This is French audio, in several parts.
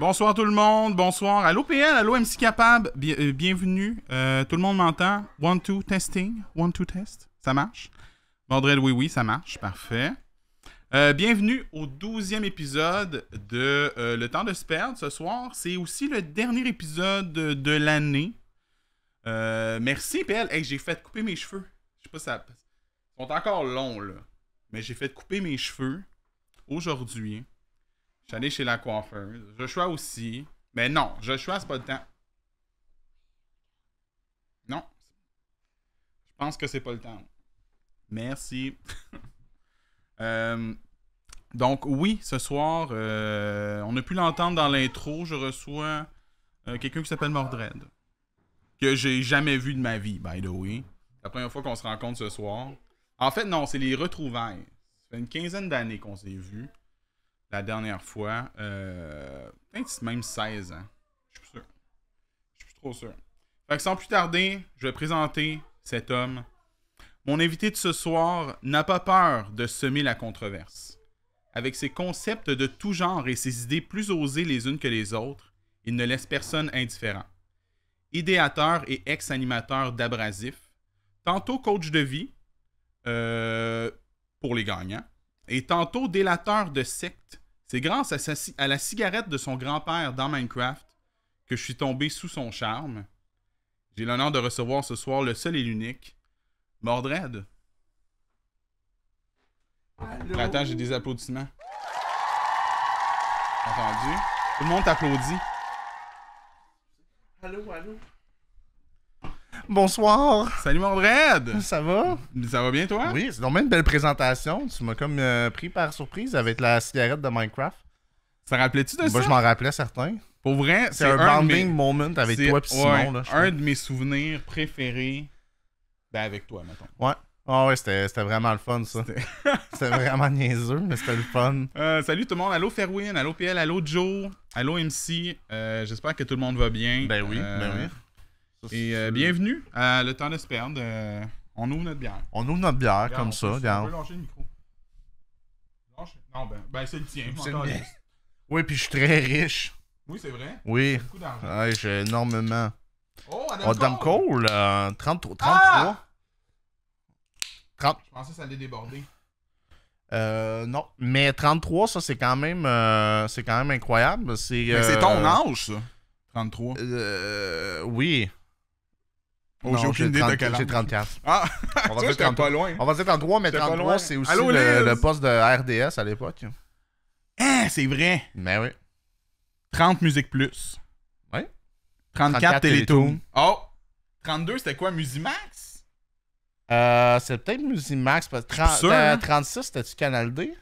Bonsoir tout le monde, bonsoir. Allô PL, allô MC Capable, euh, bienvenue. Euh, tout le monde m'entend? One, to testing. One, to test. Ça marche? Mordred, oui, oui, ça marche. Parfait. Euh, bienvenue au 12e épisode de Le temps de se perdre ce soir. C'est aussi le dernier épisode de, l'année. merci PL. Hey, j'ai fait couper mes cheveux. Je sais pas si ça. Ils sont encore longs là. Mais j'ai fait couper mes cheveux aujourd'hui allé chez la coiffeuse. chois aussi. Mais non, je c'est pas le temps. Non. Je pense que c'est pas le temps. Merci. Euh, donc, oui, ce soir, euh, on a pu l'entendre dans l'intro. Je reçois euh, quelqu'un qui s'appelle Mordred. Que j'ai jamais vu de ma vie, by the way. C'est la première fois qu'on se rencontre ce soir. En fait, non, c'est les retrouvailles. Ça fait une quinzaine d'années qu'on s'est vus la dernière fois. Euh, peut-être même 16 ans. Je suis plus sûr. Je suis trop sûr. Fait que sans plus tarder, je vais présenter cet homme. Mon invité de ce soir n'a pas peur de semer la controverse. Avec ses concepts de tout genre et ses idées plus osées les unes que les autres, il ne laisse personne indifférent. Idéateur et ex-animateur d'Abrasif, tantôt coach de vie euh, pour les gagnants, et tantôt délateur de sectes c'est grâce à, la cigarette de son grand-père dans Minecraft que je suis tombé sous son charme. J'ai l'honneur de recevoir ce soir le seul et l'unique Mordred. Attends, j'ai des applaudissements. Entendu? Tout le monde t'applaudit. Allô, allô? Bonsoir. Salut mon Ça va? Ça va bien toi? Oui, c'est donc une belle présentation. Tu m'as comme euh, pris par surprise avec la cigarette de Minecraft. Ça rappelait-tu de ça? je m'en rappelais certains. Pour vrai, c'est un, moment avec toi et Simon. un de mes souvenirs préférés ben, avec toi, mettons. Ouais. Ah ouais, c'était vraiment le fun, ça. C'était vraiment niaiseux, mais c'était le fun. Euh, salut tout le monde. Allô Ferwin, allô PL, allô Joe, allô MC. Euh, j'espère que tout le monde va bien. Ben oui, ben oui. Et euh, bienvenue à Le Temps de se De... On ouvre notre bière. On ouvre notre bière comme ça, regarde. On peut lâcher le micro. Non, ben, ben c'est le tien. Le... Oui, puis je suis très riche. Oui, c'est vrai. Oui. J'ai Ouais, j'ai énormément. Oh, Adam, oh, Adam Cole. Cole 30, euh, 33. Ah! Je pensais que ça allait déborder. Euh, non, mais 33, ça c'est quand même euh, c'est quand même incroyable. mais c'est ton âge, ça. 33. Euh, oui. Oh, j'ai aucune idée de J'ai 34. Ah, on va dire 33. pas loin. On va dire 33, mais 33, c'est aussi le, poste de RDS à l'époque. Hein, c'est vrai. Mais ben oui. 30 Musique Plus. Oui. 34, 34 Télétoon. Oh! 32, c'était quoi, Musimax? Euh, c'est peut-être Musimax. Parce... 30, 36, euh, hein? c'était-tu Canal D?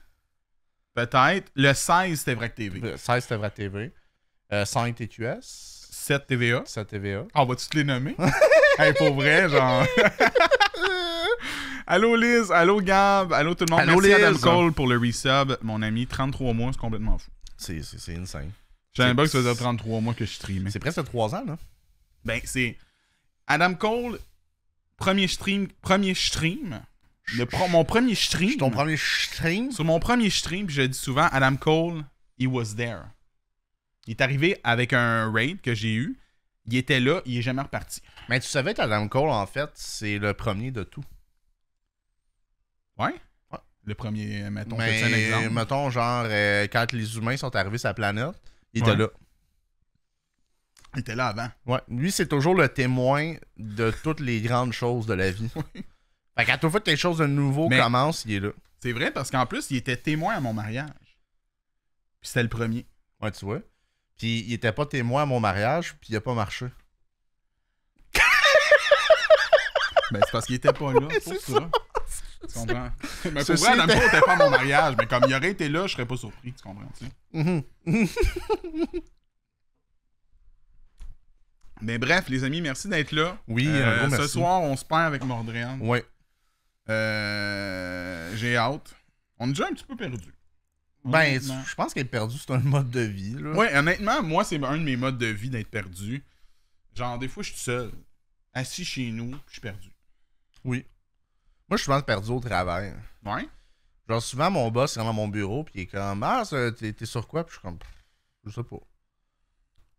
Peut-être. Le 16, c'était Vrac TV. Le 16, c'était Vrac TV. Euh, 5 TQS. 7 TVA. 7 TVA. Ah, va-tu te les nommer? hey, pour vrai, genre. Allô Liz, allô Gab, allô tout le monde. Allô Merci Adam Cole pour le resub. Mon ami, 33 mois, c'est complètement fou. C'est, c'est, c'est insane. J'aime pas que ça faisait 33 mois que je stream. C'est presque 3 ans, là. Ben, c'est. Adam Cole, premier stream. Premier stream. Le pro... mon premier stream. Ton premier stream. Sur mon premier stream, j'ai dit souvent, Adam Cole, he was there. Il est arrivé avec un raid que j'ai eu. Il était là, il est jamais reparti. Mais tu savais Adam Cole, en fait, c'est le premier de tout. Ouais? Le premier, mettons, Mais, un exemple. Mettons, genre, euh, quand les humains sont arrivés sur la planète, il était là. Il était là avant. Ouais. Lui, c'est toujours le témoin de toutes les grandes choses de la vie. Quand tu tout que quelque chose de nouveau commencent, commence, il est là. C'est vrai, parce qu'en plus, il était témoin à mon mariage. Puis c'était le premier. Ouais, tu vois. Puis il était pas témoin à mon mariage, puis il a pas marché. ben, c'est parce qu'il était pas là, c'est ça. ça. Tu comprends? Mais pour vrai, était pas à mon mariage, mais comme il aurait été là, je serais pas surpris, tu comprends? Tu sais? Mm-hmm. mais bref, les amis, merci d'être là. Oui, un euh, gros merci. Ce soir, on se perd avec Mordrian. Oui. Euh, j'ai hâte. On est déjà un petit peu perdu. Ben, je pense qu'être perdu, c'est un mode de vie. Là. Ouais, honnêtement, moi, c'est un de mes modes de vie d'être perdu. Genre, des fois, je suis seul, assis chez nous, je suis perdu. Oui. Moi, je suis souvent perdu au travail. Ouais. Genre, souvent, mon boss est dans mon bureau, puis il est comme, ah, t'es sur quoi? Puis je suis comme, je sais pas.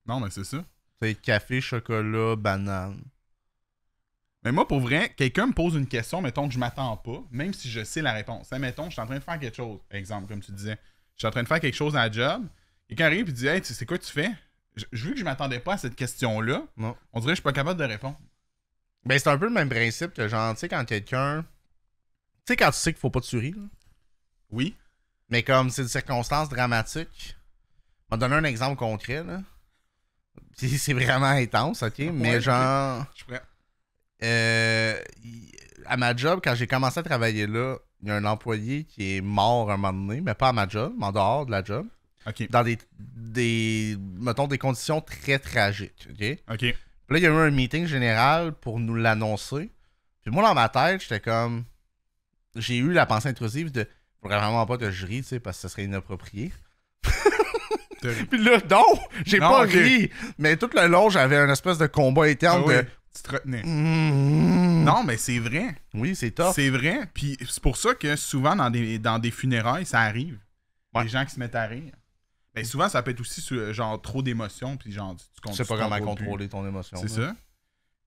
Non, mais c'est ça. C'est café, chocolat, banane. Mais moi, pour vrai, quelqu'un me pose une question, mettons que je m'attends pas, même si je sais la réponse. Mettons, je suis en train de faire quelque chose, exemple, comme tu disais je suis en train de faire quelque chose à la job. quand arrive et dit Hey, c'est quoi tu fais je, Vu que je m'attendais pas à cette question-là, on dirait que je suis pas capable de répondre. Ben, c'est un peu le même principe que genre, tu sais, quand quelqu'un. Tu sais, quand tu sais qu'il faut pas te sourire Oui. Mais comme c'est une circonstance dramatique, Je vais donner un exemple concret, là. C'est vraiment intense, ok? mais genre. Je suis prêt. Euh, à ma job, quand j'ai commencé à travailler là, il y a un employé qui est mort un moment donné, mais pas à ma job, mais en dehors de la job. Dans des, des, mettons, des conditions très tragiques. OK. Puis là, il y a eu un meeting général pour nous l'annoncer. Puis moi, dans ma tête, j'étais comme. J'ai eu la pensée intrusive de. Faudrait vraiment pas que je ris, tu sais, parce que ce serait inapproprié. Puis là, non, j'ai pas ri. Mais tout le long, j'avais un espèce de combat interne ah de tu te retenais. Mm-hmm. Non, mais c'est vrai. Oui, c'est top. C'est vrai. Puis c'est pour ça que souvent, dans des, dans des funérailles, ça arrive. Des gens qui se mettent à rire. Mais souvent, ça peut être aussi euh, genre trop d'émotions. Puis genre, tu ne sais pas comment contrôler ton émotion. C'est ça.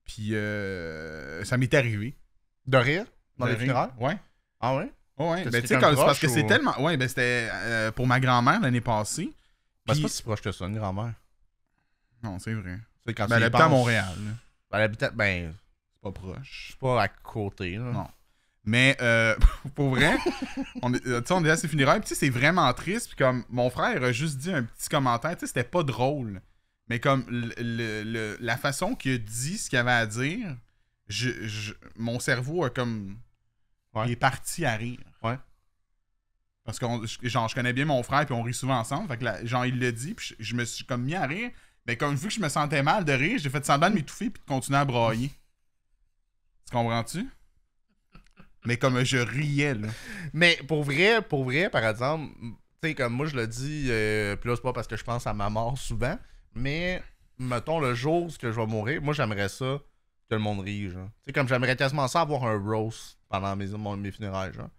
Puis euh, ça m'est arrivé. De rire Dans les funérailles Ouais. Ah ouais Oui, Ouais. Ben, parce que c'est tellement. Ouais, ben c'était euh, pour ma grand-mère l'année passée. Ben, c'est pas si proche que ça, une grand-mère. Non, c'est vrai. C'est quand ben, elle habite à Montréal. Là. Ben, l'habitat, ben, c'est pas proche. C'est pas à côté, là. Non. Mais euh, pour vrai, on est, euh, on est funérailles. c'est vraiment triste. Puis comme mon frère a juste dit un petit commentaire, Tu sais, c'était pas drôle. Mais comme la façon qu'il a dit ce qu'il avait à dire, mon cerveau a comme. Il est parti à rire. Ouais. Parce que genre, je connais bien mon frère, puis on rit souvent ensemble. Fait que genre, il le dit, puis je me suis comme mis à rire. Mais ben, comme vu que je me sentais mal de rire, j'ai fait semblant de m'étouffer puis de continuer à brailler. Tu comprends-tu? Mais comme je riais, là. Mais pour vrai, pour vrai, par exemple, tu sais, comme moi je le dis, plus euh, puis là c'est pas parce que je pense à ma mort souvent, mais mettons le jour où je vais mourir, moi j'aimerais ça que le monde rie, genre. Tu sais, comme j'aimerais quasiment ça avoir un roast pendant mes, mes funérailles, genre. Tu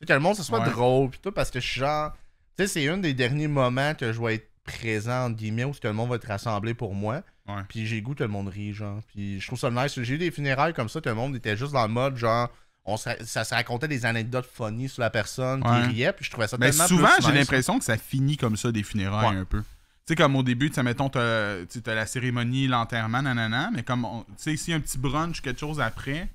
sais, que le monde, ce soit drôle, puis tout, parce que je suis genre. Tu sais, c'est un des derniers moments que je vais être présent, entre guillemets, où tout le monde va être rassemblé pour moi. Puis j'ai goût, tout le monde rit, genre. Puis je trouve ça nice. J'ai eu des funérailles comme ça, tout le monde était juste dans le mode, genre, on se, ça se racontait des anecdotes funny sur la personne, qui riait, puis je trouvais ça Mais souvent, j'ai l'impression que ça finit comme ça, des funérailles, un peu. Tu sais, comme au début, tu mettons, tu as, la cérémonie, l'enterrement, nanana, mais comme, tu sais, s'il un petit brunch, quelque chose après,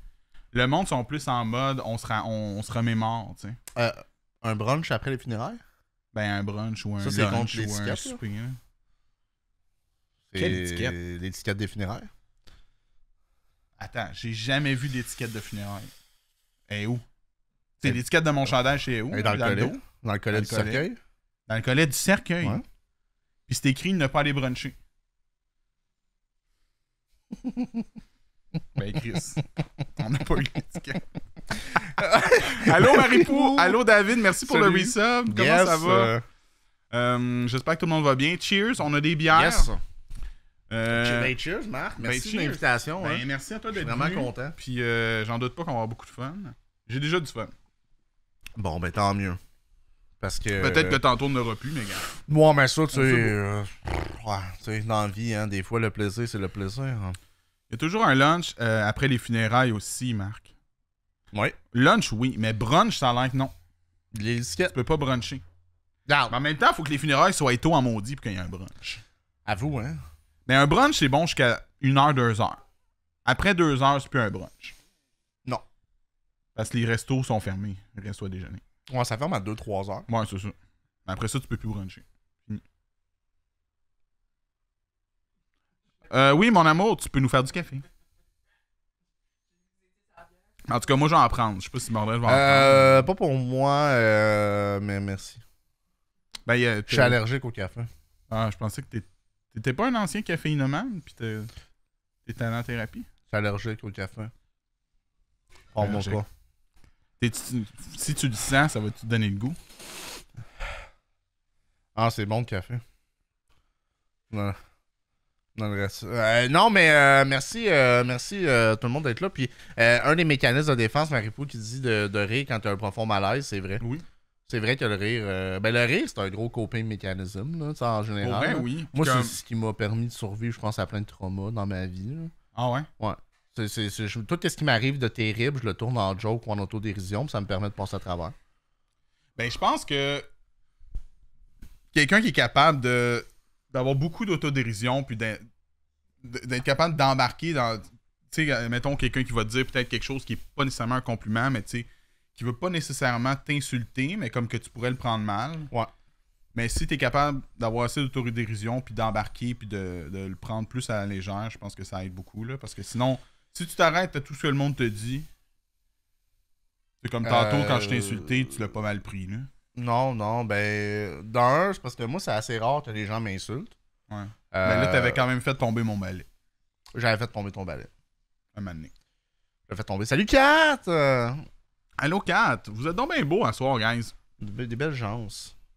le monde sont plus en mode, on se, on, on se remémore, tu sais. Euh, un brunch après les funérailles? Ben, un brunch ou un ça, c'est ou un souper. Hein. Quelle étiquette L'étiquette des funérailles Attends, j'ai jamais vu d'étiquette de funérailles. Et où C'est l'étiquette de mon chandail chez où dans, le collet. collet. du cercueil Dans le collet du cercueil. Puis c'est écrit ne pas aller bruncher. ben Chris, on n'a pas eu l'étiquette. Allô, Maripou. Allô, David. Merci pour le resub. Comment ça va? Euh, j'espère que tout le monde va bien. Cheers. On a des bières. Euh, ben, cheers, Marc. Ben, merci de l'invitation. Hein. Ben, merci à toi d'être venu. vraiment content. Puis euh, j'en doute pas qu'on va avoir beaucoup de fun. J'ai déjà du fun. Bon, ben tant mieux. Parce que. Peut-être que tantôt on n'aura plus, mais gars. Moi, mais ça, tu sais. dans la vie, hein, des fois, le plaisir, c'est le plaisir. Hein. Il y a toujours un lunch après les funérailles aussi, Marc. Oui. Lunch, oui. Mais brunch, ça a l'air non. Les disquettes. Tu peux pas bruncher. en même temps, il faut que les funérailles soient tôt en maudit pour qu'il y ait un brunch. Avoue, hein. Mais un brunch, c'est bon jusqu'à 1h, deux heures. Après 2h, c'est plus un brunch. Non. Parce que les restos sont fermés. Les restos à déjeuner. Ouais, ça ferme à deux, trois heures. Ouais, c'est ça. après ça, tu peux plus bruncher. Euh, oui, mon amour, tu peux nous faire du café. En tout cas, moi, je vais en prendre. Je sais pas si Mordel va en euh, Pas pour moi, euh, mais merci. Ben, je suis allergique au café. Ah, je pensais que t'étais pas un ancien caféinomane, puis t'étais en thérapie. Je suis allergique au café. Oh mon pas. Si tu le sens, ça va te donner le goût. Ah, c'est bon le café. Voilà. Euh, non, mais euh, merci, euh, merci tout le monde d'être là. Puis un des mécanismes de défense, Maripou, qui dit de, rire quand tu as un profond malaise, c'est vrai. Oui. C'est vrai que le rire. ben, le rire, c'est un gros coping mécanisme, là, en général. oui. Moi, c'est ce qui m'a permis de survivre, je pense, à plein de traumas dans ma vie. Ah ouais? Ouais. tout ce qui m'arrive de terrible, je le tourne en joke ou en autodérision, puis ça me permet de passer à travers. Ben, je pense que quelqu'un qui est capable de d'avoir beaucoup d'autodérision, puis d'être capable d'embarquer dans. Tu sais, mettons quelqu'un qui va te dire peut-être quelque chose qui n'est pas nécessairement un compliment, mais tu sais, qui veut pas nécessairement t'insulter, mais comme que tu pourrais le prendre mal. Ouais. Mais si tu es capable d'avoir assez d'autodérision, puis d'embarquer, puis de, le prendre plus à la légère, je pense que ça aide beaucoup, là. Parce que sinon, si tu t'arrêtes à tout ce que le monde te dit, c'est comme tantôt quand je t'ai insulté, tu l'as pas mal pris, là. Non, non, ben, d'un, c'est parce que moi, c'est assez rare que les gens m'insultent. Ouais. mais euh, ben là, t'avais quand même fait tomber mon balai. J'avais fait tomber ton balai. Un moment donné. J'avais fait tomber. Salut, Kat! Allô, Kat! Vous êtes donc bien beau à soir, guys. Des, belles gens.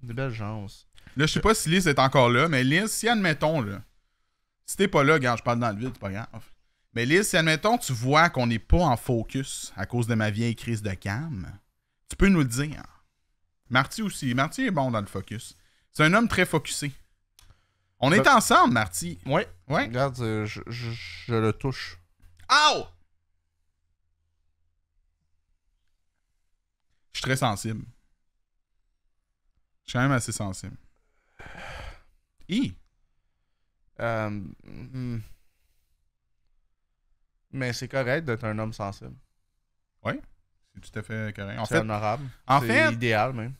Des belles gens. Là, je sais pas si Liz est encore là, mais Liz, si admettons, là, si t'es pas là, regarde, je parle dans le vide, c'est pas grave. Mais Liz, si admettons, tu vois qu'on n'est pas en focus à cause de ma vieille crise de cam, tu peux nous le dire. Marty aussi. Marty est bon dans le focus. C'est un homme très focusé. On est bah. ensemble, Marty. Oui. Ouais. Regarde, euh, je, le touche. Oh! Je suis très sensible. Je suis quand même assez sensible. I. Euh, hmm. Mais c'est correct d'être un homme sensible. Oui, c'est tout à fait correct. C'est honorable. En fait, idéal même.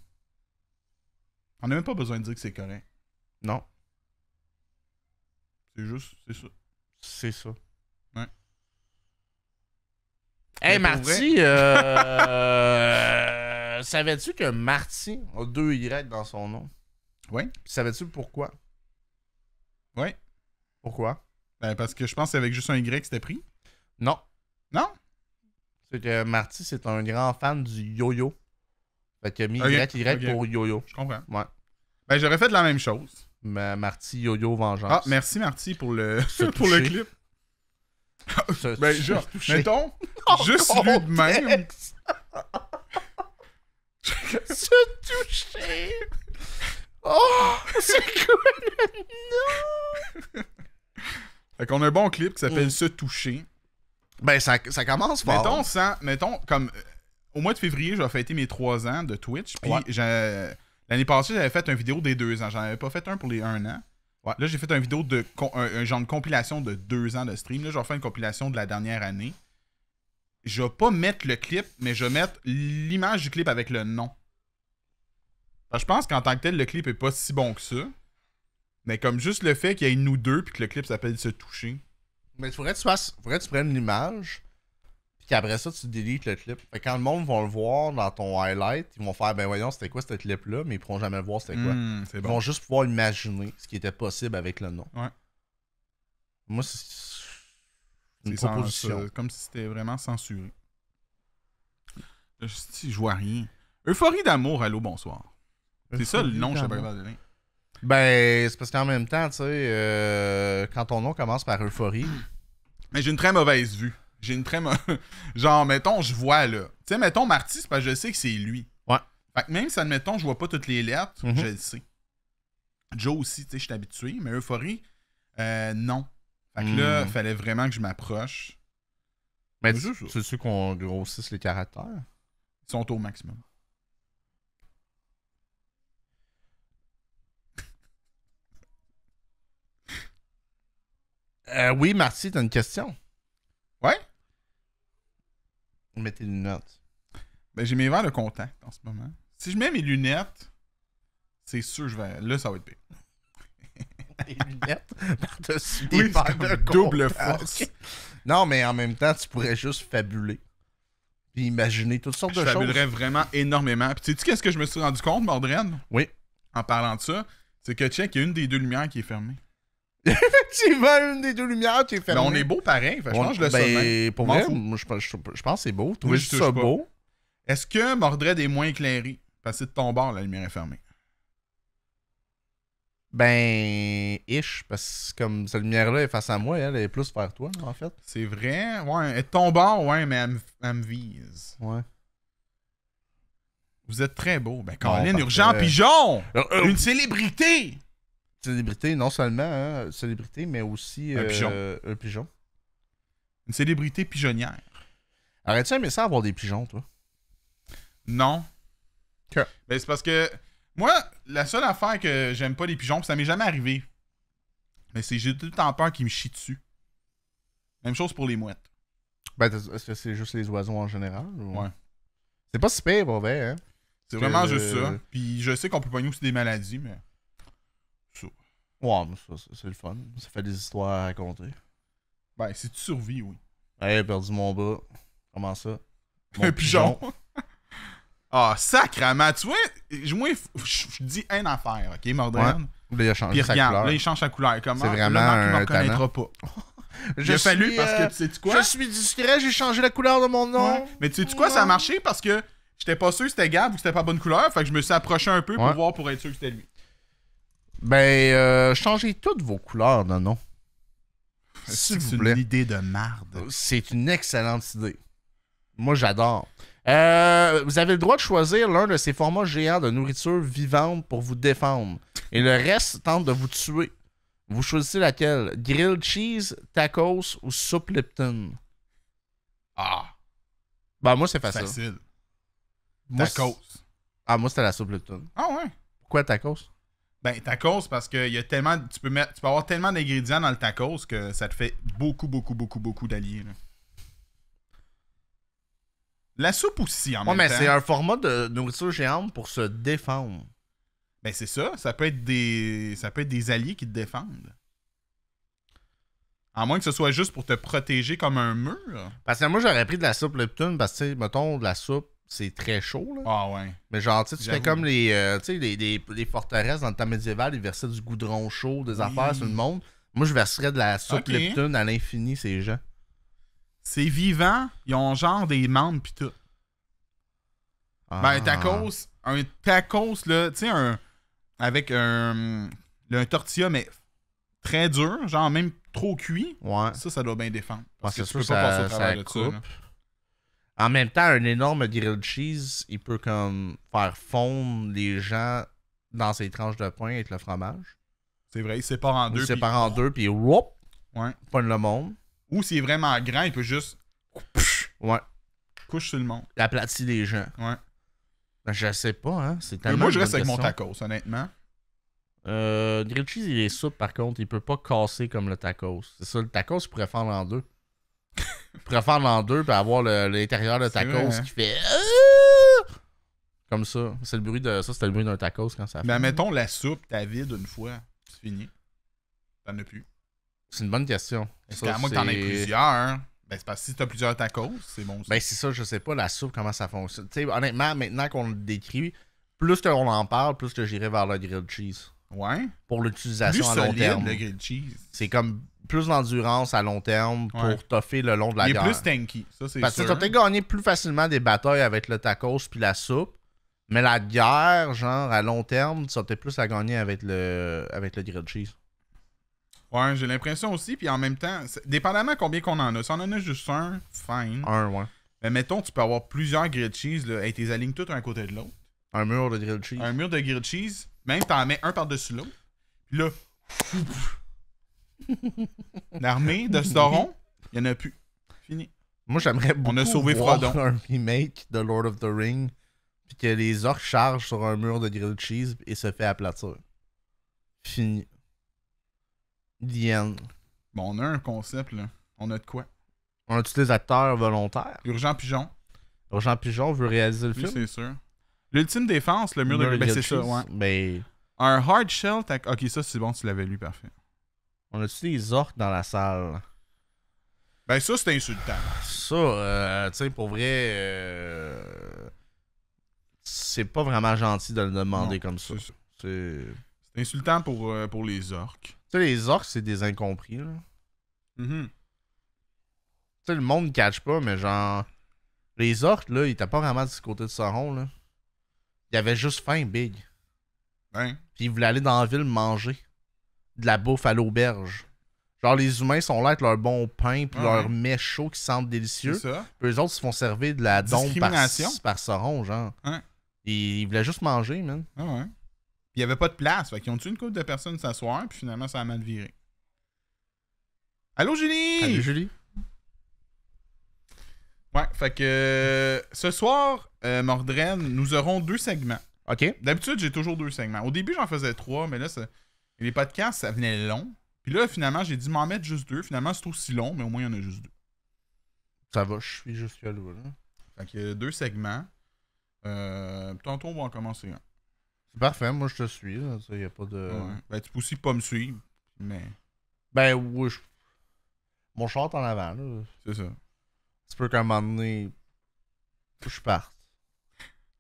On n'a même pas besoin de dire que c'est correct. Non. C'est juste, c'est ça. C'est ça. Ouais. Hey, Marty, euh, euh, savais-tu que Marty a deux Y dans son nom? Oui. Savais-tu pourquoi? Oui. Pourquoi? Ben, parce que je pense avec juste un Y, c'était pris. Non. Non? C'est que Marty, c'est un grand fan du yo-yo. Fait que mi Y, pour Yo-Yo. Je comprends. Ouais. Ben, j'aurais fait la même chose. Ma Marty Yo-Yo Vengeance. Ah, merci Marty pour le, pour le clip. ben, genre, mettons, oh, juste lui de même. se toucher. Oh, c'est cool le Fait qu'on a un bon clip qui s'appelle mm. Se toucher. Ben, ça, ça commence fort. Mettons, ça mettons comme au mois de février, je vais fêter mes trois ans de Twitch. Puis l'année passée, j'avais fait une vidéo des deux ans. J'en avais pas fait un pour les un an. Là, j'ai fait une vidéo de un, genre de compilation de deux ans de stream. Là, je vais faire une compilation de la dernière année. Je vais pas mettre le clip, mais je vais mettre l'image du clip avec le nom. je pense qu'en tant que tel, le clip est pas si bon que ça. Mais comme juste le fait qu'il y ait nous deux puis que le clip s'appelle Se toucher. Mais il faudrait tu fasses. Faudrait que tu prennes l'image puis après ça, tu délites le clip. quand le monde va le voir dans ton highlight, ils vont faire ben voyons c'était quoi ce clip-là, mais ils pourront jamais le voir c'était quoi. Hmm, ils vont juste pouvoir imaginer ce qui était possible avec le nom. Ouais. Moi, c'est une comme si c'était vraiment censuré. Je, ne vois rien. Euphorie d'amour, allô, bonsoir. C'est ça le nom que je pas Ben, c'est parce qu'en même temps, tu sais, euh, quand ton nom commence par euphorie. Mais j'ai une très mauvaise vue. J'ai une très. Genre, mettons, je vois là. Tu sais, mettons Marty, c'est parce que je sais que c'est lui. Ouais. Fait que même si, admettons, je vois pas toutes les lettres, mhm. je le sais. Joe aussi, tu sais, je suis habitué, mais Euphorie, euh, non. Fait que là, là, mhm. fallait vraiment que je m'approche. Mais c'est sûr qu'on grossisse les caractères. Ils sont au maximum. Euh, oui, Marty, t'as une question? Ouais? Mets des lunettes. Ben, j'ai mes verres de contact en ce moment. Si je mets mes lunettes, c'est sûr, je vais. Là, ça va être pire. des lunettes par-dessus des oui, double force. Non, mais en même temps, tu pourrais juste fabuler. Puis imaginer toutes sortes de choses. Je fabulerais vraiment énormément. Puis sais-tu qu'est-ce que je me suis rendu compte, Mordren? Oui. En parlant de ça, c'est que check, il y a une des deux lumières qui est fermée. Effectivement, une des deux lumières, tu es fermé. Mais ben, on est beau pareil, ben, je pense que je le ben, Pour moi, je, pense que c'est beau. ça beau. Est-ce que Mordred est moins éclairé? Parce que de ton bord, la lumière est fermée. Ben, ish, parce que comme cette lumière-là est face à moi, elle est plus vers toi, en fait. C'est vrai, ouais. Elle est de ton bord, ouais, mais elle, me vise. Ouais. Vous êtes très beau. Ben, Colin, urgent pigeon! Euh, euh, une célébrité! Célébrité, non seulement hein, célébrité, mais aussi. Euh, un pigeon. Une célébrité pigeonnière. Arrête-tu aimé ça avoir des pigeons, toi? Non. Que? Ben, c'est parce que moi, la seule affaire que j'aime pas les pigeons, ça m'est jamais arrivé. Mais c'est j'ai tout le temps peur qu'ils me chient dessus. Même chose pour les mouettes. Ben, est-ce que c'est juste les oiseaux en général? Ouais. C'est pas super mauvais, hein? C'est vraiment juste ça. Puis je sais qu'on peut nous aussi des maladies, mais. Ouais, c'est le fun. Ça fait des histoires à raconter. Ben, si tu survis, oui. Hey, perdu mon bas. Comment ça? un pigeon. ah, sacrement. Tu vois, moi, je dis une affaire, ok, Mordred? il a changé sa couleur. là, il change sa couleur. Comment? C'est vraiment là, un me reconnaîtra pas. J'ai fallu parce que, euh, tu sais -tu quoi? Je suis discret, j'ai changé la couleur de mon nom. Mais tu sais-tu quoi, ça a marché parce que j'étais pas sûr que c'était Gab ou que c'était pas bonne couleur. Fait que je me suis approché un peu pour voir pour être sûr que c'était lui. Ben, euh, changez toutes vos couleurs non non C'est une idée de marde. Euh, c'est une excellente idée. Moi, j'adore. Euh, vous avez le droit de choisir l'un de ces formats géants de nourriture vivante pour vous défendre. Et le reste tente de vous tuer. Vous choisissez laquelle Grilled cheese, tacos ou soupe Lipton Ah. Ben, moi, c'est facile. Facile. tacos. Ah, moi, c'était la soupe Lipton. Ah, ouais. Pourquoi tacos ben, tacos, parce que y tellement, tu, peux mettre, avoir tellement d'ingrédients dans le tacos que ça te fait beaucoup, beaucoup, beaucoup, beaucoup d'alliés. La soupe aussi, en ouais, mais c'est un format de nourriture géante pour se défendre. Ben, c'est ça. Ça peut, être des, ça peut être des alliés qui te défendent. À moins que ce soit juste pour te protéger comme un mur. Parce que moi, j'aurais pris de la soupe leptune, parce que, mettons, de la soupe c'est très chaud. Là. Ah ouais. Mais genre, tu fais comme euh, les, forteresses dans le temps médiéval, ils versaient du goudron chaud, des affaires sur le monde. Moi, je verserais de la soupe Leptune à l'infini, ces gens. C'est vivant, ils ont genre des membres pis tout. Ben, un ah. tacos, un tacos, là, tu sais, un. Avec un. Un tortilla, mais très dur, genre même trop cuit. Ouais. Ça, ça doit bien défendre. Parce, que, tu peux pas passer au travers de ça en même temps, un énorme grilled cheese, il peut comme faire fondre les gens dans ses tranches de pain avec le fromage. C'est vrai, il sépare en deux. Il sépare en deux, puis whoop, ouais. le monde. Ou s'il est vraiment grand, il peut juste. Ouais. Couche sur le monde. L'aplatit aplatit les gens. Ouais. Ben, je sais pas, hein. C'est tellement. Mais moi, je reste avec mon tacos, honnêtement. Euh, grilled cheese, il est souple, par contre. Il peut pas casser comme le tacos. C'est ça, le tacos, il pourrait fondre en deux préfère l'en deux puis avoir l'intérieur de tacos hein. qui fait ah! comme ça. C'est le bruit de ça, c'était le bruit d'un tacos quand ça. Fait. Mais mettons la soupe, t'as vide une fois, c'est fini. T'en as plus. C'est une bonne question. Parce qu'à moi que t'en aies plusieurs. Hein. Ben, c'est parce que si t'as plusieurs tacos, c'est bon. Ben, c'est ça, je sais pas la soupe, comment ça fonctionne. Tu sais, honnêtement, maintenant qu'on le décrit, plus qu'on en parle, plus que j'irai vers le grilled cheese ouais. pour l'utilisation à long terme. cheese. C'est comme plus d'endurance à long terme pour toffer le long de la Il est plus tanky, ça c'est Parce que tu peut-être gagné plus facilement des batailles avec le tacos puis la soupe. Mais la guerre, genre, à long terme, tu peut plus à gagner avec le, avec le grilled cheese. Ouais, j'ai l'impression aussi, puis en même temps, dépendamment combien qu'on en a, si on en a juste un, fine. Un, ouais. Mais mettons, tu peux avoir plusieurs grilled cheese, là, et les alignes toutes un côté de l'autre. Un mur de grilled cheese. Un mur de grilled cheese, même, t'en mets un par-dessus l'autre. Puis là, l'armée de Sauron, il n'y en a plus. Fini. Moi, j'aimerais beaucoup On a sauvé voir Frodon. un remake de Lord of the Ring puis que les orques chargent sur un mur de grilled cheese et se fait aplatir. Fini. The end. Bon, on a un concept, là. On a de quoi? On a tous les acteurs volontaires. Urgent Pigeon. Urgent Pigeon veut réaliser le oui, film. c'est sûr. L'ultime défense, le mur de. Ben, c'est ça, ouais. Un hard shell. Ok, ça, c'est bon, tu l'avais lu, parfait. On a-tu des orques dans la salle? Ben, ça, c'est insultant. Ça, euh, tu sais, pour vrai. Euh... C'est pas vraiment gentil de le demander comme ça. C'est insultant pour, euh, pour les orques. Tu sais, les orques, c'est des incompris, là. Mm Tu sais, le monde ne catch pas, mais genre. Les orques, là, ils t'ont pas vraiment du côté de Sauron, là. Il avait juste faim, Big. Puis il voulait aller dans la ville manger de la bouffe à l'auberge. Genre, les humains sont là avec leur bon pain puis leur mets chaud qui sentent délicieux. Puis eux autres se font servir de la dombe par, par Sauron, genre. Hein? Et ils voulaient juste manger, man. Ah ouais. Puis il n'y avait pas de place. Fait qu'ils ont tué une couple de personnes s'asseoir, puis finalement, ça a mal viré. Allô, Julie! Allô, Julie! Ouais, fait que euh, ce soir, euh, Mordren, nous aurons deux segments. OK. D'habitude, j'ai toujours deux segments. Au début, j'en faisais trois, mais là, ça... les podcasts, ça venait long. Puis là, finalement, j'ai dit m'en mettre juste deux. Finalement, c'est aussi long, mais au moins, il y en a juste deux. Ça va, je suis juste là. Fait que deux segments. Euh, tantôt, on va en commencer un. C'est parfait, moi, je te suis. Il n'y a pas de. Ben, tu peux aussi pas me suivre, mais. Ben, oui, je... Mon est en avant, C'est ça tu peux qu'à un moment donné, je parte.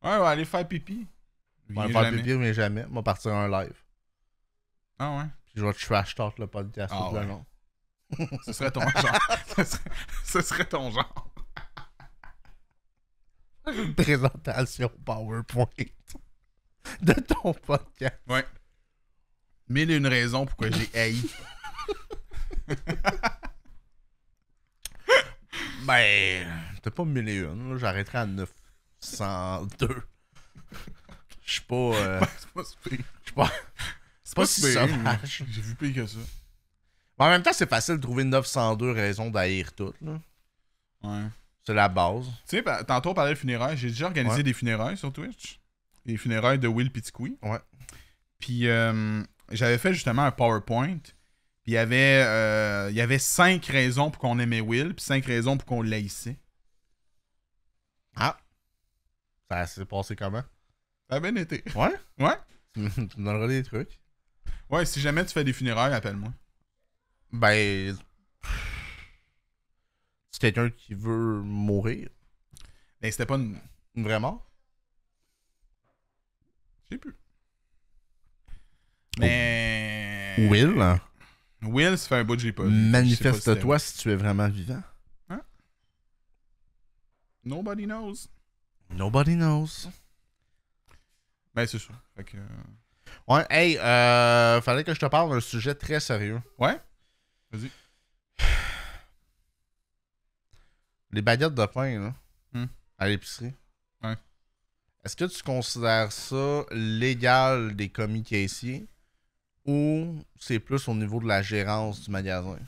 Ouais, ouais, aller faire pipi. On va faire pipi, mais jamais. On va partir en live. Ah ouais? Puis je vais trash talk le podcast ah Ce serait ton genre. ce, serait, ton genre. Une présentation PowerPoint de ton podcast. Ouais. Mille et une raisons pourquoi j'ai haï. Ben, t'as pas une, J'arrêterai à 902. Euh, ben, je suis pas. c'est pas Je C'est pas, si sauvage. J'ai vu pire que ça. Mais en même temps, c'est facile de trouver 902 raisons d'haïr tout. Ouais. C'est la base. Tu sais, tantôt on parlait de funérailles. J'ai déjà organisé des funérailles sur Twitch. Les funérailles de Will Pitikoui. Ouais. Puis euh, j'avais fait justement un PowerPoint il y avait, euh, il y avait cinq raisons pour qu'on aimait Will, puis cinq raisons pour qu'on l'haïssait. Ah. Ça s'est passé comment? Ça a bien été. Ouais? Ouais. tu me donneras des trucs. Ouais, si jamais tu fais des funérailles, appelle-moi. Ben. C'est quelqu'un qui veut mourir. Ben, c'était pas une. vraie mort? Je sais plus. Mais. Will? Hein? Will, fait un bout Manifeste-toi si tu es vraiment vivant. Hein? Nobody knows. Nobody knows. Ben, c'est sûr. Euh, ouais, hey, euh, fallait que je te parle d'un sujet très sérieux. Ouais? Vas-y. Les baguettes de pain, là, hmm. à l'épicerie. Ouais. Est-ce que tu considères ça légal des commis caissiers? ou c'est plus au niveau de la gérance du magasin?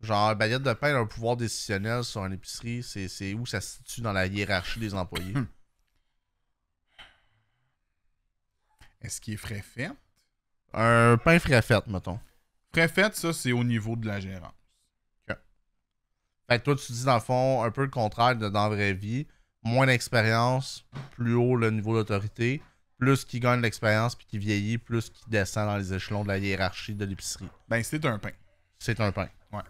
Genre, baguette de pain a un pouvoir décisionnel sur une épicerie, c'est où ça se situe dans la hiérarchie des employés? Hmm. Est-ce qu'il est frais fait? Un pain frais fait, mettons. Frais fait, ça, c'est au niveau de la gérance. que toi, tu dis dans le fond un peu le contraire de dans la vraie vie. Moins d'expérience, plus haut le niveau d'autorité plus qu'il gagne l'expérience puis qu'il vieillit, plus qu'il descend dans les échelons de la hiérarchie de l'épicerie. Ben, c'est un pain. C'est un pain. Ouais.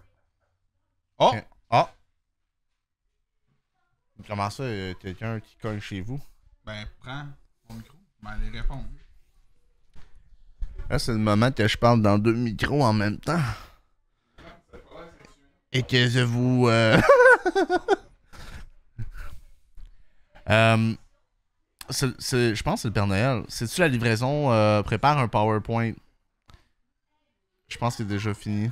Oh! Oh! Comment ça, euh, quelqu'un qui colle chez vous? Ben, prends mon micro. Ben, allez répondre. Là, c'est le moment que je parle dans deux micros en même temps. Et que je vous... Euh... euh je pense que c'est le Père Noël. C'est-tu la livraison euh, Prépare un PowerPoint. Je pense qu'il est déjà fini.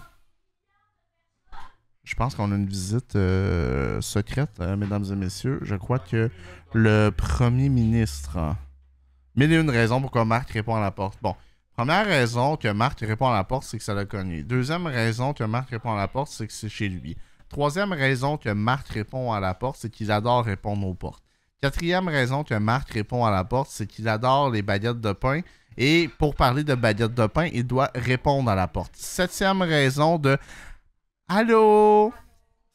Je pense qu'on a une visite euh, secrète, euh, mesdames et messieurs. Je crois que le premier ministre. Mille et une raisons pourquoi Marc répond à la porte. Bon. Première raison que Marc répond à la porte, c'est que ça l'a connu. Deuxième raison que Marc répond à la porte, c'est que c'est chez lui. Troisième raison que Marc répond à la porte, c'est qu'il adore répondre aux portes. Quatrième raison que Marc répond à la porte, c'est qu'il adore les baguettes de pain. Et pour parler de baguettes de pain, il doit répondre à la porte. Septième raison de Allô?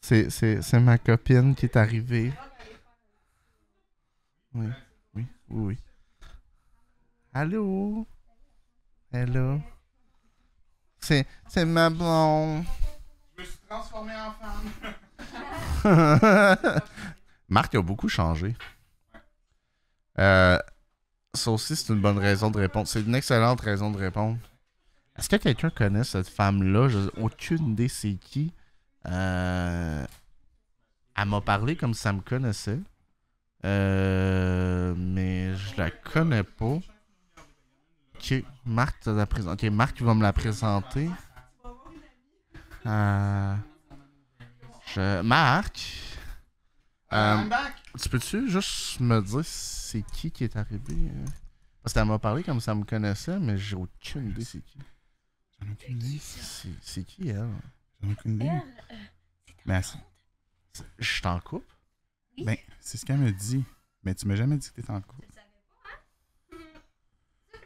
C'est ma copine qui est arrivée. Oui, oui, oui, oui. Allô? Hello? C'est ma blonde. Je me suis transformé en femme. Marc, a beaucoup changé. Euh, ça aussi, c'est une bonne raison de répondre. C'est une excellente raison de répondre. Est-ce que quelqu'un connaît cette femme-là? J'ai aucune idée c'est qui. Euh, elle m'a parlé comme ça me connaissait. Euh, mais je la connais pas. Ok, Marc, la vas va me la présenter. Euh, Marc, euh, tu peux-tu juste me dire c'est qui qui est arrivé? Euh? Parce qu'elle m'a parlé comme ça me connaissait, mais j'ai aucune idée c'est qui. J'en ai aucune idée. C'est qui elle? J'en ai aucune idée. Euh, mais Je t'en coupe? Oui. Ben, c'est ce qu'elle me dit. Mais tu m'as jamais dit que t'étais en couple. Tu le savais pas, hein?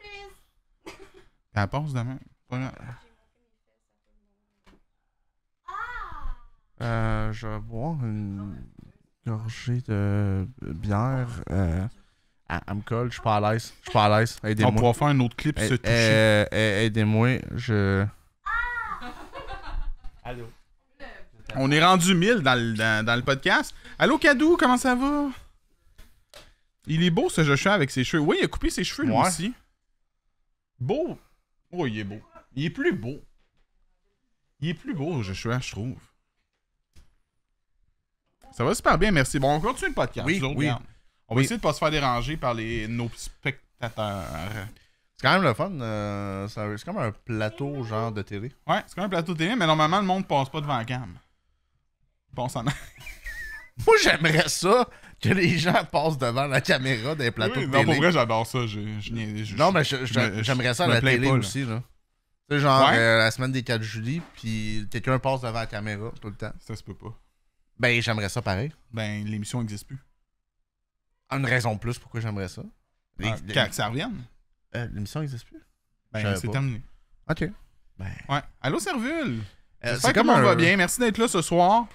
Surprise! elle demain. Ah! Euh, je vais boire une ah gorgée de euh, bière. Euh, elle, me colle, je suis pas à l'aise. Je suis pas à l'aise. Aidez-moi. On pourra faire un autre clip, c'est touché. Euh, euh, aidez-moi, je. Allô. On est rendu 1000 dans le, dans, le podcast. Allô, Cadou, comment ça va? Il est beau ce Joshua avec ses cheveux. Oui, il a coupé ses cheveux lui aussi. Beau. Oui, oh, il est beau. Il est plus beau. Il est plus beau, Joshua, je trouve. Ça va super bien, merci. Bon, on continue le podcast. Oui, oui. On va essayer de ne pas se faire déranger par les, nos spectateurs. C'est quand même le fun. Euh, c'est comme un plateau genre de télé. Ouais, c'est comme un plateau de télé, mais normalement, le monde passe pas devant la cam. Bon, ça Moi, j'aimerais ça que les gens passent devant la caméra des plateaux de télé. Non, pour vrai, j'adore ça. non, mais j'aimerais ça à la télé aussi. Là. Tu sais, genre euh, la semaine des 4 juillet, puis quelqu'un passe devant la caméra tout le temps. Ça se peut pas. Ben, j'aimerais ça pareil. Ben, l'émission n'existe plus. Une raison plus pourquoi j'aimerais ça. Ah, que ça revienne. Euh, l'émission n'existe plus. Ben, c'est terminé. OK. Ben... ben. Ouais. Allô, Servule! Euh, c'est comme on va bien. Merci d'être là ce soir.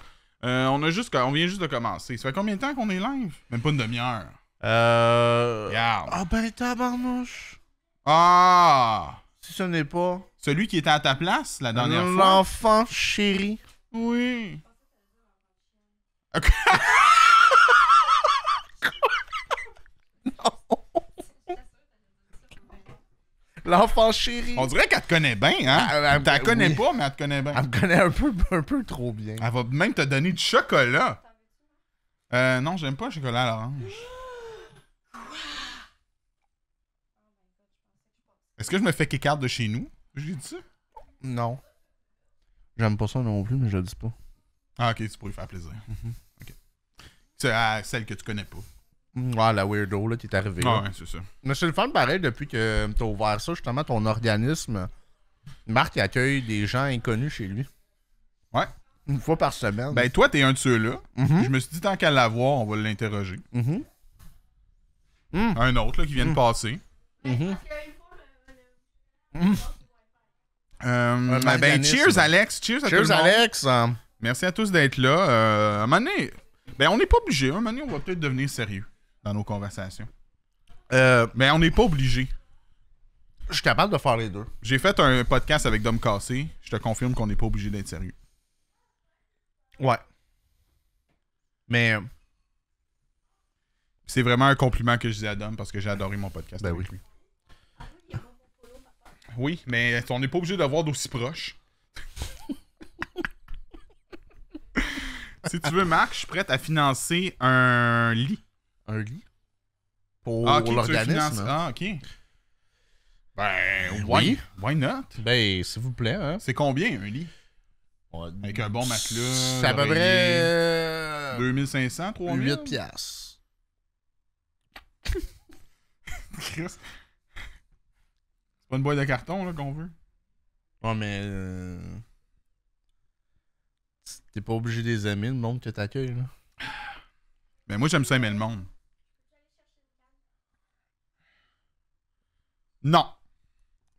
Euh, on, a juste, on vient juste de commencer. Ça fait combien de temps qu'on est live? Même pas une demi-heure. Euh... Ah ben ben tabarnouche. Ah! Si ce n'est pas... Celui qui était à ta place la dernière fois. L'enfant chéri. Oui. L'enfant chéri. On dirait qu'elle te connaît bien, hein? Ah, ben, elle, elle, pas, mais elle te connaît bien. Elle me connaît un peu, un peu trop bien. Elle va même te donner du chocolat. Euh, non, j'aime pas le chocolat à l'orange. Est-ce que je me fais kick de chez nous? J'ai dit ça? Non. J'aime pas ça non plus, mais je le dis pas. Ah, ok, tu pourrais lui faire plaisir. Mm-hmm. Ok. C'est celle que tu connais pas. Ah la weirdo là, qui est arrivée. Ah, ouais, c'est ça. Mais c'est le fun pareil depuis que euh, t'as ouvert ça, justement, ton organisme. Marc accueille des gens inconnus chez lui. Ouais. Une fois par semaine. Ben, toi, t'es un de ceux-là. Mm-hmm. Je me suis dit, tant qu'à l'avoir, on va l'interroger. Mm-hmm. Mm. Un autre, là, qui vient de mm. passer. -hmm. Euh, ben, ben, cheers, Alex. Cheers à cheers, Alex. Merci à tous d'être là. Euh, à ben, on n'est pas obligé. Un moment on va peut-être devenir sérieux dans nos conversations. Euh, mais on n'est pas obligé. Je suis capable de faire les deux. J'ai fait un podcast avec Dom Cassé. Je te confirme qu'on n'est pas obligé d'être sérieux. Ouais. Mais. Euh, C'est vraiment un compliment que je dis à Dom parce que j'ai adoré mon podcast. Ben avec oui. Lui. Oui, mais on n'est pas obligé d'avoir d'aussi proche. si tu veux, Marc, je suis prêt à financer un lit. Un lit? Pour ah, l'organisme? Ah, ok. Ben, why, why not? Ben, s'il vous plaît. Hein? C'est combien, un lit? Avec un bon matelas. Ça à peu 2500, 3000? 8 piastres. C'est pas une boîte de carton qu'on veut. Ouais, mais. Euh, T'es pas obligé de les aimer, le monde que t'accueilles. Là. mais moi, j'aime ça aimer le monde. Non.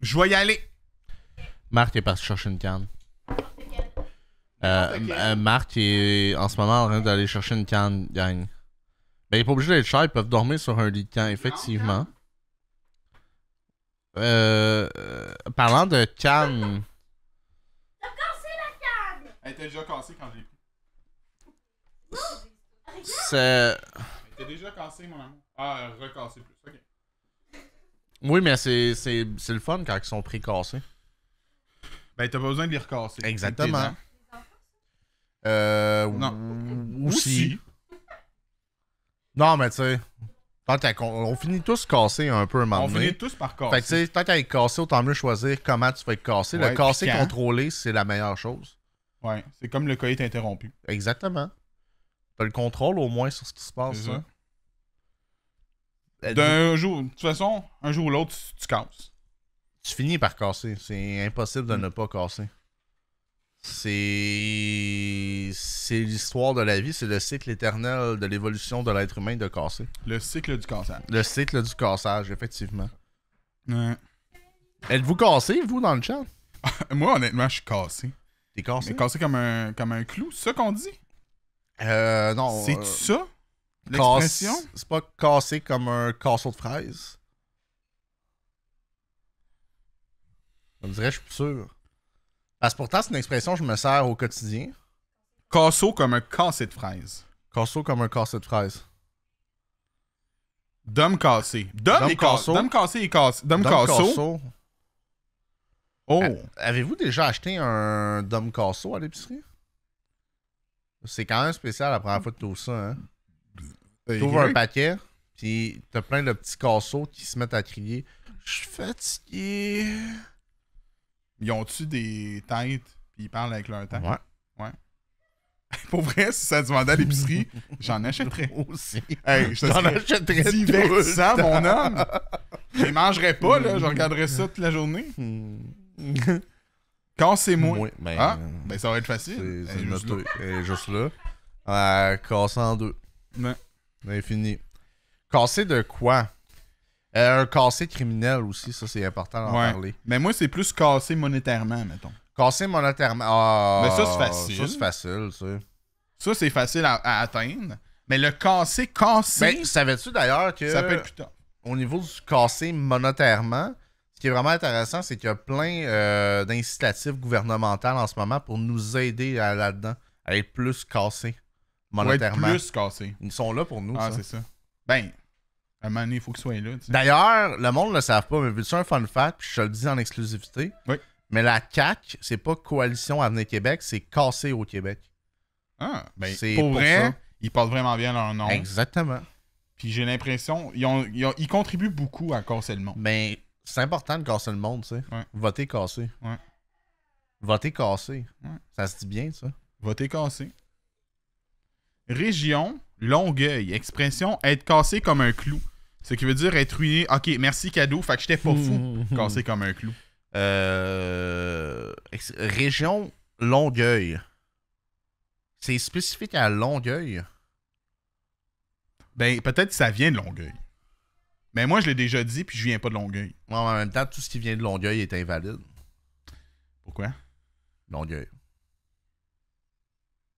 Je vais y aller. Marc est parti chercher une canne. Euh, euh, Marc est en ce moment en train d'aller chercher une canne, gang. Ben, il est pas obligé d'être cher, ils peuvent dormir sur un lit de canne, effectivement. Euh, euh, parlant de canne. Elle était déjà cassée quand je l'ai pris. C'est. Elle était déjà cassée, mon amour. Ah, recassée plus. Ok. Oui, mais c'est, le fun quand ils sont pris cassés. Ben, t'as pas besoin de les recasser. Exactement. Euh. Non. si. Non, mais tu sais. On finit tous cassés un peu un donné. On finit tous par casser. Fait que tu sais, tant qu'à être cassé, autant mieux choisir comment tu vas être cassé. le casser contrôlé, c'est la meilleure chose. Ouais, c'est comme le est interrompu. Exactement. T'as le contrôle au moins sur ce qui se passe. Euh, D'un jour, de toute façon, un jour ou l'autre, tu, casses. Tu finis par casser. C'est impossible de mm. ne pas casser. C'est. C'est l'histoire de la vie, c'est le cycle éternel de l'évolution de l'être humain de casser. Le cycle du cassage. Le cycle du cassage, effectivement. Ouais. Êtes-vous cassé, vous, dans le chat? Moi, honnêtement, je suis cassé. T'es cassé? cassé comme un, comme un clou, c'est ça qu'on dit? Euh, non. cest euh, ça? L'expression? C'est pas cassé comme un casseau de fraises. me dirait, je suis plus sûr. Parce que pourtant, c'est une expression que je me sers au quotidien. Casseau comme un cassé de fraises. Casseau comme un cassé de fraises. Dom cassé. Dom, est cassé. Dom cassé est cassé. Dom, Dom Oh! Avez-vous déjà acheté un Dom Casso à l'épicerie? C'est quand même spécial la première fois que tu ça. Hein? Ben, tu ouvres un paquet, puis t'as plein de petits casseaux qui se mettent à crier Je suis fatigué. Ils ont-tu des têtes, puis ils parlent avec leur tête? Ouais. Ouais. Pour vrai, si ça demandait à l'épicerie, j'en achèterais. aussi. Hey, je j'en achèterais ça! mon homme. Je les mangerais pas, là. Je regarderais ça toute la journée. Hmm. Quand c'est moi. Ben, hein? euh, ben, ça va être facile. C'est, juste, là. juste là. Euh, casser en deux. Ben. L'infini. Casser de quoi euh, Un casser criminel aussi, ça c'est important d'en parler. Mais moi c'est plus casser monétairement, mettons. Casser monétairement. Ah, Mais ça c'est facile. Ça c'est facile, Ça c'est facile à, atteindre. Mais le casser casser ben, savais-tu d'ailleurs que. Ça peut être Au niveau du casser monétairement, qui est vraiment intéressant, c'est qu'il y a plein euh, d'incitatifs gouvernementaux en ce moment pour nous aider là-dedans à être plus cassés monétairement. plus cassés. Ils sont là pour nous. Ah, c'est ça. Ben, à un moment donné, il faut qu'ils soient là. D'ailleurs, le monde ne le savent pas, mais vu un fun fact, puis je te le dis en exclusivité, oui. mais la CAC, c'est pas Coalition Avenir Québec, c'est cassé au Québec. Ah, ben, pour, pour vrai, ils parlent vraiment bien leur nom. Exactement. Puis j'ai l'impression, ils, contribuent beaucoup à casser le monde. Mais ben, c'est important de casser le monde, tu sais. Voter cassé. Voter cassé. Ça se dit bien, ça. Voter cassé. Région, Longueuil. Expression, être cassé comme un clou. Ce qui veut dire être ruiné. Ok, merci cadeau, fait que j'étais pas fou. cassé comme un clou. Euh, région, Longueuil. C'est spécifique à Longueuil. Ben, peut-être que ça vient de Longueuil. Mais moi, je l'ai déjà dit, puis je viens pas de Longueuil. moi en même temps, tout ce qui vient de Longueuil est invalide. Pourquoi? Longueuil.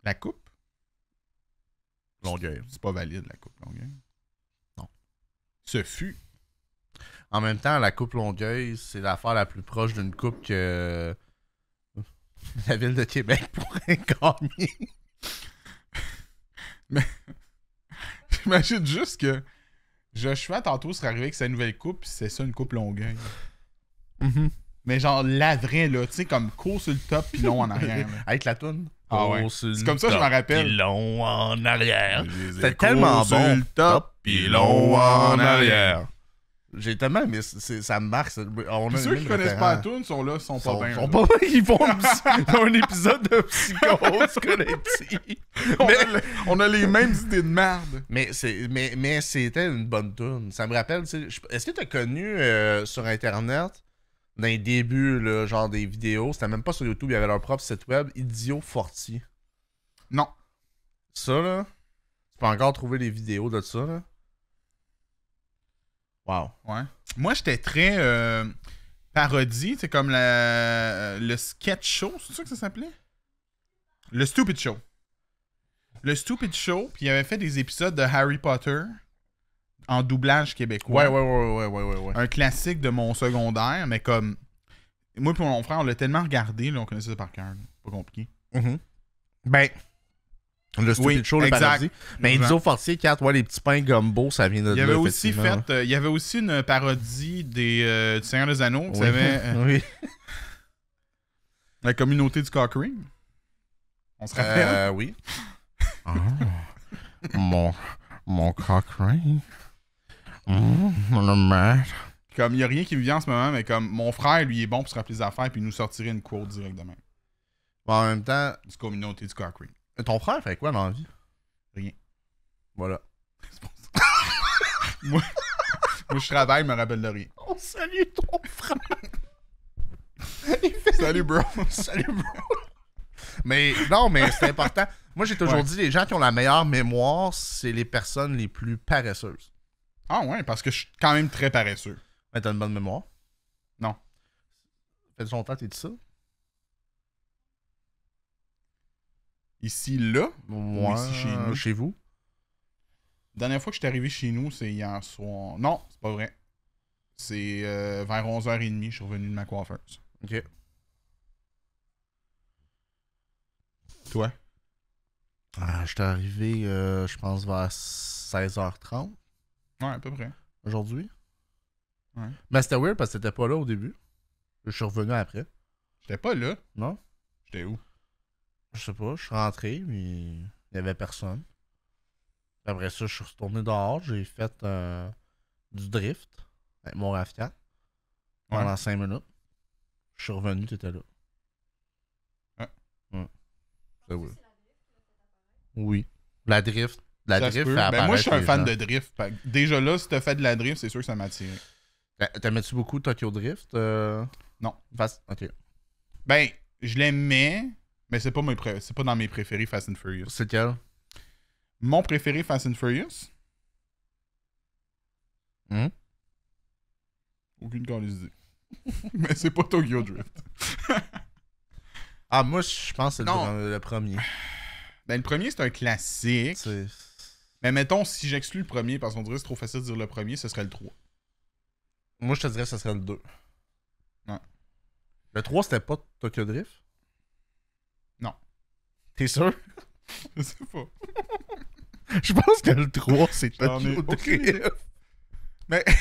La coupe? Longueuil. C'est pas valide, la coupe Longueuil. Non. Ce fut. En même temps, la coupe Longueuil, c'est l'affaire la plus proche d'une coupe que la ville de Québec pourrait gagner. Mais j'imagine juste que Joshua, tantôt, serait arrivé avec sa nouvelle coupe, c'est ça une coupe longue. Hein. Mm-hmm. Mais genre la vraie, là, tu sais, comme court sur le top puis long en arrière. avec la toune. Ah c'est comme ça je m'en rappelle. long en arrière. C'était tellement bon. Sur le top puis long en arrière. J'ai tellement mais ça me marque. On ceux qui connaissent pas pas tourne sont là, sont pas bien. Sont pas bien, ils font un épisode de psychose collective. on, mais... on, a les mêmes idées de merde. Mais c'est mais, mais c'était une bonne tune. Ça me rappelle, est-ce que tu as connu euh, sur internet dans les débuts genre des vidéos, c'était même pas sur YouTube, il y avait leur propre site web, Idiot Forti. Non. Ça là, tu peux encore trouver les vidéos de ça là. Wow. Ouais. Moi, j'étais très euh, parodie. C'est comme euh, le sketch show, c'est ça que ça s'appelait? Le Stupid Show. Le Stupid Show, puis il avait fait des épisodes de Harry Potter en doublage québécois. Ouais, ouais, ouais, ouais, ouais, ouais. ouais. Un classique de mon secondaire, mais comme. Moi et mon frère, on l'a tellement regardé, là, on connaissait ça par cœur. Pas compliqué. Mm-hmm. Ben, le Stupid oui, Show, le parodie. Mais Enzo Fortier 4, ouais, les petits pains gumbo, ça vient de il y avait aussi euh, Il y avait aussi une parodie des, euh, du Seigneur des Anneaux. Oui. Avait, hein. la communauté du Cochrane. On se rappelle? Euh, oui. Ah. mon, mon mmh, Comme, il n'y a rien qui me vient en ce moment, mais comme, mon frère, lui, est bon pour se rappeler les affaires, et nous sortirait une quote directement. demain en même temps... Du communauté du Cochrane. Ton frère fait quoi dans la vie? Rien. Voilà. moi, je travaille, je me rappelle de rien. Oh, salut ton frère! salut, bro! salut, bro! Mais non, mais c'est important. Moi, j'ai toujours dit les gens qui ont la meilleure mémoire, c'est les personnes les plus paresseuses. Ah ouais, parce que je suis quand même très paresseux. Mais t'as une bonne mémoire? Non. Fait longtemps que t'es dit ça? ici, là, chez nous, chez vous. Dernière fois que je suis arrivé chez nous, c'est hier soir. Non, c'est pas vrai. C'est euh, vers 11h30, je suis revenu de ma coiffeuse. Ok. Toi? Ah, je je arrivé, euh, je pense, vers 16h30. Ouais, à peu près. Aujourd'hui. Ouais. Mais c'était weird parce que t'étais pas là au début. Je suis revenu après. J'étais pas là? Non. J'étais où? Je sais pas, je suis rentré, mais il n'y avait personne. Après ça, je suis retourné dehors, j'ai fait euh, du drift avec mon rafiat pendant cinq 5 minutes. Je suis revenu, étais là. Ouais. ouais. oui. Ah, oui. La drift. La drift, ben moi, je suis un fan de drift. Déjà là, si t'as fait de la drift, c'est sûr que ça m'attire. T'aimais-tu beaucoup Tokyo Drift euh? Non. Ok. Ben, je l'aimais, mais c'est pas, pas dans mes préférés Fast and Furious. C'est quel Mon préféré Fast and Furious Hum? Aucune Mais c'est pas Tokyo Drift. ah, moi, je pense que c'est le, premier. Ben, le premier, c'est un classique. Mais mettons, si j'exclus le premier, parce qu'on dirait que c'est trop facile de dire le premier, ce serait le 3. Moi, je te dirais que ce serait le 2. Le 3, c'était pas Tokyo Drift T'es sûr? Je sais pas. Je pense que le 3, c'est Tokyo Mais.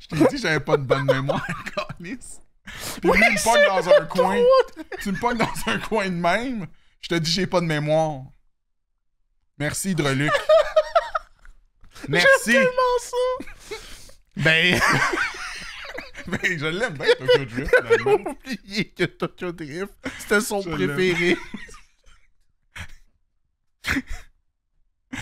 Je t'ai dit, j'avais pas de bonne mémoire, Calis. me dans un coin. Tu me pognes dans un coin de même. Je te dis, j'ai pas de mémoire. Merci, Luc. Merci. tellement ça. ben. Mais ben, je l'aime bien, Tokyo Drift. J'avais oublié que Tokyo Drift, c'était son préféré.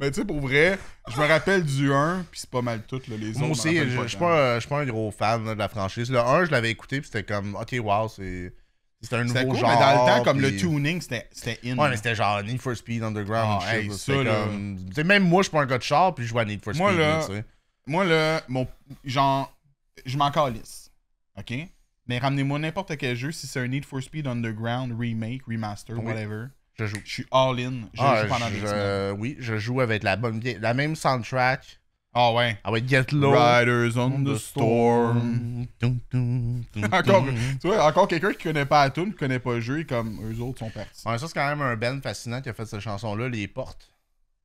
mais, tu sais, pour vrai, je me rappelle du 1, puis c'est pas mal tout, les autres. Moi aussi, je suis pas, pas, un gros fan de la franchise. Le 1, je l'avais écouté, puis c'était comme, ok, wow, c'est. C'était un nouveau cool, genre. Mais dans le temps, comme le tuning, c'était in. Ouais, mais c'était genre Need for Speed Underground. C'est ah, comme... Même moi, je suis pas un gars de char, puis je à Need for Speed moi, là, mon, genre, je m'en calisse. OK? Mais ramenez-moi n'importe quel jeu, si c'est un Need for Speed Underground, remake, remaster, whatever. Je joue. Je suis all-in. Je ah, joue pendant des euh, Oui, je joue avec la bonne la même soundtrack. Ah ouais. Ah ouais, Get Low. Riders on the Storm. encore, encore quelqu'un qui connaît pas tout tune, qui connaît pas le jeu, et comme eux autres sont partis. Ouais, ça c'est quand même un band fascinant qui a fait cette chanson-là, Les Portes.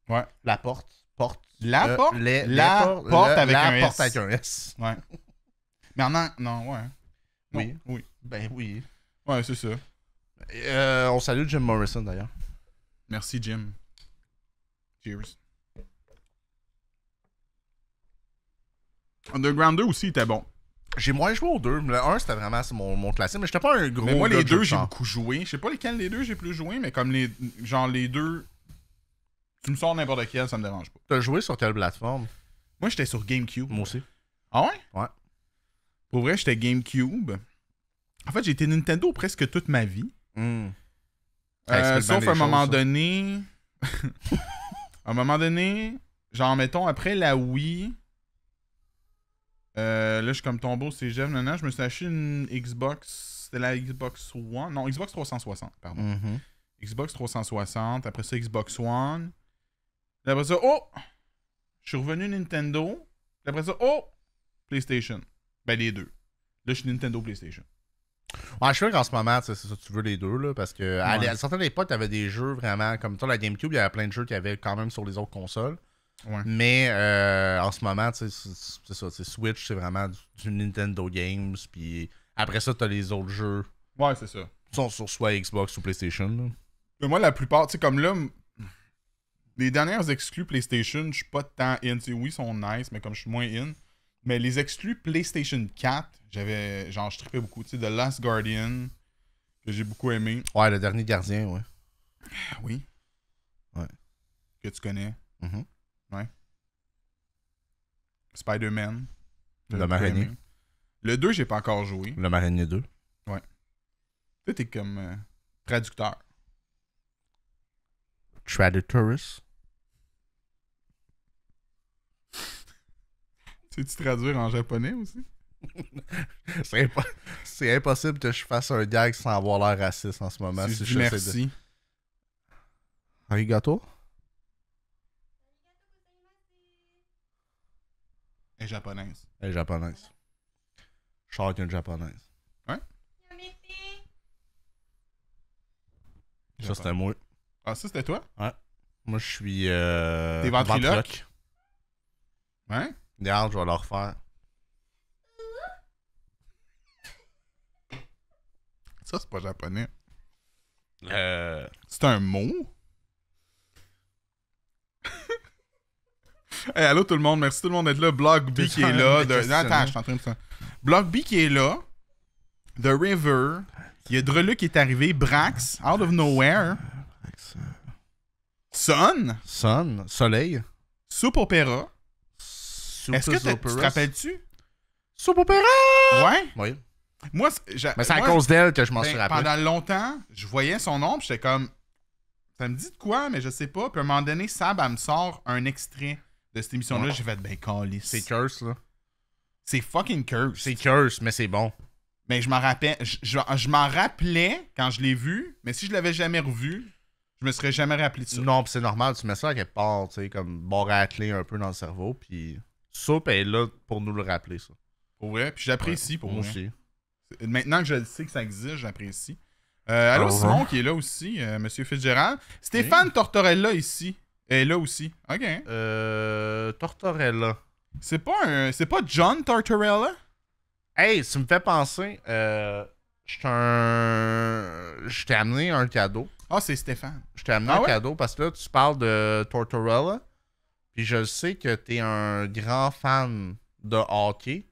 Ouais. La Porte porte. La euh, porte? la, porte, avec un porte avec un S. Ouais. Mais en, non, ouais. oui. Oui. Ben oui. Ouais, c'est ça. Euh, on salue Jim Morrison d'ailleurs. Merci Jim. Cheers. Underground 2 aussi était bon. J'ai moins joué aux deux. Le 1, c'était vraiment mon, mon classique, mais j'étais pas un gros. Mais moi, les deux, j'ai beaucoup joué. Je sais pas lesquels des deux j'ai plus joué, mais comme les. Genre, les deux. Tu me sors n'importe quel, ça me dérange pas. T'as joué sur quelle plateforme Moi, j'étais sur GameCube. Moi aussi. Ah ouais Ouais. Pour vrai, j'étais GameCube. En fait, j'ai été Nintendo presque toute ma vie. Hmm. Euh, sauf à un moment donné. à un moment donné, genre, mettons, après la Wii. Euh, là, je suis comme tombé au j'aime Non, je me suis acheté une Xbox. C'était la Xbox One. Non, Xbox 360, pardon. Mm-hmm. Xbox 360. Après ça, Xbox One. D'après ça, oh! Je suis revenu Nintendo. D'après ça, oh! PlayStation. Ben, les deux. Là, je suis Nintendo, PlayStation. Ouais, je suis sûr qu'en ce moment, c'est ça, tu veux les deux, là, parce que à, à, certaines époques, des jeux vraiment, comme toi, la GameCube, il y avait plein de jeux qu'il y avait quand même sur les autres consoles. Ouais. Mais euh, en ce moment, c'est ça, Switch, c'est vraiment du, Nintendo Games, puis après ça, tu as les autres jeux. Ouais, c'est ça. sont sur soit Xbox ou PlayStation. Mais moi, la plupart, tu sais, comme là, les dernières exclus PlayStation, je suis pas tant in. oui, ils sont nice, mais comme je suis moins in. Mais les exclus PlayStation 4, j'avais. Genre, je trippais beaucoup. The Last Guardian, que j'ai beaucoup aimé. Ouais, le dernier gardien, ouais. Ah oui. Ouais. Que tu connais. Mm-hmm. Ouais. Spider-Man. Le Marinier. Le 2, j'ai pas encore joué. Le Marinier 2. Ouais. Tu es comme euh, traducteur. Traditorus. Sais-tu traduire en japonais aussi? c'est, impossible que je fasse un gag sans avoir l'air raciste en ce moment. Si je merci. De... Arigato? Elle est japonaise. Elle est japonaise. Je sors une japonaise. Hein? Ça, c'était moi. Ah, ça, c'était toi? Ouais. Moi, je suis. Euh, T'es ventriloque? Hein? Regarde, je vais le refaire. Ça, c'est pas japonais. Euh... C'est un mot? hey, allô tout le monde, merci tout le monde d'être là. Block B qui est là. De... attends, je suis en train de faire... Block B qui est là. The River. Il y a Drelu qui est arrivé. Brax, out of nowhere. Sun. Sun. Soleil. Soup Opéra. Est-ce que tu te rappelles-tu? Soup Opéra! Ouais. Oui. Moi, Mais c'est à cause d'elle que je m'en ben, suis rappelé. Pendant longtemps, je voyais son nom, j'étais comme. Ça me dit de quoi, mais je sais pas. Puis à un moment donné, Sab, elle me sort un extrait de cette émission-là. J'ai fait, ben, calice C'est curse, là. C'est fucking curse. C'est curse, mais c'est bon. Mais je m'en je m'en rappelais quand je l'ai vu, mais si je l'avais jamais revu, je me serais jamais rappelé de ça. Non, c'est normal, tu mets ça à quelque part, tu sais, comme bon un peu dans le cerveau, puis Soupe est là pour nous le rappeler, ça. Ouais, puis j'apprécie pour moi Maintenant que je sais que ça existe, j'apprécie. Euh, allô, ah Simon qui est là aussi, euh, Monsieur Fitzgerald. Stéphane Tortorella ici est là aussi. Ok. Euh, Tortorella. C'est pas un, c'est pas John Tortorella? Hey, ça me fait penser. Euh, je t'ai amené un cadeau. Ah, c'est Stéphane. Je t'ai amené ah un cadeau parce que là, tu parles de Tortorella. Puis je sais que tu es un grand fan de hockey.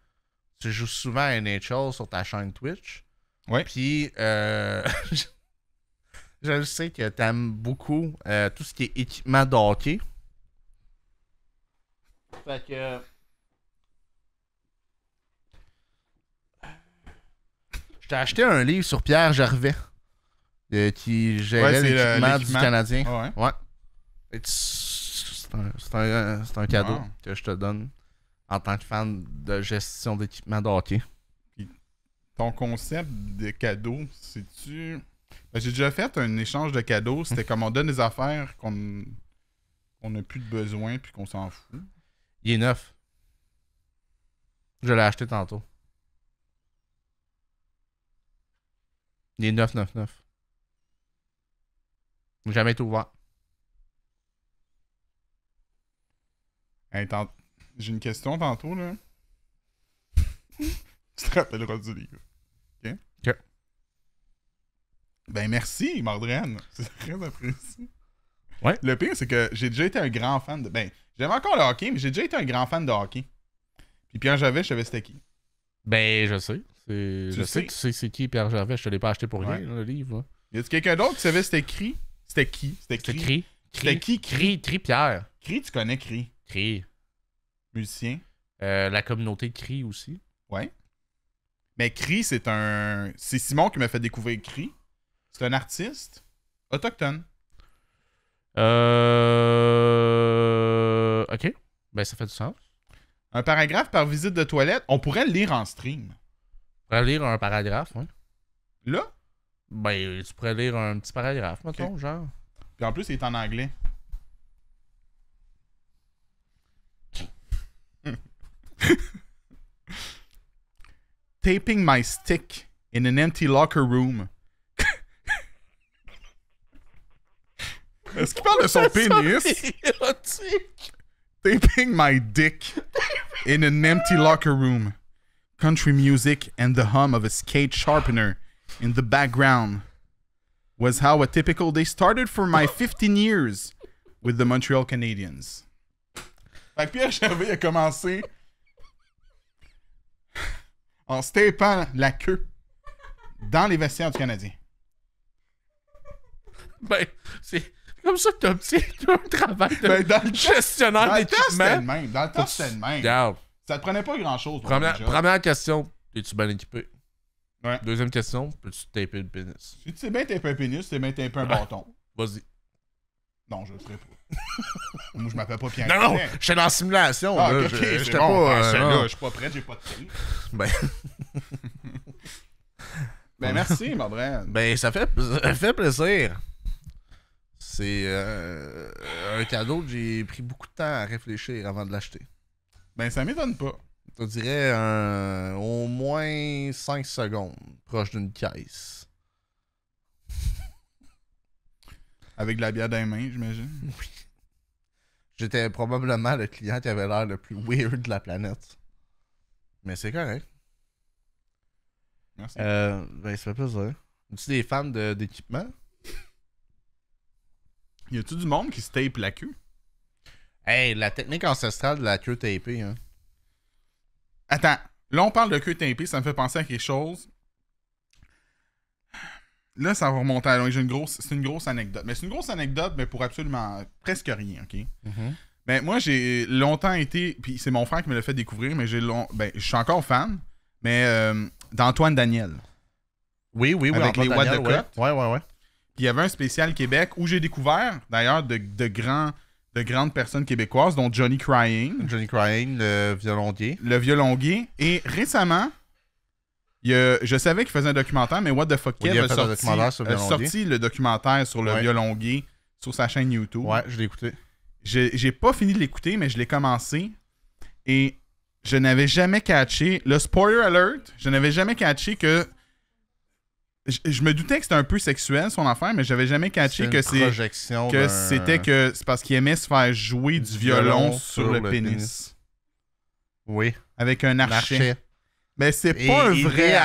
Tu joues souvent à NHL sur ta chaîne Twitch. Oui. Puis euh, je sais que tu aimes beaucoup euh, tout ce qui est équipement de hockey. Fait que. Je t'ai acheté un livre sur Pierre Gervais qui gérait l'équipement du Canadien. Ah ouais. C'est un, cadeau que je te donne en tant que fan de gestion d'équipement de ton concept de cadeau, c'est-tu. Ben, j'ai déjà fait un échange de cadeaux. C'était hmm. comme on donne des affaires qu'on on n'a plus de besoin puis qu'on s'en fout. Il est neuf. Je l'ai acheté tantôt. Il est 999. Jamais tout voir. J'ai une question tantôt, là. tu te rappelleras du livre. OK? OK. Ben merci, Mordren. C'est très apprécié. Ouais. Le pire, c'est que j'ai déjà été un grand fan de. Ben, j'aime encore le hockey, mais j'ai déjà été un grand fan de hockey. Puis Pierre Javet, je savais c'était qui. Ben, je sais. Tu sais, tu sais c'est qui Pierre Javet. Je te l'ai pas acheté pour rien, le livre. Y a-t-il quelqu'un d'autre qui savait c'était qui c'était qui? C'était Cri. C'était qui? Cri. Cri, Pierre. Cri, tu connais Cri. Cri. Musicien. Euh, la communauté Cri aussi. Ouais. Mais Cri, c'est un. C'est Simon qui m'a fait découvrir Cri. C'est un artiste autochtone. Euh. Ok. Ben, ça fait du sens. Un paragraphe par visite de toilette, on pourrait le lire en stream. On pourrait lire un paragraphe, oui. Là, ben, tu pourrais lire un petit paragraphe, mettons, genre. Puis en plus, il est en anglais. Taping my stick in an empty locker room. Est-ce qu'il parle de son pénis? Taping my dick in an empty locker room. Country music and the hum of a skate sharpener in the background was how a typical day started for my 15 years with the Montreal Canadiens. Fait que Pierre Gervais a commencé en se tapant la queue dans les vestiaires du Canadien. Ben, c'est comme ça que tu obtiens un travail de ben, dans le gestionnaire Dans le même. Dans le temps, c'était le même. Ça te prenait pas grand-chose. Première, première question, es-tu bien équipé? Deuxième question, peux-tu taper le pénis? Si tu sais bien taper un pénis, tu sais bien taper un bâton. Vas-y. Non, je le ferai pas. Moi, je m'appelle pas Pierre. Non, non, suis dans la simulation. Ah, là, je pas. Ah, euh, je suis pas prêt, j'ai pas de télé. Ben. ben, merci, ma brand. Ben, ça fait, ça fait plaisir. C'est euh, un cadeau que j'ai pris beaucoup de temps à réfléchir avant de l'acheter. Ben, ça m'étonne pas je dirais un, au moins 5 secondes proche d'une caisse. Avec la bière d'un main, mains, j'imagine. Oui. J'étais probablement le client qui avait l'air le plus weird de la planète. Mais c'est correct. Merci. Euh, ben, ça fait plaisir. Tu des fans d'équipement? y a-tu du monde qui se tape la queue? Hey, la technique ancestrale de la queue tapée, hein. Attends, là on parle de queue tempée, ça me fait penser à quelque chose. Là, ça va remonter à loin. Une grosse, c'est une grosse anecdote. Mais c'est une grosse anecdote, mais pour absolument presque rien, OK? Mm-hmm. Ben, moi, j'ai longtemps été. Puis c'est mon frère qui me l'a fait découvrir, mais j'ai ben, je suis encore fan, mais euh, d'Antoine Daniel. Oui, oui, oui. Avec les ouais. ouais, Puis il y avait un spécial Québec où j'ai découvert, d'ailleurs, de, de grands de grandes personnes québécoises, dont Johnny Crying. Johnny Crying, le violonguier. Le violonguier. Et récemment, je savais qu'il faisait un documentaire, mais What the Fuck Kev a, sorti, le documentaire sur le ouais. sur sa chaîne YouTube. Ouais, je l'ai écouté. J'ai pas fini de l'écouter, mais je l'ai commencé. Et je n'avais jamais catché. Le spoiler alert, je n'avais jamais catché que je, me doutais que c'était un peu sexuel son affaire, mais j'avais jamais catché que c'est que c'était que c'est parce qu'il aimait se faire jouer du, violon, sur, le, pénis. Oui. Avec un archet. Mais c'est pas un vrai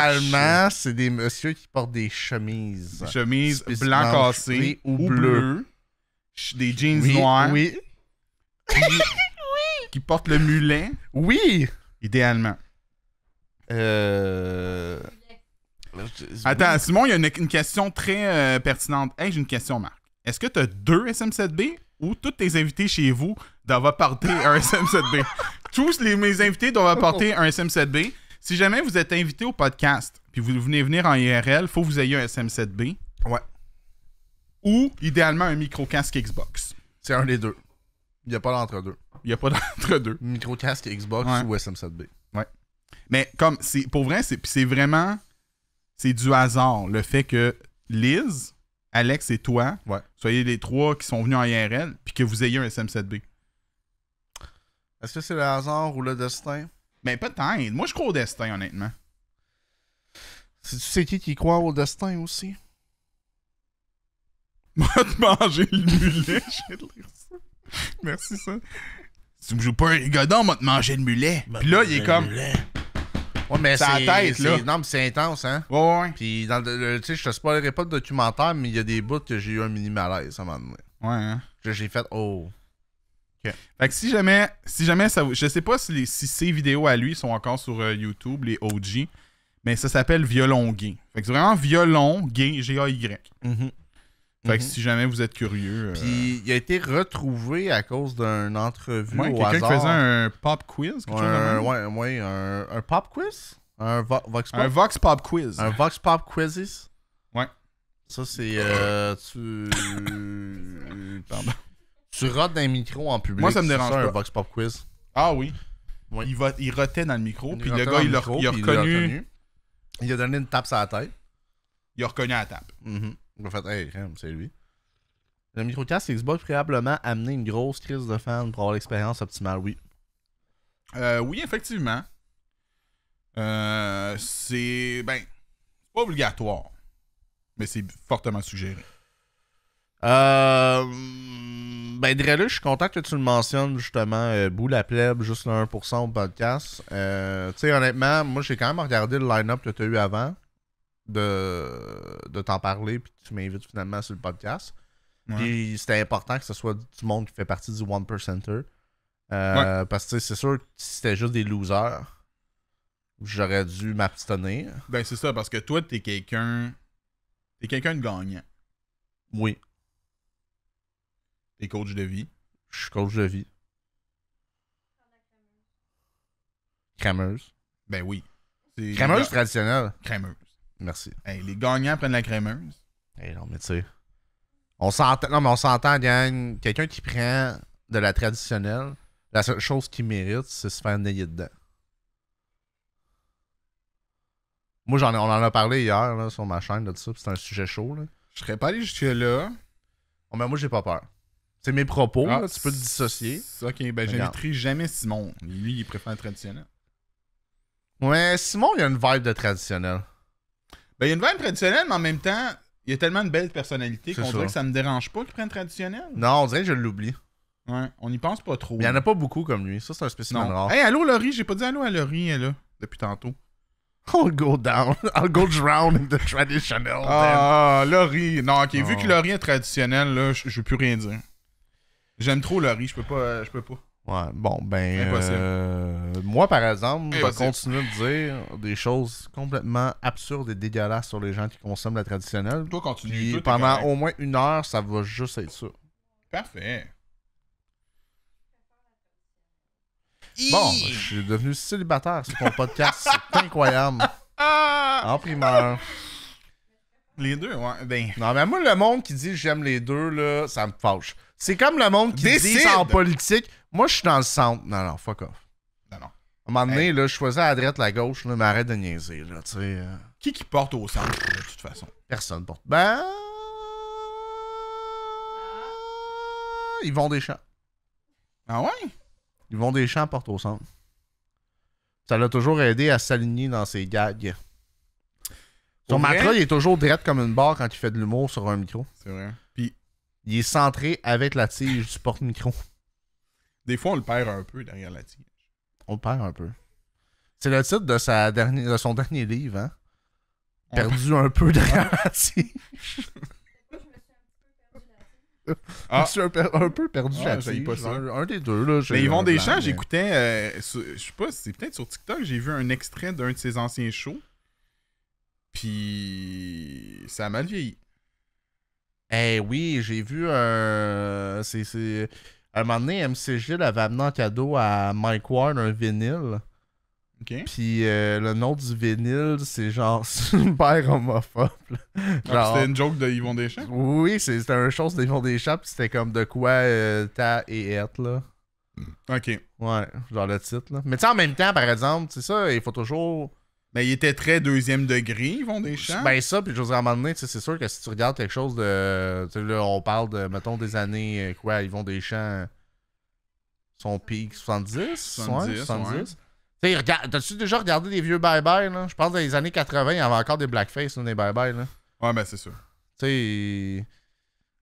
c'est des messieurs qui portent des chemises. Des chemises blanc cassé ou, bleues, bleu. Des jeans noirs. Oui. Qui, oui. Qui portent le mulin. Oui. Idéalement. Euh. Attends, Simon, il y a une, question très euh, pertinente. Hey, j'ai une question, Marc. Est-ce que tu as deux SM7B ou tous tes invités chez vous doivent apporter un SM7B? tous les, mes invités doivent apporter un SM7B. Si jamais vous êtes invité au podcast, puis vous venez venir en IRL, il faut que vous ayez un SM7B. Ouais. Ou, idéalement, un micro-casque Xbox. C'est un des deux. Il n'y a pas d'entre-deux. Il n'y a pas d'entre-deux. Micro-casque Xbox ou SM7B. Ouais. Mais comme, c'est pour vrai, c'est vraiment c'est du hasard. Le fait que Liz, Alex et toi, soyez les trois qui sont venus en IRL, puis que vous ayez un SM7B. Est-ce que c'est le hasard ou le destin? Mais ben, peut-être. Moi, je crois au destin, honnêtement. C'est tu qui qui croit au destin aussi? Moi, de manger le mulet, j'ai ça. Merci, ça. tu me joues pas un rigodon, moi, te manger le mulet. Puis là, il est comme. Ouais, mais c'est tête, là. Non, c'est intense, hein? Ouais, ouais. Puis, dans le, tu sais, je te spoilerai pas de documentaire, mais il y a des bouts que j'ai eu un mini malaise à un moment donné. Ouais, hein? J'ai fait, oh. OK. Fait que si jamais, si jamais ça. Je sais pas si, ses ces vidéos à lui sont encore sur euh, YouTube, les OG, mais ça s'appelle Violon Fait que c'est vraiment Violon Gay, G-A-Y. Mm -hmm. Fait que mhm. si jamais vous êtes curieux. Euh, puis il a été retrouvé à cause d'une entrevue. Ouais, quelqu'un qui faisait un pop quiz, un, ouais, ouais, un, pop quiz Un Vox Pop Un quiz. Un Vox Pop quizzes Ouais. Ça, c'est. Euh, tu. Pardon. Tu rotes dans le micro en public. Moi, ça me dérange un Vox Pop quiz. Ah oui. Il, va, il rotait dans le micro, puis le gars, il a reconnu. Il a donné une tape sur la tête. Il a reconnu la tape. Mm-hmm en fait, c'est lui. Le microcast Xbox préalablement amené une grosse crise de fans pour avoir l'expérience optimale, oui. Euh, oui, effectivement. Euh, c'est. Ben. pas obligatoire. Mais c'est fortement suggéré. Euh, ben, je suis content que tu le mentionnes, justement. Euh, bout la juste le 1% au podcast. Euh, tu sais, honnêtement, moi, j'ai quand même regardé le line-up que tu as eu avant de, de t'en parler puis tu m'invites finalement sur le podcast. Puis c'était important que ce soit du monde qui fait partie du One Percenter. Euh, parce que c'est sûr que si c'était juste des losers, j'aurais dû m'abstenir. Ben c'est ça, parce que toi, t'es quelqu'un. T'es quelqu'un de gagnant. Oui. T'es coach de vie. Je suis coach de vie. Crameuse. Ben oui. Crameuse traditionnelle. Crémeuse. Merci. les gagnants prennent la crémeuse. Hey, eh non, mais tu sais. On s'entend, non, mais on s'entend, gang. Quelqu'un qui prend de la traditionnelle, la seule chose qu'il mérite, c'est se faire nailler dedans. Moi, j'en, on en a parlé hier sur ma chaîne de ça, c'est un sujet chaud. Là. Je serais pas allé jusque-là. Oh, mais moi, j'ai pas peur. C'est mes propos, ah, tu peux te dissocier. Ok, ben j'inviterai jamais Simon. Lui, il préfère la traditionnel. Ouais, Simon, il a une vibe de traditionnel. Ben, il y a une veine traditionnelle, mais en même temps, il y a tellement de belles personnalités qu'on dirait que ça me dérange pas qu'il prenne traditionnel. Non, on dirait que je l'oublie. Ouais, on n'y pense pas trop. il n'y en a pas beaucoup comme lui. Ça, c'est un spécimen rare. Hey, allô, Laurie. J'ai pas dit allô à Laurie, là, depuis tantôt. I'll go down. I'll go drown in the traditional. Ah, Laurie. Non, ok. Vu que Laurie est traditionnel, là, je, ne veux plus rien dire. J'aime trop Laurie. Je peux pas. Je peux pas. Ouais, bon, ben. Euh, moi, par exemple, je vais continuer de dire des choses complètement absurdes et dégueulasses sur les gens qui consomment la traditionnelle. Toi, continue. pendant au moins une heure, ça va juste être ça. Parfait. Bon, je suis devenu célibataire sur ton podcast. C'est incroyable. en primeur. Les deux, ouais. Ben... Non, mais moi, le monde qui dit j'aime les deux, là, ça me fâche. C'est comme le monde qui Décide. dit en politique moi, je suis dans le centre. Non, non, fuck off. Non, non. À un moment donné, là, je choisis à la droite, la gauche, mais arrête de niaiser, là, euh. Qui qui porte au centre, de toute façon? Personne porte. Ben... Ils vont des champs. Ah ouais? Ils vont des champs porte au centre. Ça l'a toujours aidé à s'aligner dans ses gags. Son matra, il est toujours direct comme une barre quand il fait de l'humour sur un micro. C'est vrai. Puis il est centré avec la tige du porte-micro. Des fois, on le perd un peu derrière la tige. On le perd un peu. C'est le titre de, sa de son dernier livre, hein? perdu un peu derrière la tige. Ah. Je suis un, peu perdu ah, là-dessus. Un, un, des deux. Là, mais des Deschamps, j'écoutais, euh, je sais pas, c'est peut-être sur TikTok, j'ai vu un extrait d'un de ses anciens shows. Puis ça a mal vieilli. Eh oui, j'ai vu. Euh, c'est un moment donné, MC Gilles avait amené en cadeau à Mike Ward un vinyle. OK. Puis euh, le nom du vinyle, c'est genre super homophobe. Ah, c'était une joke de Yvon Deschamps? Oui, c'était une chose d'Yvon Deschamps, c'était comme de quoi euh, ta et être, là. Ok. Ouais, genre le titre, là. Mais tu sais, en même temps, par exemple, c'est ça, il faut toujours mais il était très deuxième degré, ils vont des Deschamps. Ben ça, puis je à un moment donné, c'est sûr que si tu regardes quelque chose de... on parle de, mettons, des années, euh, quoi, des champs... son pic 70? 70, ouais, 70. T'as-tu déjà regardé des vieux bye-bye, là? Je pense dans les années 80, il y avait encore des blackface, là, des bye-bye, là. Ouais, ben c'est sûr. Tu sais,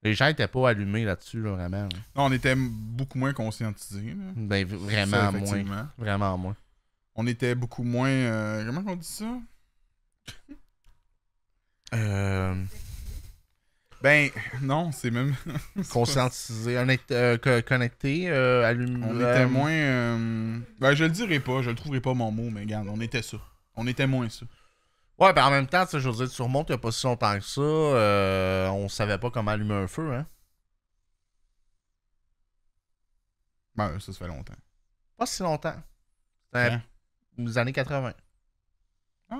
les gens étaient pas allumés là-dessus, là, vraiment. Non, on était beaucoup moins conscientisés. Ben vraiment moins. Vraiment moins on était beaucoup moins. Euh, comment on dit ça? Euh, ben, non, c'est même. Conscientisé, euh, connecté, euh, On était moins. Euh, ben, je le dirai pas, je le trouverai pas mon mot, mais regarde, on était ça. On était moins ça. Ouais, ben en même temps, tu sais, dire, tu remontes il a pas si longtemps que ça. on savait pas comment allumer un feu, hein? Ben, ça, fait longtemps. Pas si longtemps. Les années 80. Ah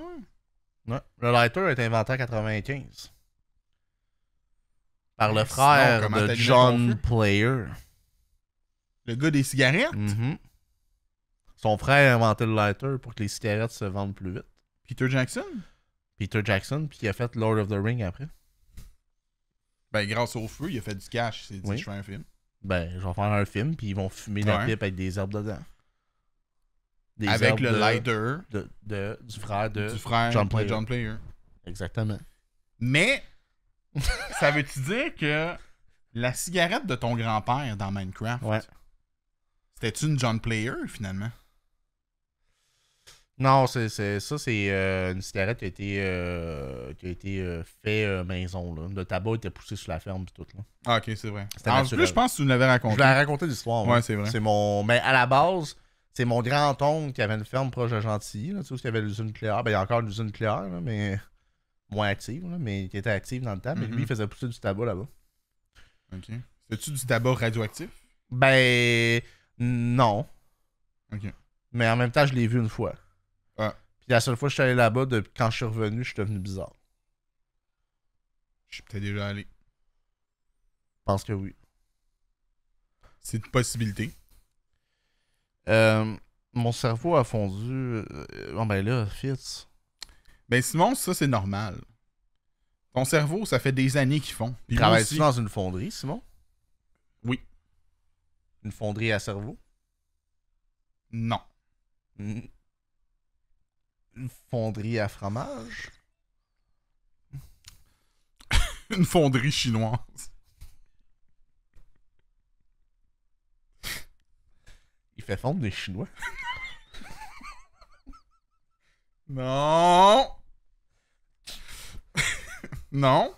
Le lighter est inventé en 95. Par le frère de John Player. Le gars des cigarettes? Mm-hmm. Son frère a inventé le lighter pour que les cigarettes se vendent plus vite. Peter Jackson? Peter Jackson, puis il a fait Lord of the Ring après. Ben, grâce au feu, il a fait du cash. C'est dit, je fais un film. Ben, je vais faire un film, puis ils vont fumer la pipe avec des herbes dedans. Avec le lighter. De, du frère de John Player. Exactement. Mais, ça veut-tu dire que la cigarette de ton grand-père dans Minecraft, ouais. c'était une John Player finalement? Non, c'est, ça, c'est euh, une cigarette qui a été, euh, qui a été euh, fait maison. Là. Le tabac était poussé sur la ferme et tout. Là. Ah, ok, c'est vrai. Ah, en plus, je pense que tu nous l'avais raconté. Je l'ai raconté l'histoire. Oui, ouais hein. c'est vrai. C'est mon... Mais à la base, c'est mon grand-oncle qui avait une ferme proche de Gentilly, tu sais, où il y avait l'usine nucléaire. Ben, il y a encore une usine nucléaire, mais moins active, mais qui était active dans le temps. Mais lui, mm-hmm. il faisait pousser du tabac là-bas. OK. cest tu du tabac radioactif? Ben, non. OK. Mais en même temps, je l'ai vu une fois. Ah. Puis la seule fois que je suis allé là-bas, depuis quand je suis revenu, je suis devenu bizarre. Je suis peut-être déjà allé. Je pense que oui. C'est une possibilité. Euh, mon cerveau a fondu. Bon, euh, ah ben là, Fitz. Ben, Simon, ça, c'est normal. Ton cerveau, ça fait des années qu'ils font. Travailles-tu dans une fonderie, Simon Oui. Une fonderie à cerveau Non. Une fonderie à fromage une fonderie chinoise. fait fondre des Chinois. non! non!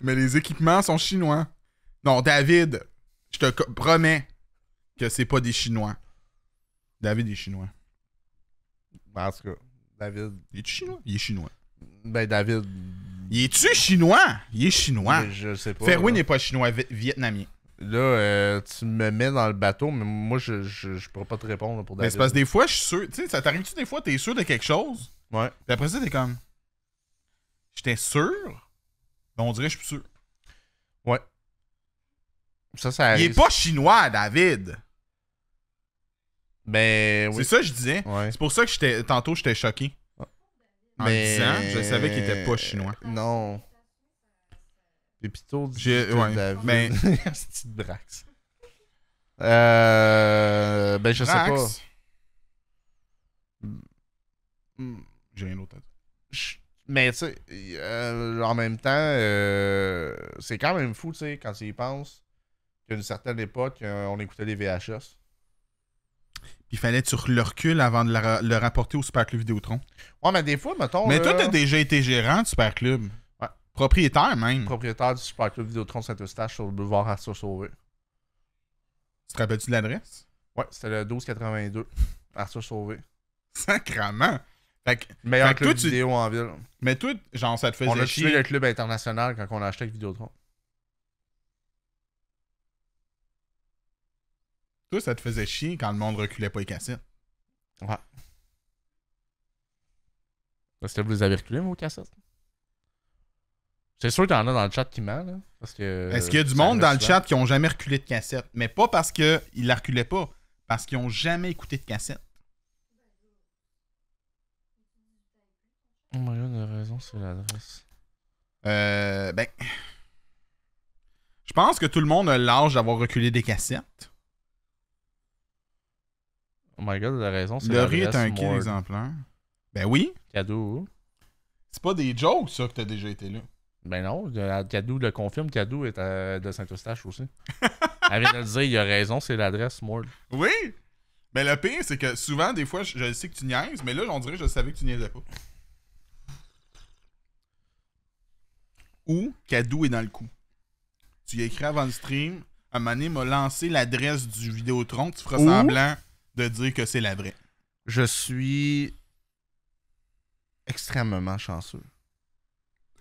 Mais les équipements sont chinois. Non, David, je te promets que c'est pas des Chinois. David est chinois. Parce ben, que David. Il est chinois? Il est chinois. Ben, David, il est-tu chinois? Il est chinois. je sais pas. Ferwin n'est pas chinois, vietnamien. Là, euh, tu me mets dans le bateau, mais moi, je, je, pourrais pas te répondre pour David. Mais c'est parce que des fois, je suis sûr. Tu sais, ça t'arrive-tu des fois, t'es sûr de quelque chose? Ouais. Puis après ça, t'es comme. J'étais sûr, Donc on dirait que je suis sûr. Ouais. Ça, ça Il est pas chinois, David! Ben oui. C'est ça que je disais. C'est pour ça que tantôt, j'étais choqué. En mais... je savais qu'il était pas chinois. Non. Pépito du ouais, David. Mais... C'est une brax. Euh... Ben, je sais pas. J'ai rien d'autre à dire. Mais, tu sais, euh, en même temps, euh, c'est quand même fou, tu sais, quand ils pensent penses qu'à une certaine époque, euh, on écoutait les VHS il fallait que le recul avant de le, rapporter au Superclub Vidéotron. Ouais, mais des fois, mettons. Mais toi, t'as déjà été gérant du Superclub. Ouais. Propriétaire même. Propriétaire du Superclub Vidéotron Saint-Eustache sur le boulevard Arthur Sauvé. Tu te rappelles-tu de l'adresse? Ouais, c'était le 1282. Arthur Sauvé. Sacrament! Fait que, Meilleur club vidéo en ville. Mais toi, genre, ça te faisait on a chier. le club international quand on a acheté le Vidéotron. Toi, ça te faisait chier quand le monde reculait pas les cassettes. Ouais. Parce que vous les avez reculés, vos cassettes? C'est sûr qu'il y en a dans le chat qui ment, là. Parce Est-ce qu'il y a du monde dans le chat qui ont jamais reculé de cassette? Mais pas parce qu'ils la reculaient pas, parce qu'ils ont jamais écouté de cassette. Oh my god, a raison, c'est l'adresse. Euh. Ben. Je pense que tout le monde a l'âge d'avoir reculé des cassettes. Oh my god, a raison, c'est Laurie est un kid exemplaire. Ben oui. Cadou. C'est pas des jokes, ça, que t'as déjà été là. Ben non, euh, Cadou le confirme, Cadou est à, de Saint-Eustache aussi. Elle vient de le dire, il a raison, c'est l'adresse Mord. Oui! Mais ben, le pire, c'est que souvent, des fois, je, sais que tu niaises, mais là, on dirait que je savais que tu niaisais pas. Ou Cadou est dans le coup. Tu y as écrit avant le stream, à un moment m'a lancé l'adresse du Vidéotron, tu feras semblant de dire que c'est la vraie? Je suis extrêmement chanceux.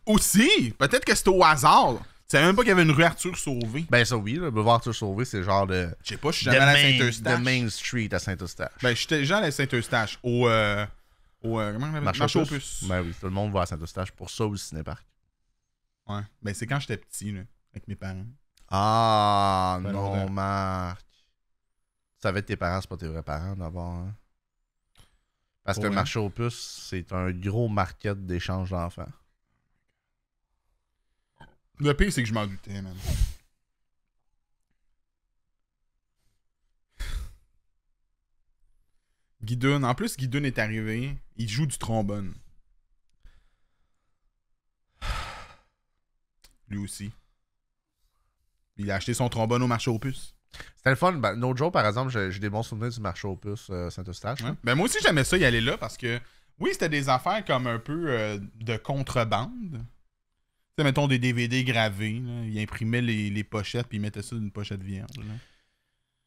Aussi, peut-être que c'est au hasard. Tu savais même pas qu'il y avait une rue Arthur Sauvé. Ben ça oui, le boulevard Arthur Sauvé, c'est genre de. Je sais pas, je suis allé à Saint-Eustache. De Main Street à Saint-Eustache. Ben j'étais déjà allé à Saint-Eustache. Au. Euh, au euh, comment on appelle Marche au puces. Ben oui, tout le monde va à Saint-Eustache pour ça ou le cinéparc. Ouais. Ben c'est quand j'étais petit, avec mes parents. Ah non, Marc. Ça va être tes parents, c'est pas tes vrais parents d'abord. Hein. Parce que le marché aux c'est un gros market d'échange d'enfants. Le pire, c'est que je m'en doutais, man. Guidon, en plus, Guidon est arrivé, il joue du trombone. Lui aussi. Il a acheté son trombone au marché aux puces. C'était le fun. Ben, no par exemple, j'ai des bons souvenirs du marché aux puces euh, Saint-Eustache. Ben, moi aussi, j'aimais ça y aller là parce que, oui, c'était des affaires comme un peu euh, de contrebande. Tu mettons des DVD gravés. il Ils imprimaient les, pochettes puis ils mettaient ça dans une pochette vierge.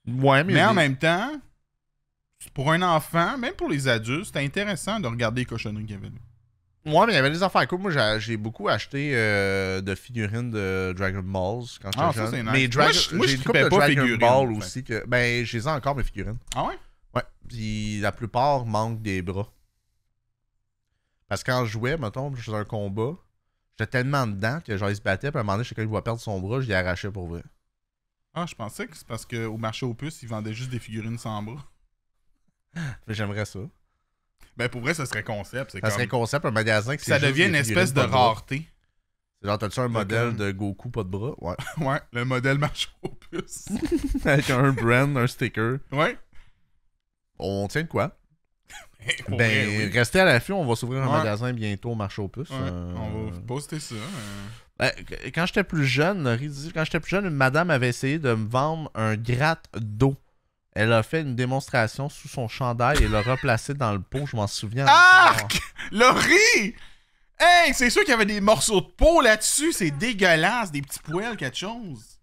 mais. en même temps, pour un enfant, même pour les adultes, c'était intéressant de regarder les cochonneries qu'il y avait là. Ouais, mais il y avait des affaires cool. Moi, j'ai beaucoup acheté euh, de figurines de Dragon Balls quand j'étais ah, jeune. Ça, nice. Mais Dragon, moi, je, ne coupais pas de figurines, Ball aussi. Que, ben, j'ai les encore, mes figurines. Ah ouais? Ouais. Puis la plupart manquent des bras. Parce que quand je jouais, mettons, je faisais un combat, j'étais tellement dedans que genre, il se battait, puis à un moment donné, chacun voit perdre son bras, je l'ai arraché pour vrai. Ah, je pensais que c'est parce qu'au marché aux puces, ils vendaient juste des figurines sans bras. J'aimerais ça. Ben, pour vrai, ça serait concept. Ça serait concept, un magasin qui Ça devient une espèce de, rareté. C'est genre, t'as-tu un modèle de Goku pas de bras? Ouais. ouais, le modèle marche aux Avec un brand, un sticker. Ouais. On tient quoi? ben, ben restez à l'affût, on va s'ouvrir un magasin bientôt au marché euh. On va poster ça. Hein. Ben, quand j'étais plus jeune, quand j'étais plus jeune, une madame avait essayé de me vendre un gratte d'eau. Elle a fait une démonstration sous son chandail et l'a replacé dans le pot, je m'en souviens. Arc! Ah! riz! Hey, c'est sûr qu'il y avait des morceaux de peau là-dessus, c'est dégueulasse, des petits poils, quelque chose.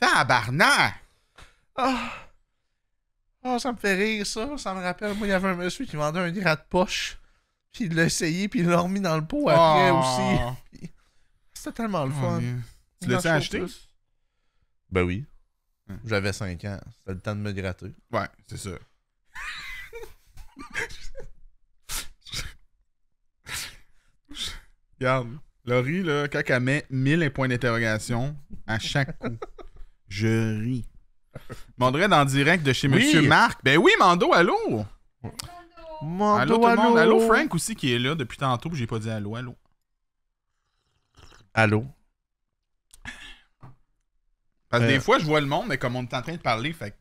Tabarnak! Ah! Oh. oh, ça me fait rire, ça. Ça me rappelle, moi, il y avait un monsieur qui vendait un gratte de poche. Puis il l'a essayé, puis il l'a remis dans le pot après ah! aussi. C'était tellement le fun. Oh, tu l'as acheté? Ben oui. Hum. J'avais 5 ans. c'est le temps de me gratter. Ouais, c'est ça. Regarde, Laurie, là, quand elle met 1000 points d'interrogation à chaque coup, je ris. Mandrait en direct de chez Monsieur Marc. Ben oui, Mando, allô! Mando, allô, tout Le monde. allô, Frank aussi qui est là depuis tantôt, j'ai pas dit allô, allô. Allô des fois, je vois le monde, mais comme on est en train de parler, fait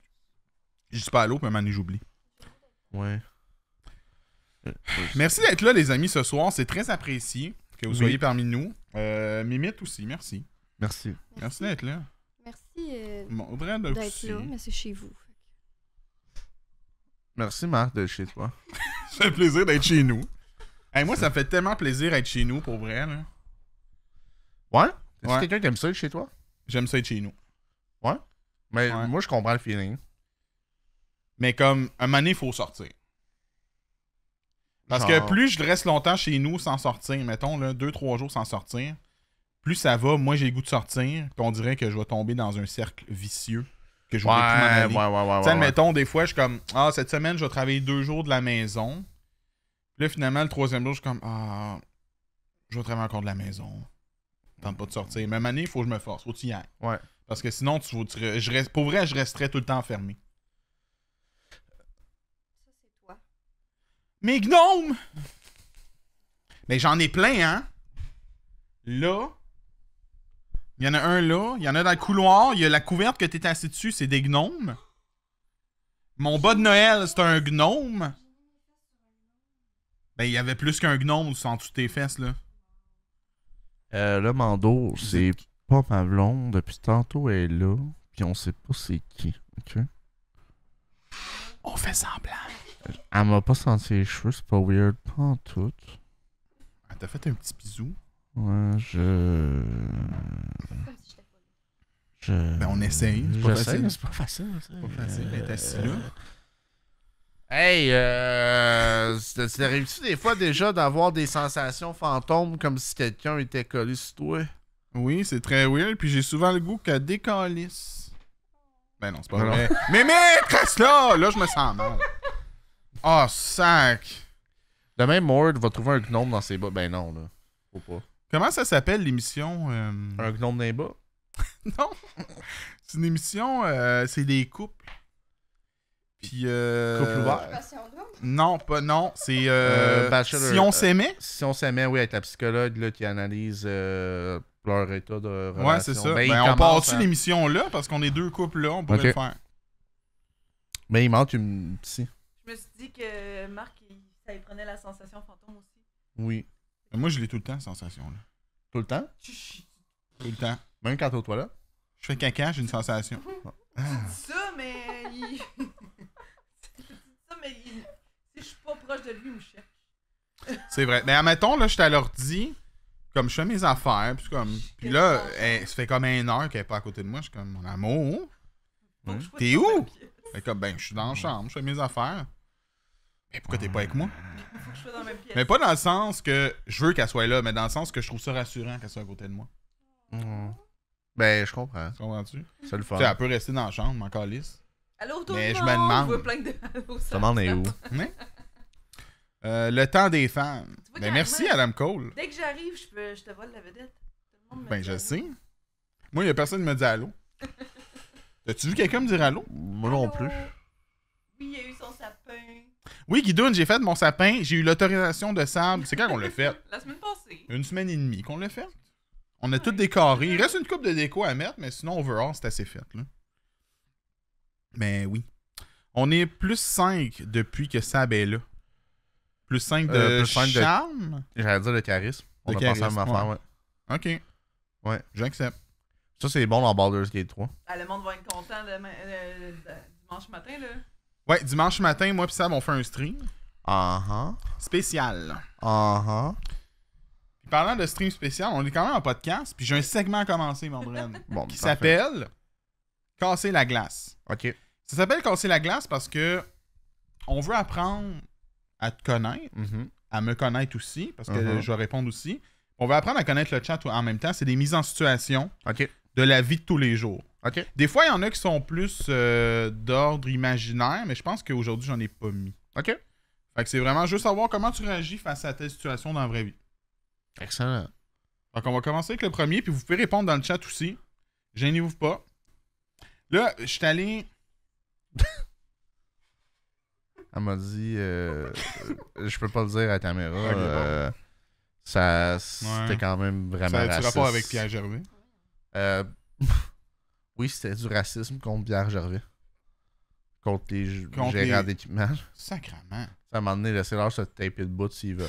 je dis pas l'eau, puis à un moment j'oublie. Ouais. Merci d'être là, les amis, ce soir. C'est très apprécié que vous soyez parmi nous. Euh, aussi, merci. Merci. Merci d'être là. Merci Bon, euh, d'être là, mais c'est chez vous. Merci, Marc, d'être chez toi. Ça fait plaisir d'être chez nous. moi, ça fait tellement plaisir d'être chez nous, pour vrai. Ouais? Est-ce que quelqu'un qui aime ça, chez toi? J'aime ça être chez nous. Mais moi, je comprends le feeling. Mais comme, un mané, il faut sortir. Parce que plus je reste longtemps chez nous sans sortir, mettons, là, deux, trois jours sans sortir, plus ça va, moi j'ai le goût de sortir, qu'on dirait que je vais tomber dans un cercle vicieux que je vais plus Ouais, mettons, des fois, je suis comme Ah, cette semaine, je vais travailler deux jours de la maison. Puis là, finalement, le troisième jour, je suis comme Ah, je vais travailler encore de la maison. Tente pas de sortir. Mais Même mané, il faut que je me force. Faut que y Ouais. Parce que sinon, tu, je pour vrai, je resterais tout le temps enfermé. Ça, c'est toi. Mes gnomes! Mais j'en ai plein, hein? Là. Il y en a un là. Il y en a dans le couloir. Il y a la couverte que tu t'es assis dessus, c'est des gnomes. Mon bas de Noël, c'est un gnome. Ben, il y avait plus qu'un gnome sans toutes tes fesses, là. Euh, là, Mando, c'est pas ma blonde depuis tantôt, elle est là, puis on sait pas c'est qui, ok? On fait semblant. Elle m'a pas senti les cheveux, c'est pas weird, pas en tout. Elle t'a fait un petit bisou? Ouais, je. je... Ben, on essaye. C'est pas, facile. C'est pas facile. C'est pas facile t'as assis là. Euh, hey, euh, tu réussi des fois déjà d'avoir des sensations fantômes comme si quelqu'un était collé sur toi? Oui, c'est très weird. Puis j'ai souvent le goût qu'elle décalisse. Ben non, c'est pas ben vrai. mais mais, reste là! Là, je me sens mal. Oh, sac! Demain, Mord va trouver un gnome dans ses bas. Ben non, là. Faut pas. Comment ça s'appelle l'émission euh? Un gnome dans les bas Non! C'est une émission, euh, c'est des couples. Puis. Euh... Couple Non, pas non. C'est. Euh, si on s'aimait Si on s'aimait, oui, avec la psychologue là, qui analyse leur état de relation. Ouais, c'est ça. Ben, ben, on part-tu l'émission là parce qu'on est deux couples là, on pourrait le faire. Mais ben, il manque une psy. Je me suis dit que Marc, il... ça lui prenait la sensation fantôme aussi. Oui. moi, je l'ai tout le temps, sensation là. Tout le temps Tout le temps. Même quand t'es là Je fais caca, j'ai une sensation. ça, mais. Il... ça, mais si je suis pas proche de lui, il me cherche. c'est vrai. Mais admettons, là, je t'ai alors dit comme je fais mes affaires, puis comme puis là, ça fait comme une heure qu'elle est pas à côté de moi, je suis comme mon amour. T'es où comme ben je suis dans la chambre, je fais mes affaires. Mais pourquoi t'es pas avec moi Faut que je dans pièce. Mais pas dans le sens que je veux qu'elle soit là, mais dans le sens que je trouve ça rassurant qu'elle soit à côté de moi. Mmh. Ben je comprends. Tu Comprends-tu C'est le fun. Tu sais, elle peut rester dans la chambre, mais calice. Allô tout le monde. Mais je me demande. Plein de... Ça m'en est où euh, le temps des femmes. Ben, merci, Adam Cole. Dès que j'arrive, je, peux- je te vole la vedette. Ben, je sais. Moi, il n'y a personne qui me dit allô. As-tu vu quelqu'un me dire allô? Moi non plus. Oui, il y a eu son sapin. Oui, Guidoune, j'ai fait mon sapin. J'ai eu l'autorisation de sable. C'est quand qu'on l'a fait? La semaine passée. Une semaine et demie qu'on l'a fait. On a ah tout décoré. Il reste une coupe de déco à mettre, mais sinon, overall, c'est assez fait. Là. Mais ben oui. On est plus 5 depuis que Sab est là. Plus 5 euh, de charme J'allais dire de charisme. On de a charisme, pensé à ma ouais. Ok. Ouais. J'accepte. Ça, c'est bon dans Baldur's Gate 3. Ah, le monde va être content euh, dimanche matin, là. Ouais, dimanche matin, moi et Sam, on fait un stream. Ah uh Spécial. Ah uh parlant de stream spécial, on est quand même en podcast, puis j'ai un segment à commencer, mon qui s'appelle Casser la glace. OK. Ça s'appelle Casser la glace parce que on veut apprendre à te connaître, mhm. à me connaître aussi, parce que mhm. je vais répondre aussi. On va apprendre à connaître le chat en même temps. C'est des mises en situation de la vie de tous les jours. Des fois, il y en a qui sont plus euh, d'ordre imaginaire, mais je pense qu'aujourd'hui, j'en ai pas mis. OK. Fait c'est vraiment juste savoir comment tu réagis face à telle situation dans la vraie vie. Excellent. Donc, on va commencer avec le premier, puis vous pouvez répondre dans le chat aussi. Je n'y vous pas. Là, je suis allé. Elle m'a dit, euh, je peux pas le dire à la caméra. Euh, ça, c'était quand même vraiment ça a du rapport avec Pierre Gervais? Euh, oui, c'était du racisme contre Pierre Gervais. Contre les gérants d'équipement. Sacrement. Ça m'a donné, laisser leur se taper le bout s'il veulent.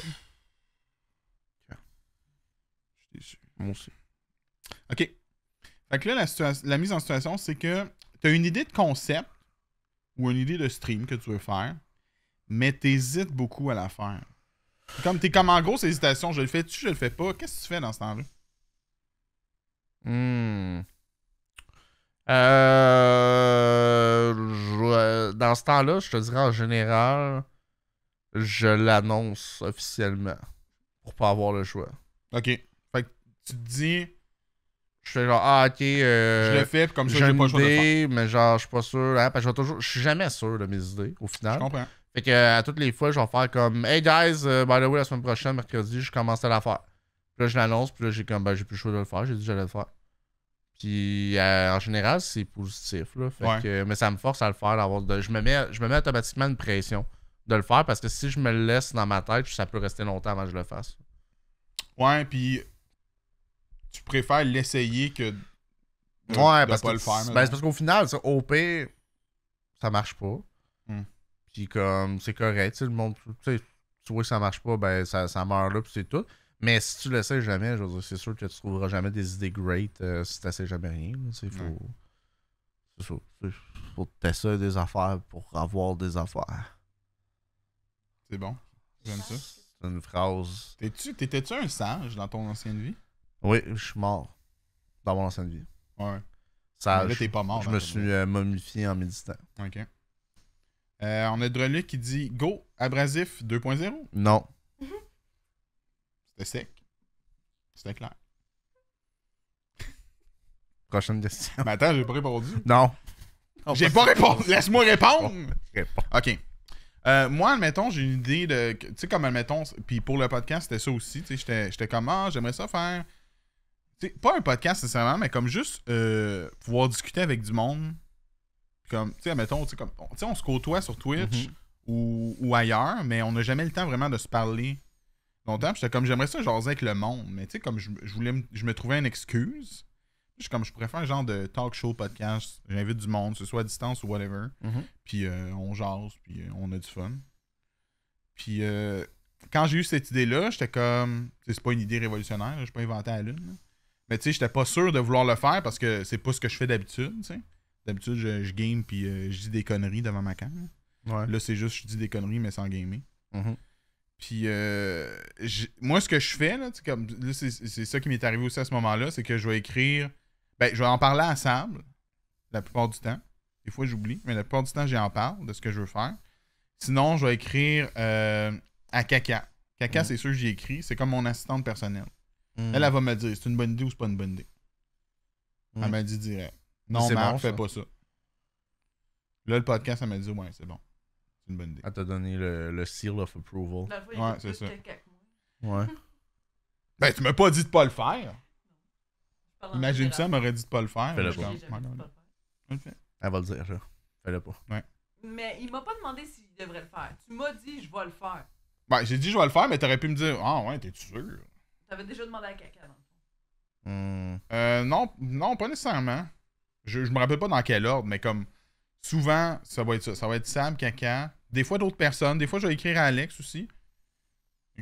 Je suis déçu. Moi aussi. OK. Fait que là, la, la mise en situation, c'est que tu as une idée de concept ou une idée de stream que tu veux faire mais t'hésites beaucoup à la faire. Comme t'es comme en grosse hésitation, je le fais-tu, je le fais pas. Qu'est-ce que tu fais dans ce temps-là? Hmm. Euh, dans ce temps-là, je te dirais en général, je l'annonce officiellement pour pas avoir le choix. Ok. Fait que tu te dis. Je fais genre, ah, ok. Euh, je le fais, comme ça, j'ai pas le mais genre, je suis pas sûr. Hein, je, je suis jamais sûr de mes idées, au final. Je comprends. Fait que à toutes les fois, je vais faire comme Hey guys, euh, by the way, la semaine prochaine, mercredi, je commence à la faire. Puis là, je l'annonce, puis là, j'ai comme, ben, j'ai plus le choix de le faire, j'ai dit que j'allais le faire. Puis euh, en général, c'est positif, là. Fait que, mais ça me force à le faire, d'avoir je, me mets, je me mets automatiquement une pression de le faire parce que si je me laisse dans ma tête, ça peut rester longtemps avant que je le fasse. Ouais, puis tu préfères l'essayer que de, ouais, parce pas le faire. Ben, c'est parce qu'au final, ça, au ça marche pas. Puis comme, c'est correct, le monde, tu vois que ça marche pas, ben ça, meurt là, puis c'est tout. Mais si tu le sais jamais, je veux dire, c'est sûr que tu trouveras jamais des idées great euh, si tu jamais rien. C'est faut... Mm. des affaires pour avoir des affaires. C'est bon. J'aime ça. C'est une phrase. T'étais-tu un sage dans ton ancienne vie? Oui, je suis mort. Dans mon ancienne vie. Ouais. Sage. Je me suis euh, momifié en méditant. Ok on a Drelux qui dit Go, abrasif 2.0. Non. C'était sec. C'était clair. Prochaine question. Mais ben, attends, j'ai pas répondu. Non. j'ai pas répondu. Laisse-moi répondre. ok. Euh, moi, admettons, j'ai une idée de. Tu sais, comme admettons, puis pour le podcast, c'était ça aussi. Tu sais, j'étais comme, ah, j'aimerais ça faire. Tu sais, pas un podcast nécessairement, mais comme juste euh, pouvoir discuter avec du monde comme, tu sais, mettons, on se côtoie sur Twitch mhm. ou, ailleurs, mais on n'a jamais le temps vraiment de se parler longtemps. J'étais comme, j'aimerais ça jaser avec le monde, mais tu sais, comme je, voulais, je me trouvais une excuse. Je comme, je pourrais faire un genre de talk show, podcast, j'invite du monde, que ce soit à distance ou whatever. Mhm. Puis euh, on jase, puis euh, on a du fun. Puis euh, quand j'ai eu cette idée-là, j'étais comme, c'est pas une idée révolutionnaire, je suis pas inventé à la lune. Mais tu sais, j'étais pas sûr de vouloir le faire parce que c'est pas ce que je fais d'habitude, tu sais. D'habitude, je, game puis euh, je dis des conneries devant ma cam. Là, c'est juste je dis des conneries, mais sans gamer. Mm-hmm. Puis euh, moi, ce que je fais, comme, c'est ça qui m'est arrivé aussi à ce moment-là, c'est que je vais écrire. Ben, je vais en parler à Sable la plupart du temps. Des fois, j'oublie, mais la plupart du temps, j'en parle de ce que je veux faire. Sinon, je vais écrire euh, à Caca. Caca, mm-hmm. c'est sûr que j'ai écrit. C'est comme mon assistante personnelle. Mm-hmm. Elle, elle va me dire c'est une bonne idée ou c'est pas une bonne idée. Elle m'a dit direct. Non, Marc, bon, fais pas ça. Là, le podcast, ça m'a dit, ouais, c'est bon. C'est une bonne idée. Elle t'a donné le, seal of approval. ouais, c'est ça. Ouais. ben, tu m'as pas dit de pas le faire. Imagine ça, elle m'aurait dit de pas le faire. Elle va le dire, ça. Fais-le pas. Ouais. Mais il m'a pas demandé s'il devrait le faire. Tu m'as dit, je vais le faire. Ben, j'ai dit, je vais le faire, mais t'aurais pu me dire, ah oh, ouais, t'es sûr? T'avais déjà demandé à quelqu'un, dans le fond. Hmm. Euh, non, non, pas nécessairement. Je, me rappelle pas dans quel ordre, mais comme souvent, ça va être ça. Ça va être Sam, Kaka Des fois, d'autres personnes. Des fois, je vais écrire à Alex aussi.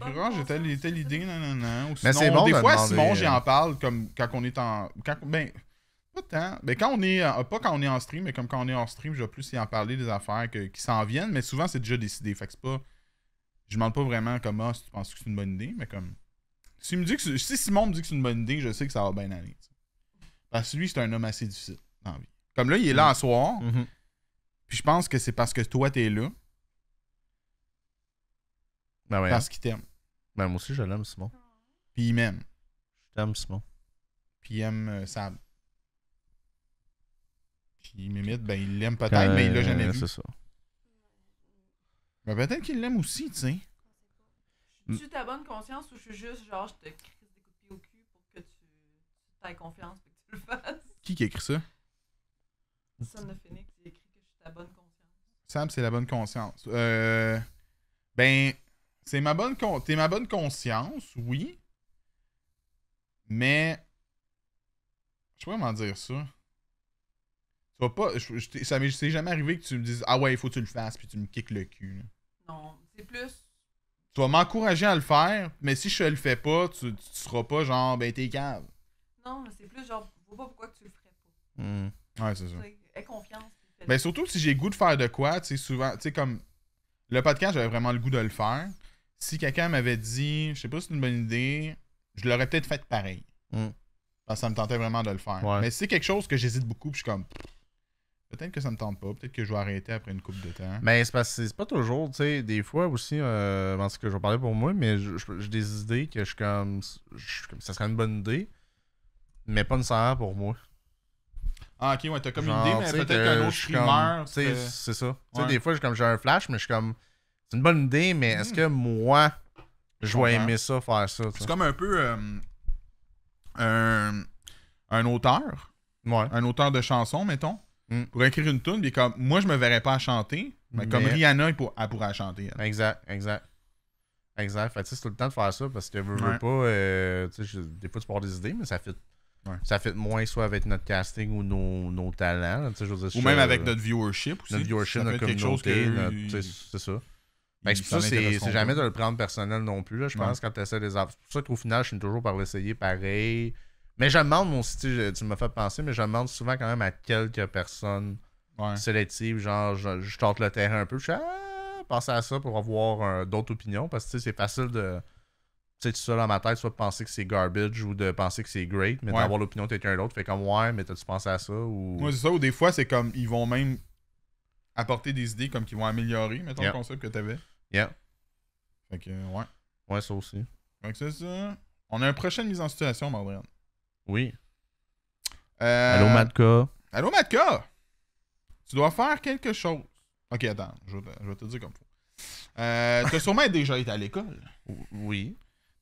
Ah, j'ai telle, idée, non, non, non. sinon, des fois, Simon, j'en euh, parle comme quand on est en. ben, pas Mais ben, quand on est. Euh, pas quand on est en stream, mais comme quand on est en stream, je vais plus y en parler des affaires qui s'en viennent. Mais souvent, c'est déjà décidé. Fait que c'est pas. Je demande pas vraiment comment tu penses que c'est une bonne idée, mais comme. Si, me dit que, si Simon me dit que c'est une bonne idée, je sais que ça va bien aller. Parce que lui, c'est un homme assez difficile. Comme là, il est là mm. à soir. Mm-hmm. Puis je pense que c'est parce que toi, t'es là. Ben hein. Parce qu'il t'aime. Ben moi aussi, je l'aime, Simon. Puis il m'aime. Je t'aime, Simon. Puis il aime ça. Euh, Sab. Puis il m'imite, ben il l'aime peut-être, euh, mais il l'a jamais vu. Ben peut-être qu'il l'aime aussi, tu sais. tu suis ta bonne conscience ou je suis juste genre, je te crise des coups de pied au cul pour que tu, tu aies confiance et que tu le fasses? Qui qui écrit ça? Sam c'est la bonne conscience. Euh, ben, c'est ma bonne con... T'es ma bonne conscience, oui. Mais. Je sais pas comment dire ça. Tu vas pas. Je, ça m'est jamais arrivé que tu me dises Ah ouais, il faut que tu le fasses, puis tu me kicks le cul. Non, c'est plus. Tu vas m'encourager à le faire, mais si je le fais pas, tu, tu seras pas genre, ben t'es cave. Non, mais c'est plus genre, je vois pas pourquoi tu le ferais pas. Mmh. Ouais, c'est ça confiance. Mais surtout, si j'ai goût de faire de quoi, tu sais, souvent, tu sais, comme le podcast, j'avais vraiment le goût de le faire. Si quelqu'un m'avait dit, je sais pas si c'est une bonne idée, je l'aurais peut-être fait pareil. Mm. ça me tentait vraiment de le faire. Mais c'est quelque chose que j'hésite beaucoup, puis je suis comme, peut-être que ça me tente pas, peut-être que je vais arrêter après une coupe de temps. Mais c'est c'est pas toujours, tu sais, des fois aussi, euh, parce que je vais pour moi, mais j'ai des idées que je suis comme, ça serait une bonne idée, mais pas nécessaire pour moi. Ah, ok, ouais, t'as comme une idée, mais peut-être un autre streamer. C'est ça. Tu sais, des fois, comme j'ai un flash, mais je suis comme. C'est une bonne idée, mais est-ce hmm. que moi, je vais aimer ça, faire ça? C'est comme un peu. Euh, un, un auteur. Ouais. Un auteur de chansons, mettons. Hmm. Pour écrire une tune, puis comme. Moi, je me verrais pas à chanter, mais, comme Rihanna, elle, pourra chanter. Exact, exact. Exact. Fait c'est tout le temps de faire ça parce que euh, je veux pas. sais, des fois, tu peux des idées, mais ça fait ça fait moins soit avec notre casting ou nos, nos talents. ou même avec euh, notre viewership aussi. Notre viewership, notre communauté, c'est ça. Ben, c'est ça, c'est jamais de le prendre personnel non plus. je pense quand tu essaies des C'est pour ça qu'au final, je suis toujours par l'essayer pareil. Mais je demande, mon tu, tu me fait penser, mais je demande souvent quand même à quelques personnes sélectives. Genre, je, tente le terrain un peu. Je suis ah, penser à ça pour avoir euh, d'autres opinions parce que c'est facile de sais, ça dans ma tête, soit de penser que c'est garbage ou de penser que c'est great, mais d'avoir l'opinion de quelqu'un d'autre, fait comme ouais, mais t'as-tu pensé à ça ou. Moi, c'est ça, ou des fois, c'est comme ils vont même apporter des idées comme qu'ils vont améliorer, mettons, le concept que t'avais. Yeah. Fait que, euh, ouais. Ouais, ça aussi. Fait que c'est ça. On a une prochaine mise en situation, Mardrian. Oui. Euh... Allô, Matka. Allô, Matka! Tu dois faire quelque chose. Ok, attends, je vais te, dire comme faut. Euh, t'as sûrement déjà été à l'école. Oui.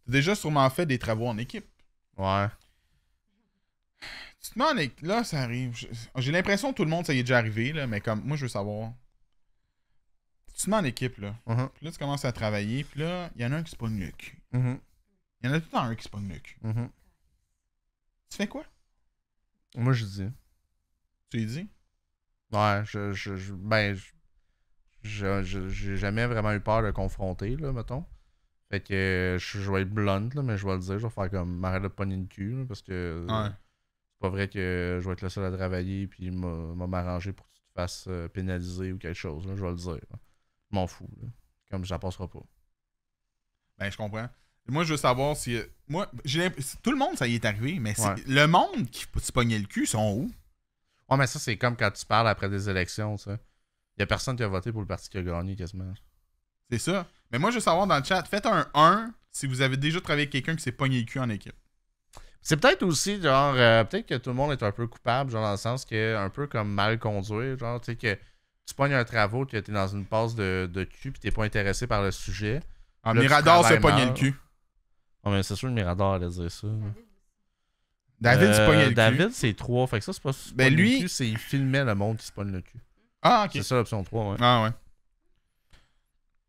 T'as déjà sûrement fait des travaux en équipe. Ouais. Tu te équipe. là, ça arrive. J'ai l'impression que tout le monde, ça y est déjà arrivé, là, mais comme, moi, je veux savoir. Tu te mets en équipe, là. Mm-hmm. Puis là, tu commences à travailler, puis là, il y en a un qui se pogne le cul. Mm-hmm. Il y en a tout le temps un qui se pogne le cul. Mm-hmm. Tu fais quoi? Moi, je dis. Tu dis? Ouais, je. je, je ben, j'ai jamais vraiment eu peur de confronter, là, mettons. Fait que euh, je, vais être blunt, mais je vais le dire, je vais faire comme m'arrêter de pogner le cul, parce que euh, c'est pas vrai que je vais être le seul à travailler, puis m'arranger pour que tu te fasses euh, pénaliser ou quelque chose, je vais le dire. Je m'en fous, comme ça passera pas. Ben, je comprends. Moi, je veux savoir si. Moi, tout le monde, ça y est arrivé, mais le monde qui se pognait le cul, sont où? Ouais, mais ça, c'est comme quand tu parles après des élections, ça. Il y a personne qui a voté pour le parti qui a gagné, quasiment. C'est ça. Mais moi, je veux savoir dans le chat, faites un 1 si vous avez déjà travaillé avec quelqu'un qui s'est pogné le cul en équipe. C'est peut-être aussi, genre, euh, peut-être que tout le monde est un peu coupable, genre, dans le sens que, un peu comme mal conduit. genre, tu sais, que tu pognes un travaux, que t'es dans une passe de, de cul, pis t'es pas intéressé par le sujet. Ah, Mirador s'est pogné le cul. Oh, mais c'est sûr, le Mirador allait dire ça. David, s'est euh, pogné le cul. David, c'est 3, fait que ça, c'est pas. Ben, lui. C'est il filmait le monde qui se pogne le cul. Ah, ok. C'est ça l'option 3, ouais. Ah, ouais.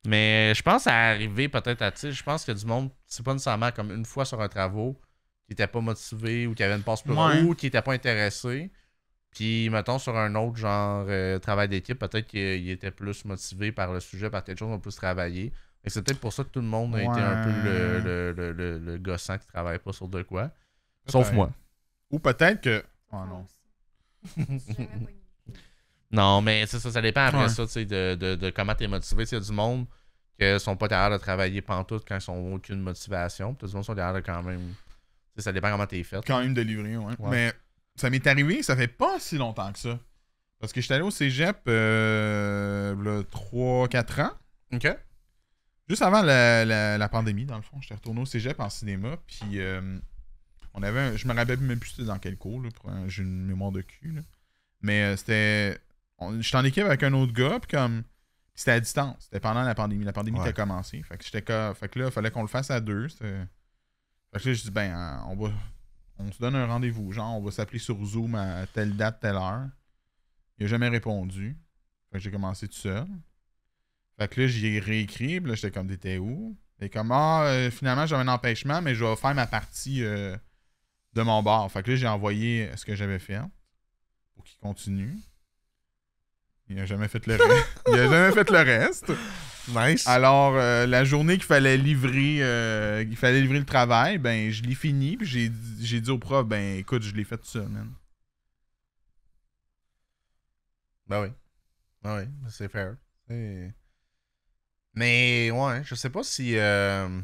Mais je pense à arriver peut-être à. Je pense que du monde, c'est pas nécessairement comme une fois sur un travaux qui était pas motivé ou qui avait une passe plus ou qui n'était pas intéressé. Puis, mettons, sur un autre genre euh, travail d'équipe, peut-être qu'il était plus motivé par le sujet, par quelque chose, on peut plus travailler. Et c'est peut-être pour ça que tout le monde a été un peu le, le, le, le, gossant qui travaille pas sur de quoi. Sauf moi. Ou peut-être que. Oh non. Non, mais ça, ça dépend après ça, tu sais, de, de, de, comment t'es motivé. S'il y a du monde qui sont pas derrière de travailler pantoute quand ils sont aucune motivation, Tout le monde sont derrière quand même. ça dépend comment t'es fait. Quand même de livrer, Mais ça m'est arrivé, ça fait pas si longtemps que ça. Parce que j'étais allé au cégep 3-4 euh, ans. OK. Juste avant la, pandémie, dans le fond, j'étais retourné au cégep en cinéma, puis euh, on avait Je me rappelle même plus dans quel cours, j'ai une mémoire de cul, Mais euh, c'était J'étais en équipe avec un autre gars, puis comme. C'était à distance. C'était pendant la pandémie. La pandémie était commencée. Fait que, j'étais fait que là, il fallait qu'on le fasse à deux. Fait que là, je dis, ben, hein, on va. On se donne un rendez-vous. Genre, on va s'appeler sur Zoom à telle date, telle heure. Il a jamais répondu. Fait que j'ai commencé tout seul. Fait que là, j'y réécrit. là, j'étais comme, t'étais où? Et comme, ah, euh, finalement, j'avais un empêchement, mais je vais faire ma partie euh, de mon bar. Fait que là, j'ai envoyé ce que j'avais fait pour qu'il continue. Il n'a jamais fait le reste. Il jamais fait le reste. Nice. Alors, euh, la journée qu'il fallait livrer euh, fallait livrer le travail, ben je l'ai fini. Puis j'ai, dit au prof, ben écoute, je l'ai fait tout seul, Ben oui. Ben oui, c'est fair. Mais ouais, je sais pas si. Euh,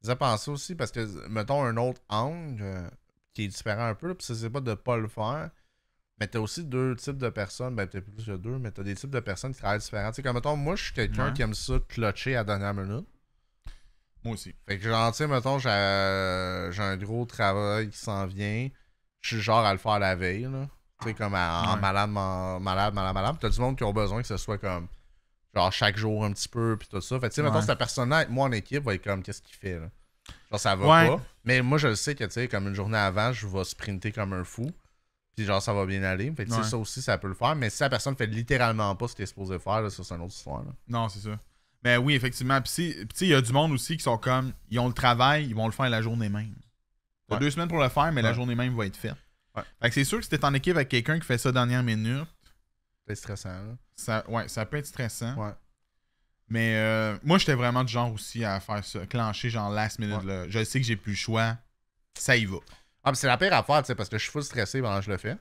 ça avez pensé aussi, parce que mettons un autre angle qui est différent un peu, puis c'est pas de pas le faire. Mais t'as aussi deux types de personnes, ben peut-être plus que deux, mais t'as des types de personnes qui travaillent différents. Tu comme mettons, moi je suis quelqu'un qui aime ça clocher à donner dernière minute. Moi aussi. Fait que genre, tu mettons, euh, j'ai un gros travail qui s'en vient. Je suis genre à le faire la veille, là. Tu sais, comme en malade, malade, malade, malade. t'as du monde qui ont besoin que ce soit comme genre chaque jour un petit peu, puis tout ça. Fait tu sais, mettons, cette personne-là, moi en équipe, va être comme, qu'est-ce qu'il fait, là? Genre, ça va pas. Mais moi, je sais que, tu sais, comme une journée avant, je vais sprinter comme un fou puis genre ça va bien aller. Fait ça aussi, ça peut le faire. Mais si la personne fait littéralement pas ce qu'elle est supposée faire, ça c'est une autre histoire. Non, c'est ça. Mais oui, effectivement. Puis il y a du monde aussi qui sont comme, ils ont le travail, ils vont le faire la journée même. T'as deux semaines pour le faire, mais la journée même va être faite. Fait que c'est sûr que si t'es en équipe avec quelqu'un qui fait ça dernière minute. C'est stressant, là. Ça, ouais, ça peut être stressant. Mais euh, moi, j'étais vraiment du genre aussi à faire ça, clencher genre last minute. Je sais que j'ai plus le choix, ça y va. Ah, c'est la pire affaire, tu sais, parce que je suis full stressé pendant que je le fais.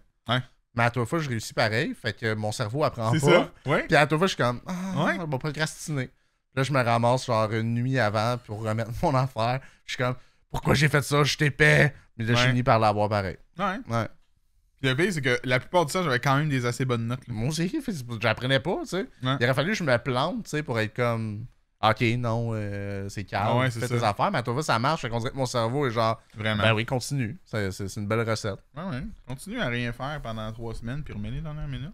Mais à toi fois, je réussis pareil. Fait que mon cerveau apprend pas. Ça? Puis à toi fois, je suis comme, ah, ouais. je procrastiner. Là, je me ramasse genre une nuit avant pour remettre mon affaire. Je suis comme, pourquoi j'ai fait ça? Je t'épais. Mais là, ouais. je finis par l'avoir pareil. Ouais. Ouais. le pire, c'est que la plupart du temps, j'avais quand même des assez bonnes notes. Moi aussi, j'apprenais pas, tu sais. Il aurait fallu que je me plante, tu sais, pour être comme. OK, non, euh, c'est calme, ah fais tes affaires, mais à toi, ça marche. Fait qu'on dirait que mon cerveau est genre, Vraiment. ben oui, continue. C'est une belle recette. Ouais, ah ouais. Continue à rien faire pendant trois semaines, puis remets-les dans la minute.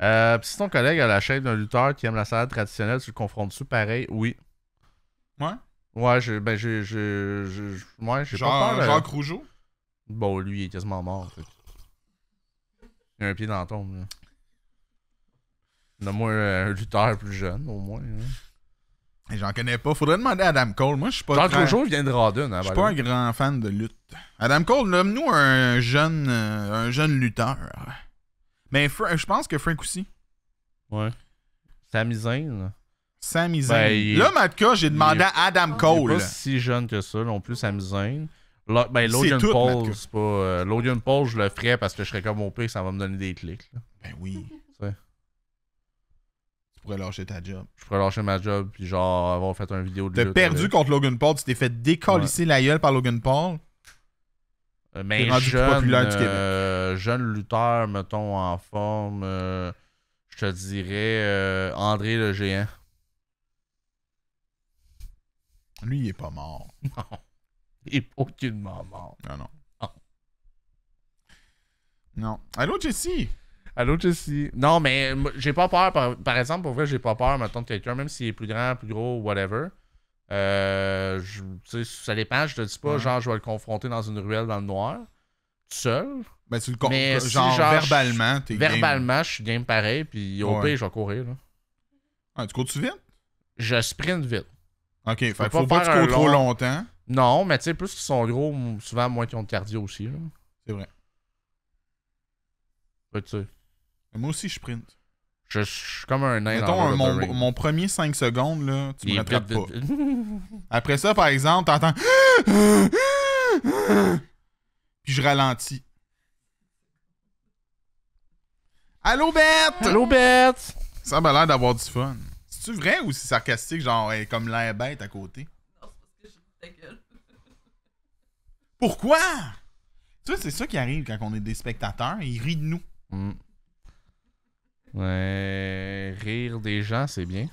Euh, Puis si ton collègue a la chaîne d'un lutteur qui aime la salade traditionnelle, tu le confrontes-tu pareil? Oui. Ouais? Ouais, je, Ben, j'ai. Ouais, j'ai pas peur. Euh, Jacques Rougeau? Bon, lui, il est quasiment mort. Il a un pied dans la tombe, là. Donne-moi un lutteur plus jeune, au moins. Hein. J'en connais pas. Faudrait demander à Adam Cole. Moi, je suis pas. Jean toujours vient de Radun hein, Je suis pas un grand fan de lutte. Adam Cole, nomme-nous un jeune, euh, un jeune lutteur. Mais je pense que Frank aussi. Ouais. Samizane. Samizane. Ben, là, Matka, j'ai demandé à Adam Cole. Il pas si jeune que ça non plus, Samizane. Zayn. Ben, Paul, c'est pas. Euh, Paul, je le ferais parce que je serais comme au pire, ça va me donner des clics. Ben oui relâcher ta job. Je pourrais lâcher ma job, puis genre avoir fait un vidéo de T'as perdu euh, contre Logan Paul, tu t'es fait décollisser la gueule par Logan Paul. Euh, mais jeune, euh, jeune lutteur, mettons, en forme, je te dirais André le Géant. Lui, il est pas mort. Non. Il est aucunement mort. Non, non. Non. Ah. Non. Allô, Jesse Allô, Jessie. Non, mais j'ai pas peur. Par, exemple, pour vrai, j'ai pas peur, maintenant de quelqu'un, même s'il est plus grand, plus gros, whatever. Euh, ça dépend, je te dis pas, genre, je vais le confronter dans une ruelle dans le noir, seul. Mais ben, tu le mais genre, verbalement, t'es Verbalement, je suis game pareil, puis au pire, je vais courir. Là. Ah, tu cours-tu vite? Je sprint vite. Ok, fait, faut, pas, que tu cours trop longtemps. Non, mais tu sais, plus qu'ils sont gros, souvent moins qu'ils ont de cardio aussi. C'est vrai. Ouais, tu sais. Moi aussi, je sprint. Je, suis comme un nain. Mettons, mon, premier 5 secondes, là, tu me rattrapes pas. Après ça, par exemple, t'entends. Puis je ralentis. Allô, Bête! Allô, Bête! Ça m'a l'air d'avoir du fun. cest vrai ou c'est sarcastique, genre, comme l'air bête à côté? Non, c'est parce que je Pourquoi? Tu vois, c'est ça qui arrive quand on est des spectateurs, ils rient de nous. Mm. Ouais, rire des gens, c'est bien.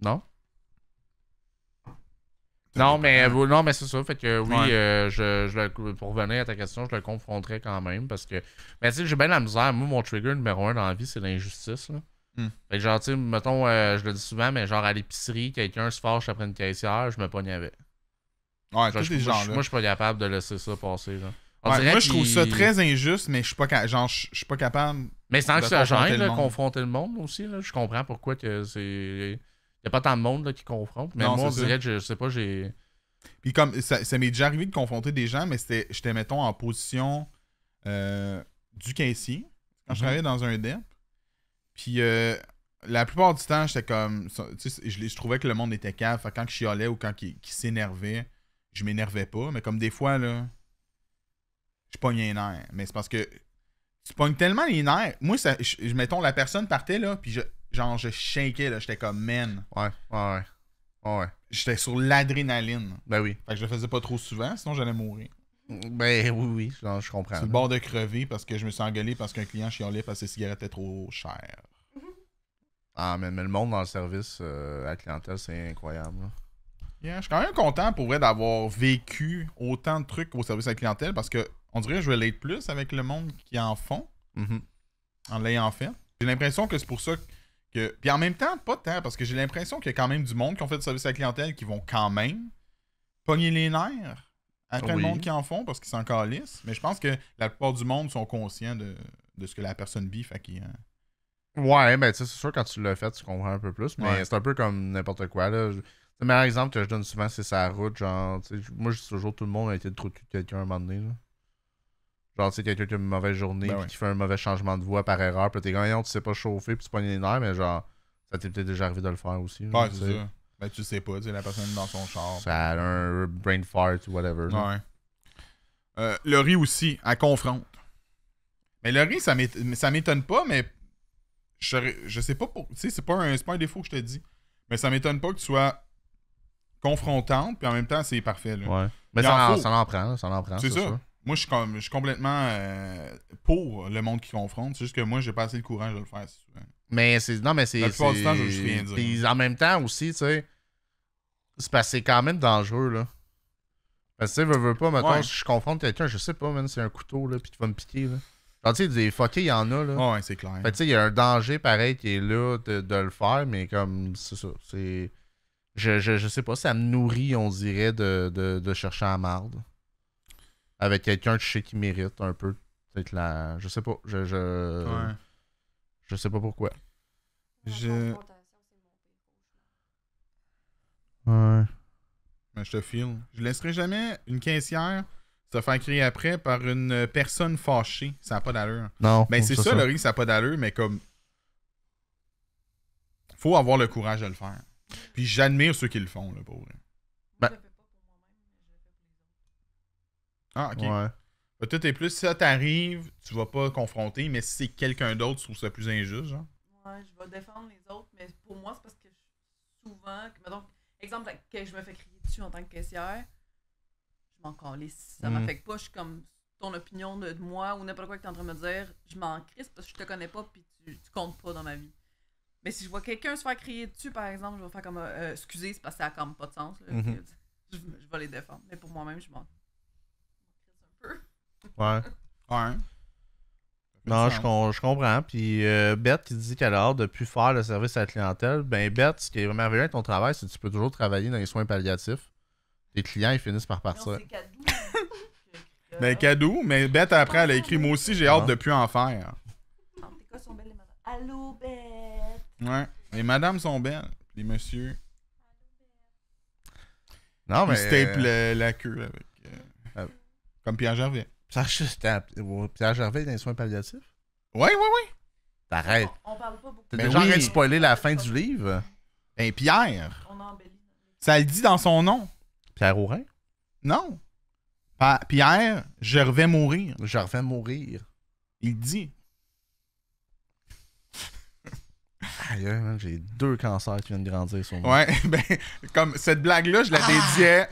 Non? Non mais, non, mais c'est ça. Fait que oui, euh, je, je pour revenir à ta question, je le confronterai quand même parce que. Mais tu sais, j'ai bien la misère. Moi, mon trigger numéro un dans la vie, c'est l'injustice. Là. Hmm. Fait que genre, tu mettons, euh, je le dis souvent, mais genre à l'épicerie, quelqu'un se fâche après une caissière, je me pogne avec. Ouais, tous les gens, moi, je suis pas capable de laisser ça passer. Là moi, je trouve ça très injuste, mais je suis pas, je suis pas capable. Mais sans que ça gêne, de confronter le monde aussi. Je comprends pourquoi que Il n'y a pas tant de monde qui confronte. Mais moi, on dirait je sais pas, j'ai. Puis comme ça, m'est déjà arrivé de confronter des gens, mais c'était, j'étais, mettons, en position euh, du caissier. Quand je mhm. travaillais dans un DEP. Puis euh, la plupart du temps, j'étais comme. Tu sais, je, trouvais que le monde était cave. Quand je chialais ou quand il, s'énervait, je m'énervais pas. Mais comme des fois, là je pogne les nerfs. Mais c'est parce que tu pognes tellement les nerfs. Moi, je, mettons, la personne partait, là, puis je, genre, je là. J'étais comme, man. Ouais, ouais, ouais. J'étais sur l'adrénaline. Ben oui. Fait que je le faisais pas trop souvent, sinon j'allais mourir. Ben oui, oui, genre, je comprends. C'est le bord de crever parce que je me suis engueulé parce qu'un client chialait parce que ses cigarettes étaient trop chères. Ah, mais, le monde dans le service euh, à la clientèle, c'est incroyable. je suis quand même content pour vrai d'avoir vécu autant de trucs au service à la clientèle parce que on dirait que je vais l'être plus avec le monde qui en font, mm-hmm. en l'ayant fait. J'ai l'impression que c'est pour ça que. Puis en même temps, pas tant, parce que j'ai l'impression qu'il y a quand même du monde qui ont fait du service à la clientèle qui vont quand même pogner les nerfs à le monde qui en font parce qu'ils sont encore calissent. Mais je pense que la plupart du monde sont conscients de, ce que la personne vit. Fait qui. Ouais, ben tu sais, c'est sûr, quand tu l'as fait, tu comprends un peu plus. Mais c'est un peu comme n'importe quoi. Là. Le meilleur exemple que je donne souvent, c'est sa route. Genre, moi, je dis toujours, tout le monde a été trop trou de quelqu'un à un moment donné. Genre, tu sais, quelqu'un qui a une mauvaise journée, ben qui fait un mauvais changement de voix par erreur, puis t'es gagnant, tu sais pas chauffer, puis tu pognes les nerfs, mais genre, ça t'est peut-être déjà arrivé de le faire aussi. Ouais, c'est ça. Ben, tu sais pas, tu sais, la personne dans son char. Ça a un brain fart ou whatever. Ouais. Euh, le riz aussi, à confronte. Mais le riz, ça m'étonne pas, mais je, je sais pas pour. Tu sais, c'est pas, un, pas défaut que je te dis. Mais ça m'étonne pas que tu sois confrontante, puis en même temps, c'est parfait. Là. Ouais. Mais ça en, ça prend, ça en prend. C'est ça. Moi, je suis, je complètement euh, pour le monde qui confronte. C'est juste que moi, j'ai pas assez le courage de le faire. Mais c'est. Non, mais c'est. La plupart du temps, je veux juste rien dire. Puis en même temps aussi, tu sais. C'est parce que c'est quand même dangereux, là. Parce que tu sais, veux, veux pas, mettons, si je confronte quelqu'un, je sais pas, même c'est un couteau, là, puis tu vas me piquer, là. tu sais, des fuckés, il y en a, là. Ouais, c'est clair. Fait tu sais, il y a un danger pareil qui est là de, le faire, mais comme, c'est ça. C'est. Je, je, je, sais pas, ça me nourrit, on dirait, de, de, de chercher à marde avec quelqu'un que je sais qui mérite un peu. Peut-être la. Je sais pas. Je, je... sais pas pourquoi. Je. Ouais. Mais je te file. Je laisserai jamais une caissière se faire crier après par une personne fâchée. Ça n'a pas d'allure. Non. mais ben, c'est ça, ça, ça n'a pas d'allure, mais comme. Faut avoir le courage de le faire. Puis j'admire ceux qui le font, là, pauvre. Ah, ok. Ouais. être tout plus, si ça t'arrive, tu vas pas confronter, mais si c'est quelqu'un d'autre, tu trouves ça plus injuste. Genre. Ouais, je vais défendre les autres, mais pour moi, c'est parce que souvent, que, exemple, que je me fais crier dessus en tant que caissière, je m'en calisse. Ça mm. m'affecte pas, je suis comme ton opinion de, moi ou n'importe quoi que tu es en train de me dire, je m'en crisse parce que je te connais pas puis tu, tu comptes pas dans ma vie. Mais si je vois quelqu'un se faire crier dessus, par exemple, je vais faire comme euh, excusez, c'est parce que ça n'a comme pas de sens. Mm-hmm. je, vais les défendre. Mais pour moi-même, je m'en Ouais. Non, je, je, comprends. Puis euh, Bette qui dit qu'elle a hâte de plus faire le service à la clientèle. Ben Bette ce qui est merveilleux avec ton travail, c'est que tu peux toujours travailler dans les soins palliatifs. Tes clients, ils finissent par partir. cadeau. ben cadeau, mais Bette après, elle a écrit Moi aussi, j'ai hâte de plus en faire. sont belles, les madames. Allô, Ouais, les madames sont belles. Les messieurs. Non, mais. Ils euh, la queue avec. Comme Pierre Gervais. Pierre, Pierre Gervais dans les soins palliatifs? Oui, oui, oui. T'arrêtes. On, parle pas beaucoup. Mais déjà ben arrêté de spoiler la fin du livre. Et ben, Pierre. On embellit. Ça le dit dans son nom. Pierre Aurin? Non. Pierre, je mourir. Je mourir. Il dit. Aïe, j'ai deux cancers qui viennent de grandir sur moi. Ouais, ben, comme cette blague-là, je la dédiais.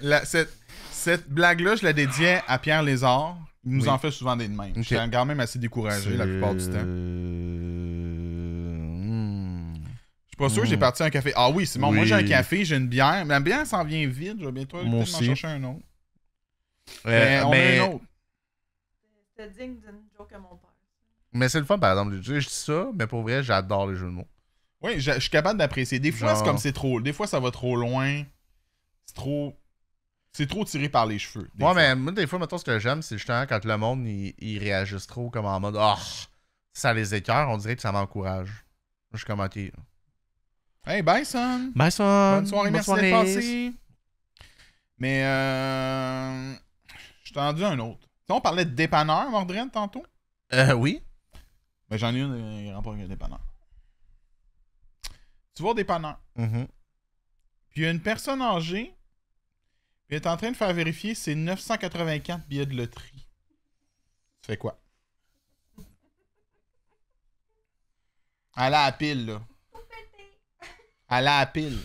Cette blague-là, je la dédiais à Pierre Lézard. Il nous en fait souvent des de même. Okay. J'étais quand même assez découragé la plupart du temps. Euh, hmm. Je suis pas sûr que j'ai hmm. parti un café. Ah oui, c'est bon. Moi, j'ai un café, j'ai une bière. La bière s'en vient vite. Je vais bientôt m'en chercher un autre. Euh, mais on un autre. C'est digne d'une joke à mon père. Mais c'est le fun, par exemple. Je dis ça, mais pour vrai, j'adore les jeux de mots. Oui, je, suis capable d'apprécier. Des fois, c'est comme c'est trop. Des fois, ça va trop loin. C'est trop. C'est trop tiré par les cheveux. moi ouais, mais moi, des fois, maintenant, ce que j'aime, c'est justement quand le monde, il, il réagisse trop comme en mode Oh, ça les écœure, on dirait que ça m'encourage. Je suis comme, ok. Hey, Bison! Bye, son. Bonne soirée, merci d'être passé. Mais, euh. Je t'en dis un autre. Tu on parlait de dépanneur, Mordred, tantôt Euh, oui. mais ben, j'en ai une, euh, il pas un dépanneur. Tu vois, dépanneur. Mm-hmm. Puis, il y a une personne âgée il est en train de faire vérifier ses 984 billets de loterie. Tu fais quoi? Elle a la pile, là. Elle a la pile.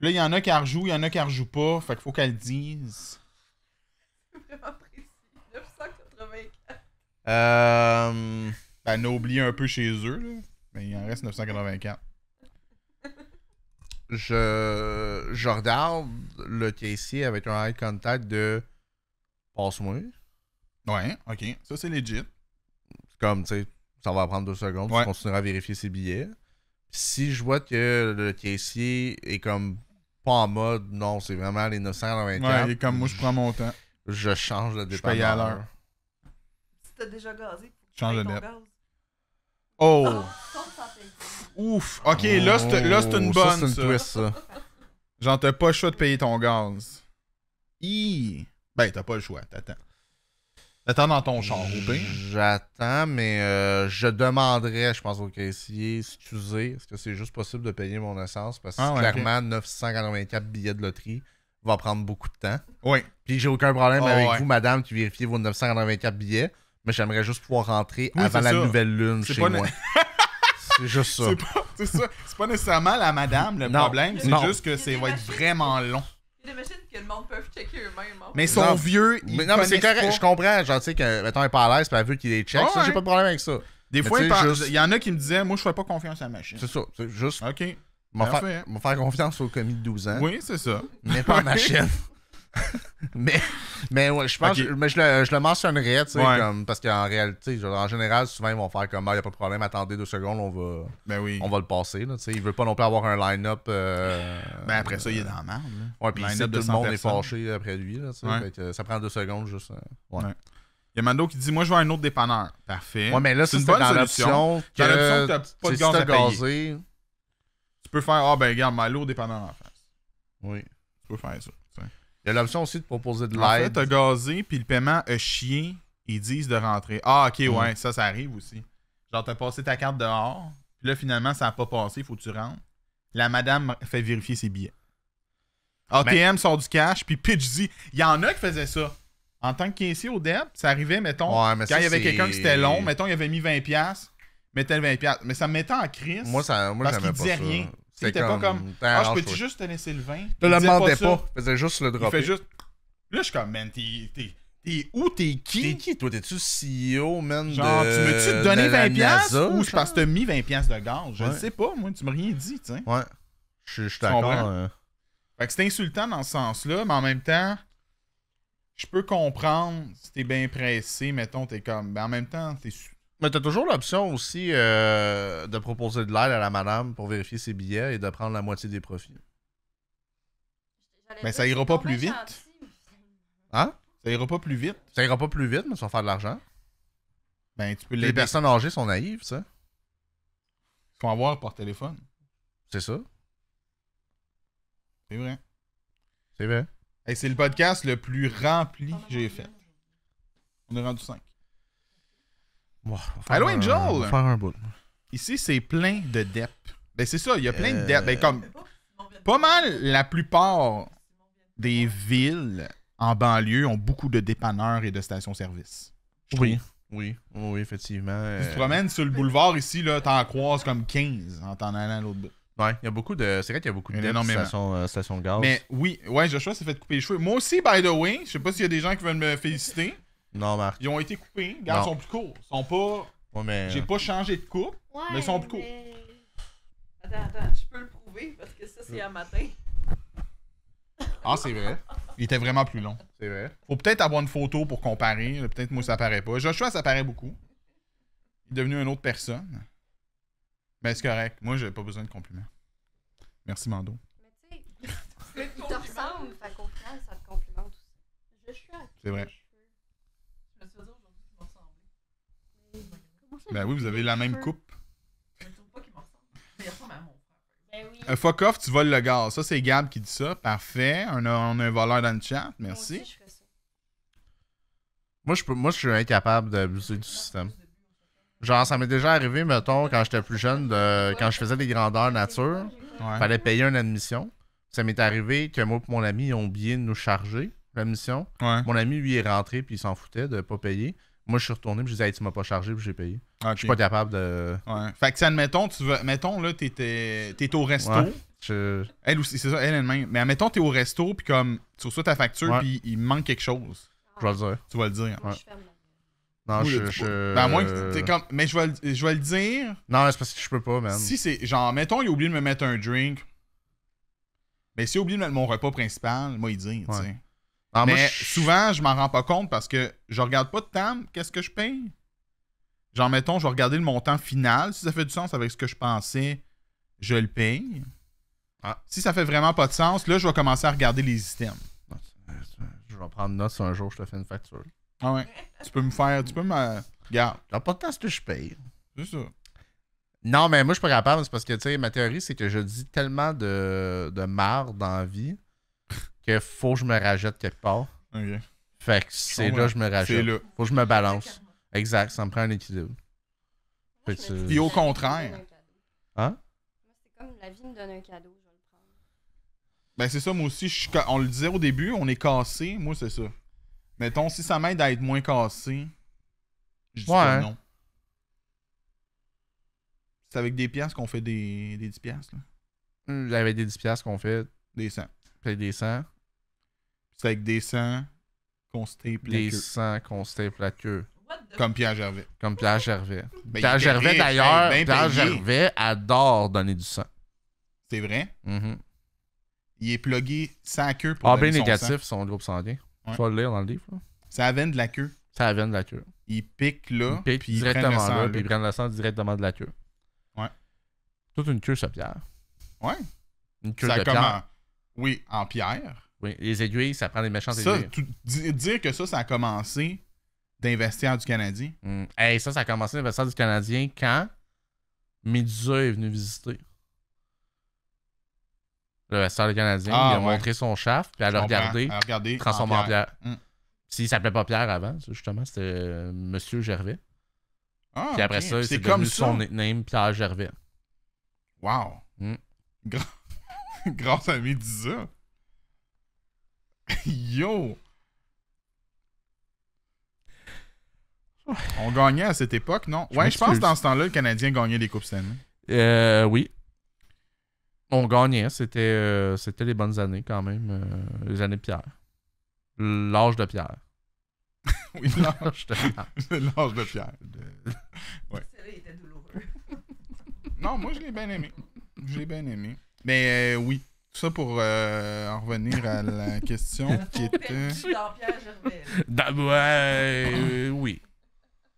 là, il y en a qui rejouent, il y en a qui rejouent pas. Fait qu'il faut qu'elle dise. vraiment précis. 984. Euh... Ben, on oublie un peu chez eux, là. Mais il en reste 984 je, regarde le caissier avec un eye contact de passe-moi. Ouais, ok. Ça, c'est legit. Comme, tu sais, ça va prendre deux secondes. Ouais. Je continuerai à vérifier ses billets. si je vois que le caissier est comme pas en mode, non, c'est vraiment les 924. Ouais, il est comme moi, je prends mon temps. Je change le départ. Je paye à l'heure. Si t'as déjà gazé, change de départ. oh, oh Ouf! Ok, là, c'est oh, une bonne. C'est une twist, ça. Genre, t'as pas le choix de payer ton gaz. Hi! Ben, t'as pas le choix, t'attends. T'attends dans ton champ, J'attends, mais euh, je demanderais, je pense, au caissier, excusez, est-ce que c'est juste possible de payer mon essence? Parce que ah clairement, 984 billets de loterie va prendre beaucoup de temps. Oui. Puis j'ai aucun problème ah avec vous, madame, qui vérifiez vos 984 billets, mais j'aimerais juste pouvoir rentrer avant la nouvelle lune chez moi. C'est juste ça. C'est pas, pas, nécessairement la madame le problème, c'est juste que c'est va être vraiment long. Il que le monde peut checker eux-mêmes. Mais ils sont vieux. mais non, mais c'est correct. Je comprends. Genre, tu sais, que, mettons, il pas à l'aise, puis elle veut qu'il les check. ça, j'ai pas de problème avec ça. Des fois, il, y en a qui me disaient, moi, je fais pas confiance à la machine. C'est ça. C'est juste. OK. M'en faire, confiance au commis de 12 ans. Oui, c'est ça. Mais pas à la machine. mais mais ouais, je pense je, le, je le mentionnerais, tu sais, comme, parce qu'en réalité, en général, souvent, ils vont faire comme, il ah, n'y a pas de problème, attendez deux secondes, on va, ben on va le passer. il ne veut pas non plus avoir un line-up. Euh, ben après ça, il est dans la merde. Ouais, puis tout le monde est fâché après euh, lui. ça prend deux secondes juste. Euh, il y a Mando qui dit Moi, je veux un autre dépanneur. Parfait. mais là, c'est une bonne dans solution. Que, dans l'option pas de à payer. Tu peux faire Ah, ben, regarde, Malo, dépanneur en face. Oui. Tu peux faire ça. Il a l'option aussi de proposer de l'aide. En fait, t'as gazé, puis le paiement a chié, ils disent de rentrer. Ah, ok, mm. ouais, ça, ça arrive aussi. Genre, t'as passé ta carte dehors, puis là, finalement, ça n'a pas passé, il faut que tu rentres. La madame fait vérifier ses billets. Ben ATM sort du cash, puis Pitch dit il y en a qui faisaient ça. En tant que au DEP, ça arrivait, mettons, quand il y avait quelqu'un qui c'était long, mettons, il avait mis 20$, mettait le 20$. Mais ça me mettait en crise. Moi, ça, moi, parce qu'il disait ça. rien. C'était pas comme Ah, je ah, peux tu juste te laisser le vin. Tu le demandais pas, tu faisais juste le drop. Là, je suis comme, man, t'es où, t'es qui? T'es qui? Toi, t'es-tu CEO, man? Genre, tu me tu donné 20$ ou je pense que t'as mis 20$ de gaz Je ne sais pas, moi, tu m'as rien dit, tu Ouais. Je suis d'accord. Euh. Fait que c'est insultant dans ce sens-là, mais en même temps, je peux comprendre si t'es bien pressé, mettons, t'es comme. Mais ben, en même temps, t'es mais t'as toujours l'option aussi euh, de proposer de l'aide à la madame pour vérifier ses billets et de prendre la moitié des profits. Mais ça ira pas plus vite. Hein? Ça ira pas plus vite. Ça ira pas plus vite, mais ça va faire de l'argent. Ben, tu peux Les personnes âgées sont naïves, ça. Ils vont avoir par téléphone. C'est ça. C'est vrai. C'est vrai. c'est le podcast le plus rempli que j'ai fait. On est rendu 5. Bon, Angel! Ici, c'est plein de deps. Ben, c'est ça, il y a plein de deps. Ben, euh, comme, pas mal, la plupart des villes en banlieue ont beaucoup de dépanneurs et de stations-service. Oui. Oui, oui, effectivement. Tu te promènes sur le boulevard ici, là, t'en croises comme 15 en t'en allant à l'autre bout. Ouais, il y a beaucoup de. C'est vrai qu'il y a beaucoup de euh, stations, de gaz. Mais oui, ouais, Joshua s'est fait couper les cheveux. Moi aussi, by the way, je sais pas s'il y a des gens qui veulent me féliciter. Non, Marc. Ils ont été coupés. Regarde, ils sont plus courts. Ils sont pas. mais... J'ai euh, pas changé de coupe, mais ils sont plus courts. Attends, attends, je peux le prouver parce que ça, c'est un matin. Ah, c'est vrai. Il était vraiment plus long. C'est vrai. Faut peut-être avoir une photo pour comparer. Peut-être moi, ça paraît pas. Joshua, ça paraît beaucoup. Il est devenu une autre personne. Mais c'est correct. Moi, j'ai pas besoin de compliments. Merci, Mando. Mais tu sais, il te ressemble. Fait ça te complimente aussi. Joshua. C'est vrai. Ben oui, vous avez la même coupe. Un ben euh, fuck off, tu voles le gars. Ça, c'est Gab qui dit ça. Parfait. On a, un voleur dans le chat. Merci. Moi, je peux, moi, je suis incapable d'abuser du système. Genre, ça m'est déjà arrivé, mettons, quand j'étais plus jeune, de, quand je faisais des grandeurs nature, il fallait payer une admission. Ça m'est arrivé que moi et mon ami, ont oublié de nous charger l'admission. Mon ami, lui, est rentré puis il s'en foutait de ne pas payer. Moi, je suis retourné, je disais, hey, tu m'as pas chargé, puis j'ai payé. Je suis pas capable de. Ouais. Fait que, admettons, tu veux... mettons, là, t'es au resto. Elle aussi, c'est ça, elle elle-même. Mais admettons, t'es au resto, puis comme, tu reçois ta facture, puis il manque quelque chose. Je vais le dire. Tu vas le dire. Non, je, suis moi Ben, moi, comme... Mais je vais, le... dire. Non, c'est parce que je peux pas, même. Si c'est. Genre, mettons, il a oublié de me mettre un drink. Mais ben, s'il a oublié de mettre mon repas principal, moi, il dit, tu sais. Ah, mais je... souvent, je m'en rends pas compte parce que je regarde pas de temps, qu'est-ce que je paye. Genre, mettons, je vais regarder le montant final. Si ça fait du sens avec ce que je pensais, je le paye. Ah. Si ça fait vraiment pas de sens, là, je vais commencer à regarder les items. Je vais prendre note si un jour je te fais une facture. Ah ouais. tu peux me faire. Tu peux me. Regarde. J'ai pas de temps ce que je paye. C'est ça. Non, mais moi, je suis pas capable. parce que, tu sais, ma théorie, c'est que je dis tellement de, de marre dans la vie que faut que je me rajoute quelque part. Fait que c'est là que je me rajoute. Faut que je me balance. Exact, ça me prend un équilibre. Puis au contraire. Hein? C'est comme la vie me donne un cadeau, je vais le prendre. Ben c'est ça, moi aussi, on le disait au début, on est cassé, moi c'est ça. Mettons, si ça m'aide à être moins cassé, je dis non. C'est avec des piastres qu'on fait des, des 10 piastres, là. Mmh, avec des 10 piastres qu'on fait. Des 100. des 100. C'est avec des sangs qu'on se tape la Des seins sangs qu'on se tape la queue. Comme Pierre Gervais. Comme Pierre Gervais. Ben, pierre Gervais, d'ailleurs, ben, ben, Pierre Gervais adore donner du sang. C'est vrai. Mm-hmm. Il est plugué sans queue pour AB ah, donner son négatif, son groupe sanguin. Tu vas le lire dans le livre. là. Ça avène de la queue. Ça veine de la queue. Il pique là, Puis il directement le sang. là, puis il prend le sang directement de la queue. Ouais. Toute une queue sur pierre. Ouais. Une queue Ça de pierre. commence. Oui, en pierre. Oui, les aiguilles, ça prend des méchants ça, aiguilles. dire que ça, ça a commencé d'investir du Canadien. Hmm. ça, ça a commencé d'investir du Canadien quand Medusa est venu visiter. Le du Canadien, ah, il a montré son chef, puis elle a regardé, regardé transformé en Pierre. Mmh. ne s'appelait pas Pierre avant, justement, c'était euh, Monsieur Gervais. Ah, puis après ça, c'est comme ça. son nickname Pierre Gervais. Wow. Hmm. Grâce à Medusa. Yo! On gagnait à cette époque, non? ouais, je pense que dans ce temps-là, le Canadien gagnait des Coupes Stanley. Euh, oui. On gagnait. C'était, euh, les bonnes années quand même. Euh, les années de Pierre. L'âge de Pierre. oui, l'âge de Pierre. l'âge de Pierre. Ouais. douloureux. non, moi, je l'ai bien aimé. Je l'ai bien aimé. Mais euh, oui, ça pour euh, en revenir à la question qui était. Euh, oui.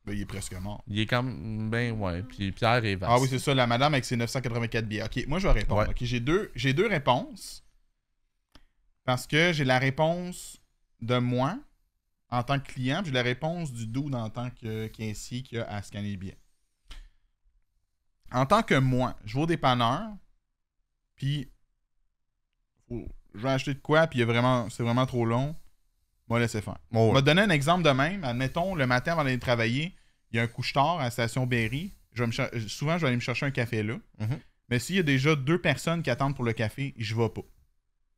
Ben, il est presque mort. Il est comme... Ben ouais. Puis Pierre est Ah oui, c'est ça, la madame avec ses 984 billets. Ok, moi je vais répondre. j'ai deux, j'ai deux réponses. Parce que j'ai la réponse de moi en tant que client, puis j'ai la réponse du doux, en tant que- qui a à scanner les billets. En tant que moi, je vaux des panneurs. puis je vais acheter de quoi, puis vraiment... c'est vraiment trop long. Moi, laisser faire. On vais te donner un exemple de même. Admettons, le matin avant d'aller travailler, il y a un couche-tard à la station Berry. Je Souvent, je vais aller me chercher un café là. Mhm. Mais s'il y a déjà deux personnes qui attendent pour le café, je vais pas.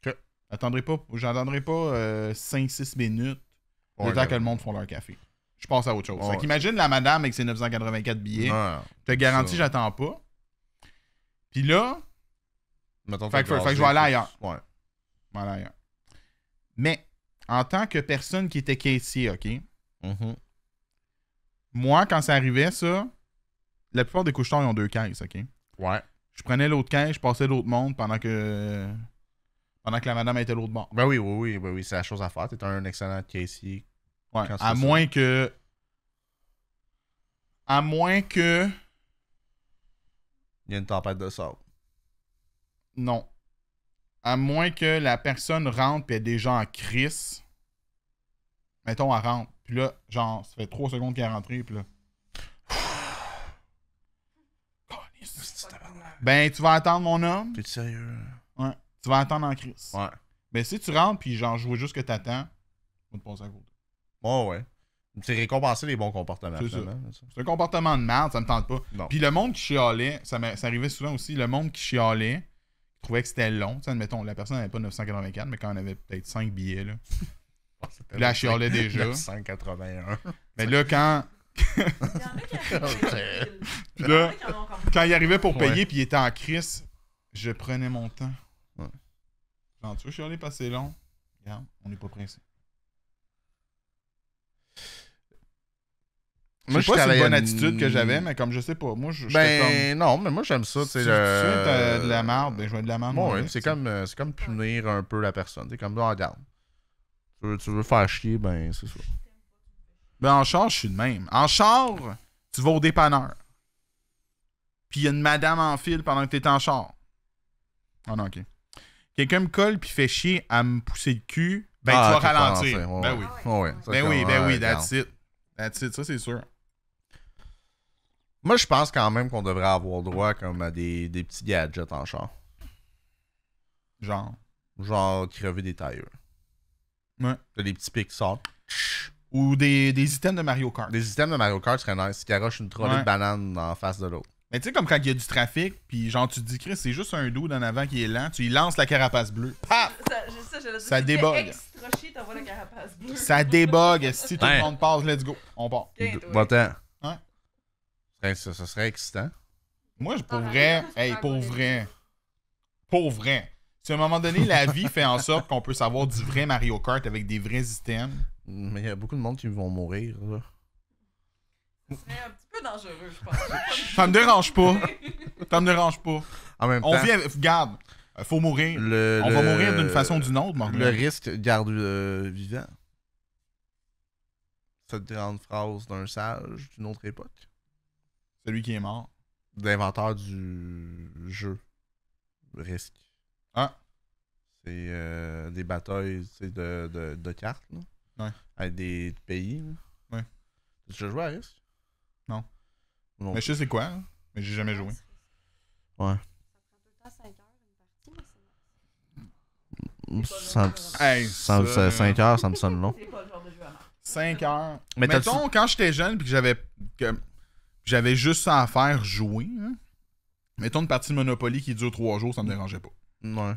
Je J'attendrai pas, pas 5-6 euh, minutes le temps que le monde font leur café. Je passe à autre chose. Imagine la madame avec ses 984 billets. je te garantis, j'attends pas. Puis là, fait, que, je vais aller ailleurs. Ouais. Je vais aller ailleurs. Mais, en tant que personne qui était caissier, OK? Mm-hmm. Moi, quand ça arrivait, ça, la plupart des couchetons, ils ont deux caisses, OK? Ouais. Je prenais l'autre caisse, je passais l'autre monde pendant que pendant que la madame était l'autre bord. Ben oui, oui, oui, ben oui c'est la chose à faire. T'es un excellent caissier. Ouais, à moins que. À moins que. Il y a une tempête de sable. Non. À moins que la personne rentre et ait déjà en crise. Mettons, elle rentre. Puis là, genre, ça fait trois secondes qu'elle est rentrée. Puis là. Ben, tu vas attendre, mon homme. T'es sérieux? Ouais. Tu vas attendre en crise. Ouais. Mais ben, si tu rentres, puis genre, je vois juste que t'attends, on te passer à côté. Ouais, ouais. C'est récompenser les bons comportements. C'est C'est un comportement de merde, ça me tente pas. Puis le monde qui chialait, ça, ça arrivait souvent aussi, le monde qui chialait, trouvais que c'était long. admettons, la personne n'avait pas 984, mais quand on avait peut-être 5 billets, là. là, elle chialait déjà. 981. Mais là, quand. il quand il arrivait pour payer, puis il était en crise, je prenais mon temps. Ouais. Genre, tu veux chialer c'est long? Regarde, on n'est pas pressé. je sais pas si c'est une bonne attitude que j'avais, mais comme je sais pas. Moi, je. Ben, non, mais moi, j'aime ça. tu as de la merde, ben, je de la merde. c'est comme, euh, comme punir un peu la personne. C'est comme, ah, regarde. Tu veux, tu veux faire chier, ben, c'est ça. Ben, en char, je suis le même. En char, tu vas au dépanneur. Puis il y a une madame en file pendant que t'es en char. Ah oh, non, ok. Quelqu'un me colle puis fait chier à me pousser le cul, ben, tu ah, vas ralentir. ben oui. ben oui, ben ah, oui, that's it. That's it, ça, c'est sûr. Moi, je pense quand même qu'on devrait avoir droit comme à des, des petits gadgets en char. Genre. Genre crever des tailleurs. Ouais. Des petits pics sortent. Ou des, des, items de Mario Kart. Des items de Mario Kart serait nice. Qui carrochent une trolley de bananes en face de l'autre. Mais tu sais, comme quand il y a du trafic, puis genre tu te dis, Chris, c'est juste un dos en avant qui est lent, tu y lances la carapace bleue. Ça, ça, ça débogue Ça débogue. « si tout le monde passe, let's go. On part. Va-t'en. Ben, ça, serait excitant. Moi, je, ah, pour vrai, hey, pour vrai, pour vrai, si à un moment donné, la vie fait en sorte qu'on peut savoir du vrai Mario Kart avec des vrais items. Mais il y a beaucoup de monde qui vont mourir, là. Ce serait un petit peu dangereux, je pense. ça me dérange pas. Ça me dérange pas. En même On vit garde euh, faut mourir. On va mourir d'une façon ou d'une autre, Le risque garde le euh, vivant. Cette grande phrase d'un sage d'une autre époque. Celui qui est mort. L'inventeur du jeu. risque. Ah. C'est euh, des batailles de, cartes, là. Ouais. Avec des pays, Ouais. tu as joué à Risk? Non. Mais je sais c'est quoi, hein? mais j'ai jamais joué. Ouais. Ça prend peut le 5 heures une partie, mais c'est long. 5 heures, ça me sonne long. 5 heures. Mais Mettons, quand j'étais jeune et que j'avais j'avais juste ça à faire jouer. Hein. Mettons une partie de Monopoly qui dure trois jours, ça me dérangeait pas. Ouais.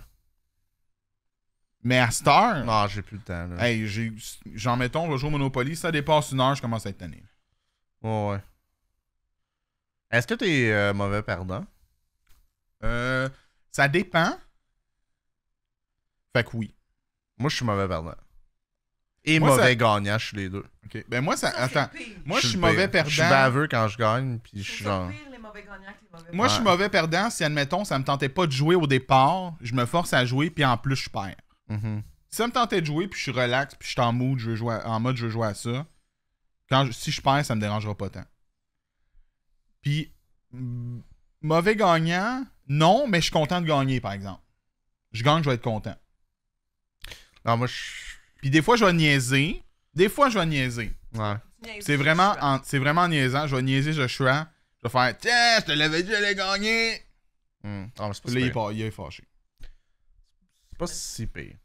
Mais à Star Non, j'ai plus le temps. j'en mettons, je joue au Monopoly, ça dépasse une heure, je commence à être Ouais, ouais. Est-ce que t'es es euh, mauvais perdant? Euh, ça dépend. Fait que oui. Moi, je suis mauvais perdant et mauvais gagnant, je suis les deux. Ben moi, ça. attends. Moi, je suis mauvais perdant. Je suis baveux quand je gagne. Puis je suis genre. moi, je suis mauvais perdant si, admettons, ça me tentait pas de jouer au départ. Je me force à jouer, puis en plus, je perds. Mhm. Si ça me tentait de jouer, puis je suis relax, puis je suis en mood, je veux jouer en mode, je veux jouer à ça. Quand Si je perds, ça me dérangera pas tant. Puis, mauvais gagnant, non, mais je suis content de gagner, par exemple. Je gagne, je vais être content. Non, moi, je puis des fois, je vais niaiser. Des fois, je vais niaiser. Ouais. C'est vraiment, c'est vraiment niaisant. Je vais niaiser Joshua. Je vais faire Tiens, je te l'avais dit, j'allais gagner. gagné! Hmm. Ah, » c'est pas là, il, est fâché. C'est pas si pire.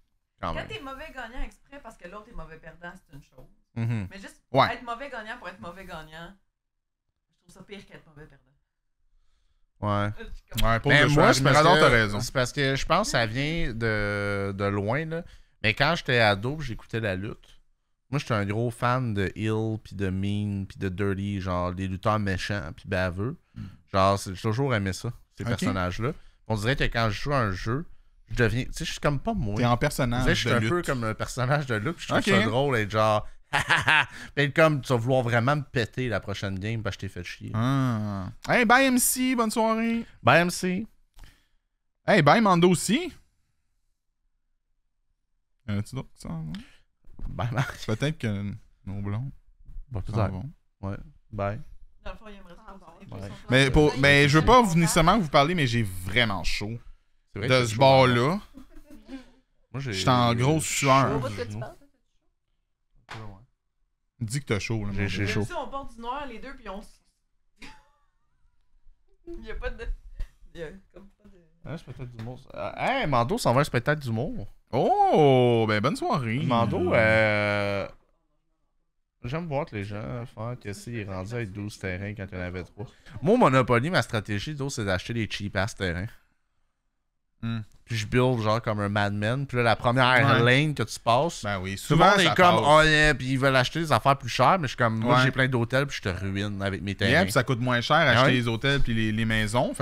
Quand, quand t'es mauvais gagnant exprès parce que l'autre est mauvais perdant, c'est une chose. Mm-hmm. Mais juste être mauvais gagnant pour être mauvais gagnant, je trouve ça pire qu'être mauvais perdant. Ouais. ouais pour mais moi, je me raison. C'est parce que je pense que ça vient de, de loin. Là. Mais quand j'étais ado, j'écoutais la lutte. Moi, j'étais un gros fan de Hill, puis de Mean, puis de Dirty, genre des lutteurs méchants, puis baveux. Hmm. Genre, j'ai toujours aimé ça, ces personnages-là. On dirait que quand je joue un jeu, je deviens. Tu sais, je suis comme pas moi. T'es en personnage. Je suis un peu comme un personnage de lutte, je trouve ça drôle et genre. Mais comme tu vas vouloir vraiment me péter la prochaine game parce que je t'ai fait chier. Ah. Hey, bye MC, bonne soirée. Bye MC. Hey, bye Mando aussi. Connais-tu d'autres qui s'en Marc. Peut-être que nos blondes. Bon, s'en peut-être. Ouais. Bye. Dans le fond, il aimerait Mais, pour, mais je veux pas vous- nécessairement vous parler, mais j'ai vraiment chaud. C'est vrai De ce bord-là. Moi, j'ai- J'étais en grosse sueur. chaud Pourquoi aux tu genoux. parles? Ouais, ouais. Dis que t'as chaud. Là, J'ai- mon j'ai gars. chaud. Si on porte du noir les deux, puis on. s- il y a pas de. Il y a comme un spectacle d'humour. Euh, hey, Mando s'en va un spectacle d'humour. Oh, ben bonne soirée. Mando, euh, euh... J'aime voir que les gens font que s'il est rendu avec 12 terrains quand il y en avait 3. Moi, Monopoly, ma stratégie, c'est d'acheter des cheap ass terrains. Hmm. Puis je build genre comme un madman. Puis là, la première lane que tu passes, ben souvent, tout comme, oh yeah, puis ils veulent acheter des affaires plus chères. Mais je suis comme, moi j'ai plein d'hôtels, puis je te ruine avec mes terrains. Yeah, puis ça coûte moins cher ah acheter les hôtels puis les, maisons.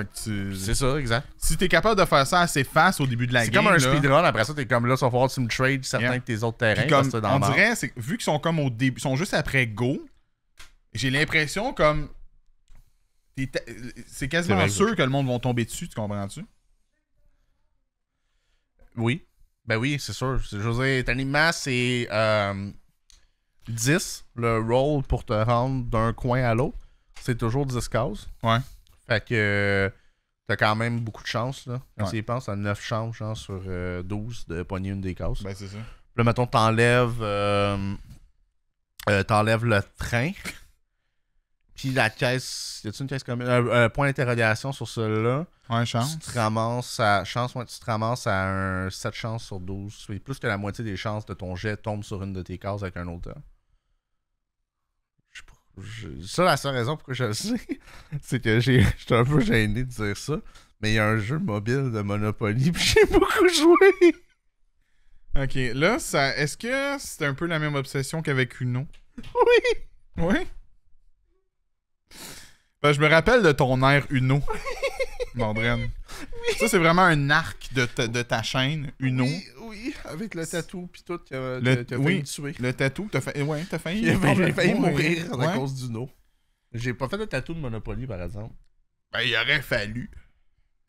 C'est ça, exact. Si t'es capable de faire ça assez face au début de la game. C'est comme un speedrun, après ça, t'es comme là, sauf falloir tu me trade certains de tes autres terrains. on vu qu'ils sont comme au début, ils sont juste après Go, j'ai l'impression comme. C'est quasiment sûr que le monde va tomber dessus, tu comprends-tu? Oui. Ben oui, c'est sûr. José Tanima, c'est euh, 10 le roll pour te rendre d'un coin à l'autre. C'est toujours 10 cases. Fait que t'as quand même beaucoup de chance. Là. Quand tu y penses, t'as 9 chances sur 12 euh, de pogner une des cases. Ben c'est ça. là, mettons, t'enlèves euh, euh, le train. Puis la caisse, y a-tu une caisse comme un, point d'interrogation sur cela là Ouais, chance. Tu te ramasses à, chance, tu te à un 7 chances sur 12. plus que la moitié des chances de ton jet tombe sur une de tes cases avec un autre. ça, la seule raison pourquoi je le sais, c'est que j'étais un peu gêné de dire ça. Mais il y a un jeu mobile de Monopoly, puis j'ai beaucoup joué. Ok, là, ça, est-ce que c'est un peu la même obsession qu'avec Uno Oui Oui ben, je me rappelle de ton air Uno, Mandrine. Oui. Ça, c'est vraiment un arc de ta, chaîne, Uno. Oui, oui, avec le tatou puis tout, t'as failli tuer. Le tatou, t'as fait. Ouais, t'as failli... J'ai failli mourir à cause d'Uno. J'ai pas fait de tatou de Monopoly, par exemple. Ben, il aurait fallu.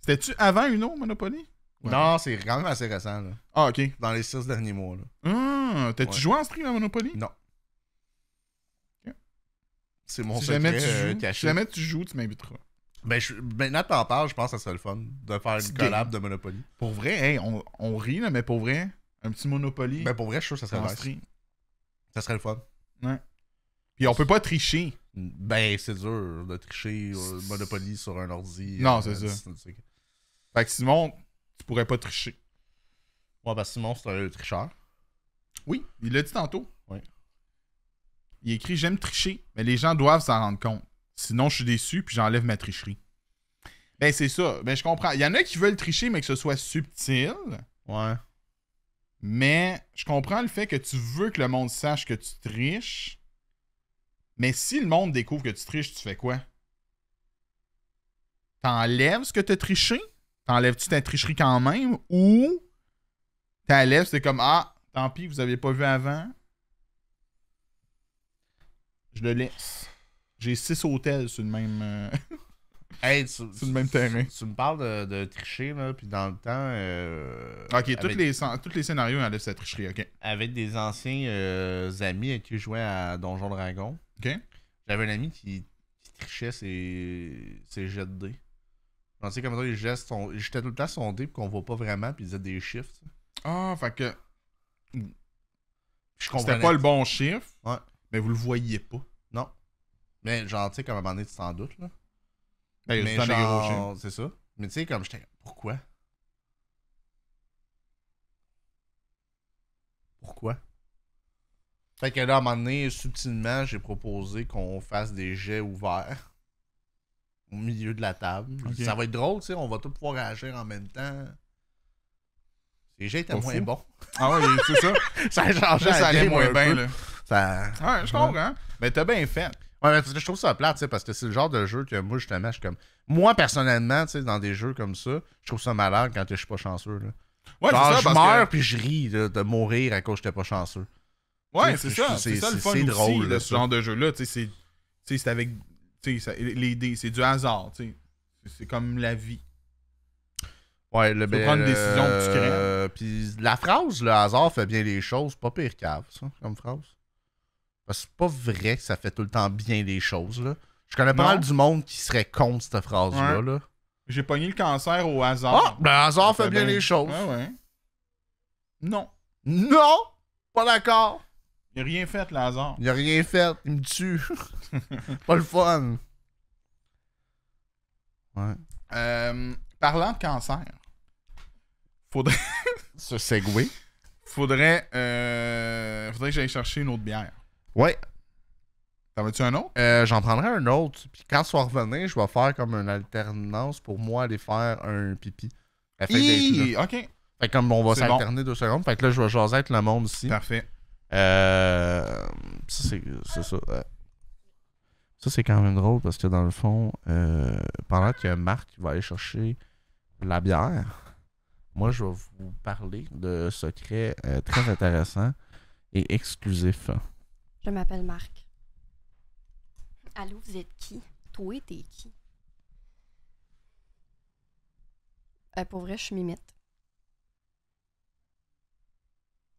C'était-tu avant Uno, Monopoly? Non, c'est quand même assez récent, Ah, OK. Dans les six derniers mois, là. Ah, t'as-tu joué en stream à Monopoly? Non. C'est mon secret euh, caché. Si jamais tu joues, tu m'inviteras. Ben, je, maintenant que t'en parles, je pense que ça serait le fun de faire une collab de Monopoly. Pour vrai, on, on, rit, mais pour vrai, un petit Monopoly. Ben, pour vrai, je suis sûr que ça serait Ça serait le fun. Ouais. Puis on peut pas tricher. Ben, c'est dur de tricher euh, Monopoly sur un ordi. Euh, non, c'est ça. Fait que Simon, tu pourrais pas tricher. Ouais, parce Simon, c'est un tricheur. Oui, il l'a dit tantôt. Il écrit J'aime tricher, mais les gens doivent s'en rendre compte. Sinon, je suis déçu, puis j'enlève ma tricherie. Ben, c'est ça. Ben, je comprends. Il y en a qui veulent tricher, mais que ce soit subtil. Ouais. Mais je comprends le fait que tu veux que le monde sache que tu triches. Mais si le monde découvre que tu triches, tu fais quoi? T'enlèves ce que t'as triché? T'enlèves-tu ta tricherie quand même? Ou t'enlèves, c'est comme Ah, tant pis, vous avez pas vu avant. Je le laisse. J'ai six hôtels sur le même. Euh, sur le même terrain. Tu, me parles de, de, tricher, là, puis dans le temps. Euh, ok, tous, les, les scénarios enlèvent cette tricherie, ok. Avec des anciens euh, amis avec qui je jouais à Donjon Dragon. Ok. J'avais un ami qui, trichait ses, ses, jets de dés. Tu sais, comme ça, les jets sont. J'étais tout le temps son dé, puis qu'on voit pas vraiment, puis il faisait des chiffres. Ah, oh, fait que. Je C'était pas le bon chiffre. Ouais mais vous le voyez pas. Non. Mais genre, tu sais, comme à un moment donné, tu t'en doutes, là. Ben, mais genre, c'est ça. Mais tu sais, comme j'étais, pourquoi? Pourquoi? Fait que là, à un moment donné, subtilement, j'ai proposé qu'on fasse des jets ouverts au milieu de la table. Ça va être drôle, tu sais, on va tout pouvoir agir en même temps. Ces jets étaient moins bons. Ah ouais, c'est ça? ça a changé, ça allait moins bien, Ouais, je comprends. Mais t'as bien fait. Ouais, mais je trouve ça plate, parce que c'est le genre de jeu que moi, justement, je comme. Moi, personnellement, tu sais, dans des jeux comme ça, je trouve ça malade quand je suis pas chanceux. Là. Ouais, je meurs puis je ris de, mourir à cause que j'étais pas chanceux. Ouais, c'est ça. C'est ça le fun aussi, drôle, ce genre de jeu-là. C'est avec ça, les c'est du hasard. C'est comme la vie. Ouais, le ben, prendre une décision que tu euh, crées. Puis la phrase, le hasard fait bien les choses, pas pire cave, ça, comme phrase c'est pas vrai que ça fait tout le temps bien des choses. Là. Je connais pas mal du monde qui serait contre cette phrase-là. Là. J'ai pogné le cancer au hasard. Ah, ben, le hasard fait, bien, les choses. Non. Non! Pas d'accord. Il a rien fait, le hasard. Il a rien fait. Il me tue. pas le fun. Ouais. Euh, parlant de cancer, faudrait. Se segway. Faudrait, euh, faudrait que j'aille chercher une autre bière. Ouais. T'en veux-tu un autre? Euh, j'en prendrai un autre. Puis quand ça vas revenir, je vais faire comme une alternance pour moi aller faire un pipi. ok. Fait que comme on va s'alterner deux secondes, fait que là, je vais jaser avec le monde ici. Parfait. Euh, ça. c'est quand même drôle parce que dans le fond, euh, pendant que Marc va aller chercher la bière, moi, je vais vous parler de secrets euh, très intéressants et exclusifs. Je m'appelle Marc. Allô, vous êtes qui? Toi, t'es qui? Euh, pour vrai, je suis mimite.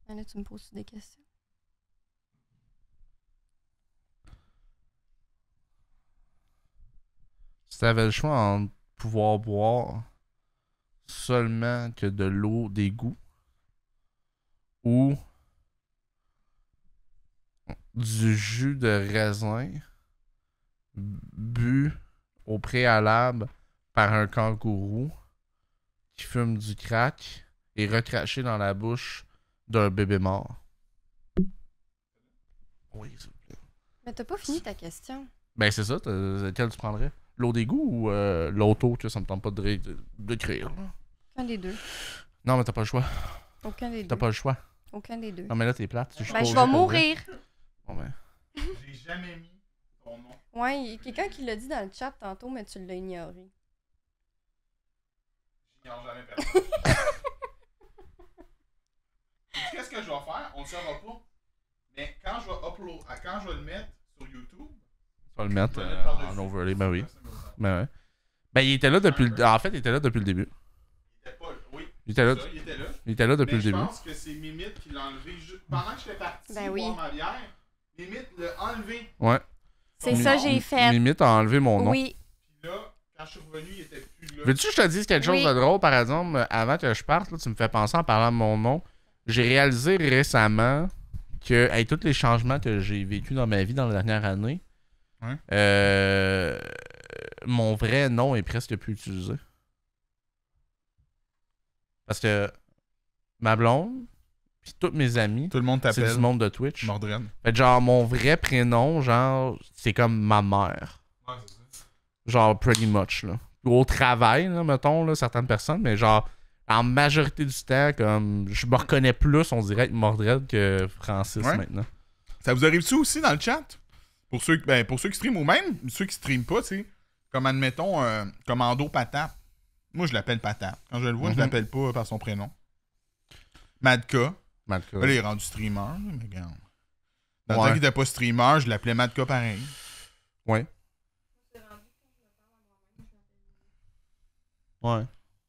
tu me poses des questions. Si t'avais le choix entre pouvoir boire seulement que de l'eau d'égout ou du jus de raisin bu au préalable par un kangourou qui fume du crack et recraché dans la bouche d'un bébé mort. Oui, s'il Mais t'as pas fini ta question. Ben c'est ça, lequel tu prendrais? L'eau d'égout ou euh, l'eau l'auto, ça me tente pas de, de, Aucun des deux. Non, mais t'as pas le choix. Aucun des deux. T'as pas le choix. Aucun des deux. Non, mais là, t'es plate. ben, je vais mourir. J'ai jamais mis ton nom. Ouais, il y a quelqu'un qui l'a dit dans le chat tantôt, mais tu l'as ignoré. J'ignore jamais personne. Qu'est-ce que je vais faire? On ne saura pas. Mais quand je vais upload, quand je vais le mettre sur YouTube. Tu vas le mettre euh, en overlay, ben oui. Ben ouais. Ben il était là depuis le... En fait, il était là depuis le début. Il était là. il était là. depuis le début. Je pense que c'est Mimit qui l'a enlevé juste... pendant que j'étais parti ben boire ma bière. Limite, de enlever. Ouais. C'est ça j'ai fait. Limite, à enlever mon nom. Oui. je Veux-tu que je te dise quelque chose de drôle, par exemple, avant que je parte, tu me fais penser en parlant de mon nom. J'ai réalisé récemment que, avec tous les changements que j'ai vécu dans ma vie dans la dernière année, euh, mon vrai nom est presque plus utilisé. Parce que ma blonde, toutes mes amis. Tout le monde t'appelle. C'est du monde de Twitch. Mordred genre, mon vrai prénom, genre, c'est comme ma mère. Genre, pretty much, là. Au travail, mettons, certaines personnes, mais genre, en majorité du temps, comme, je me reconnais plus, on dirait, Mordred que Francis maintenant. Ça vous arrive-tu aussi dans le chat? Pour ceux, ben, pour ceux qui streament ou même ceux qui streament pas, tu Comme, admettons, euh, Commando Patap. Moi, je l'appelle Patap. Quand je le vois, je mhm. l'appelle pas par son prénom. Madka il est rendu streamer, mais regarde. Dans qu'il n'était pas streamer, je l'appelais Matka pareil. Ouais. Ouais.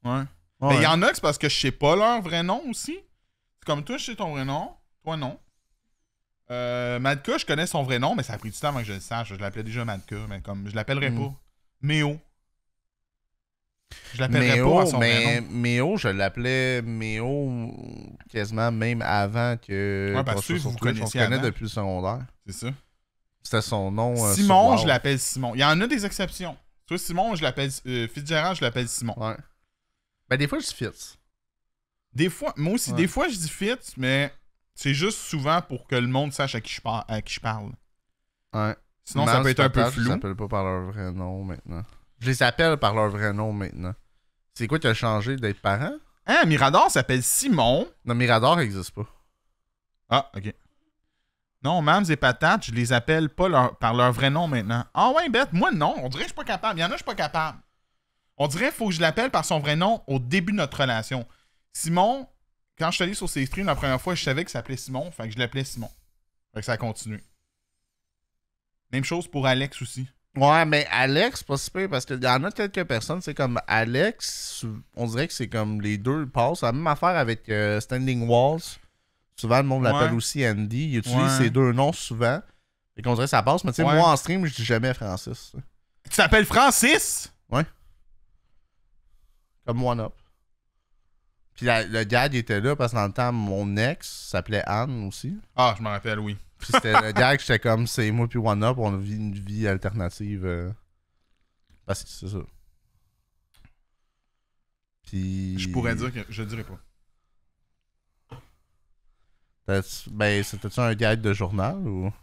Ouais. Il y en a que c'est parce que je sais pas leur vrai nom aussi. C'est comme toi, je sais ton vrai nom. Toi, non. Euh, Madka, je connais son vrai nom, mais ça a pris du temps avant que je le sache. Je l'appelais déjà Madka, mais comme je l'appellerais hmm. pas. Méo. Je l'appellerais Méo, mais, Méo, je l'appelais Méo quasiment même avant que. Ouais, parce ben, que vous connaissez. On se connaît depuis le secondaire. C'est ça. C'était son nom. Euh, Simon, je l'appelle Simon. Il y en a des exceptions. toi Simon, je l'appelle. Euh, Fitzgerald, je l'appelle Simon. Ouais. Ben, des fois, je dis Fitz. Des fois, moi aussi, des fois, je dis Fitz, mais c'est juste souvent pour que le monde sache à qui je, parle. Ouais. Sinon, ça peut être un peu flou. Ça s'appelle pas par leur vrai nom maintenant. Je les appelle par leur vrai nom maintenant. C'est quoi qui a changé d'être parent? Hein, Mirador s'appelle Simon. Non, Mirador n'existe pas. Ah, ok. Non, Mams et Patates, je les appelle pas leur, par leur vrai nom maintenant. Ah ouais, bête, moi non. On dirait que je suis pas capable. Il y en a, je suis pas capable. On dirait qu'il faut que je l'appelle par son vrai nom au début de notre relation. Simon, quand je suis allé sur ses streams la première fois, je savais que ça s'appelait Simon, fait que je l'appelais Simon. Fait que ça continue. Même chose pour Alex aussi. Ouais, mais Alex, pas si parce qu'il y en a quelques personnes, c'est comme Alex, on dirait que c'est comme les deux passent. La même affaire avec euh, Standing Walls. Souvent, le monde l'appelle aussi Andy. Il utilise ces deux noms souvent. Et qu'on dirait que ça passe, mais tu sais, moi en stream, je dis jamais Francis. Tu t'appelles Francis? Ouais. Comme One Up. Puis la, le il était là parce que dans le temps, mon ex s'appelait Anne aussi. Ah, je m'en rappelle, oui. Puis c'était le euh, gag, j'étais comme, c'est moi puis One Up, on vit une vie alternative. Euh. parce que c'est ça. Puis. Je pourrais dire que je dirais pas. Ben, c'était-tu un gag de journal ou.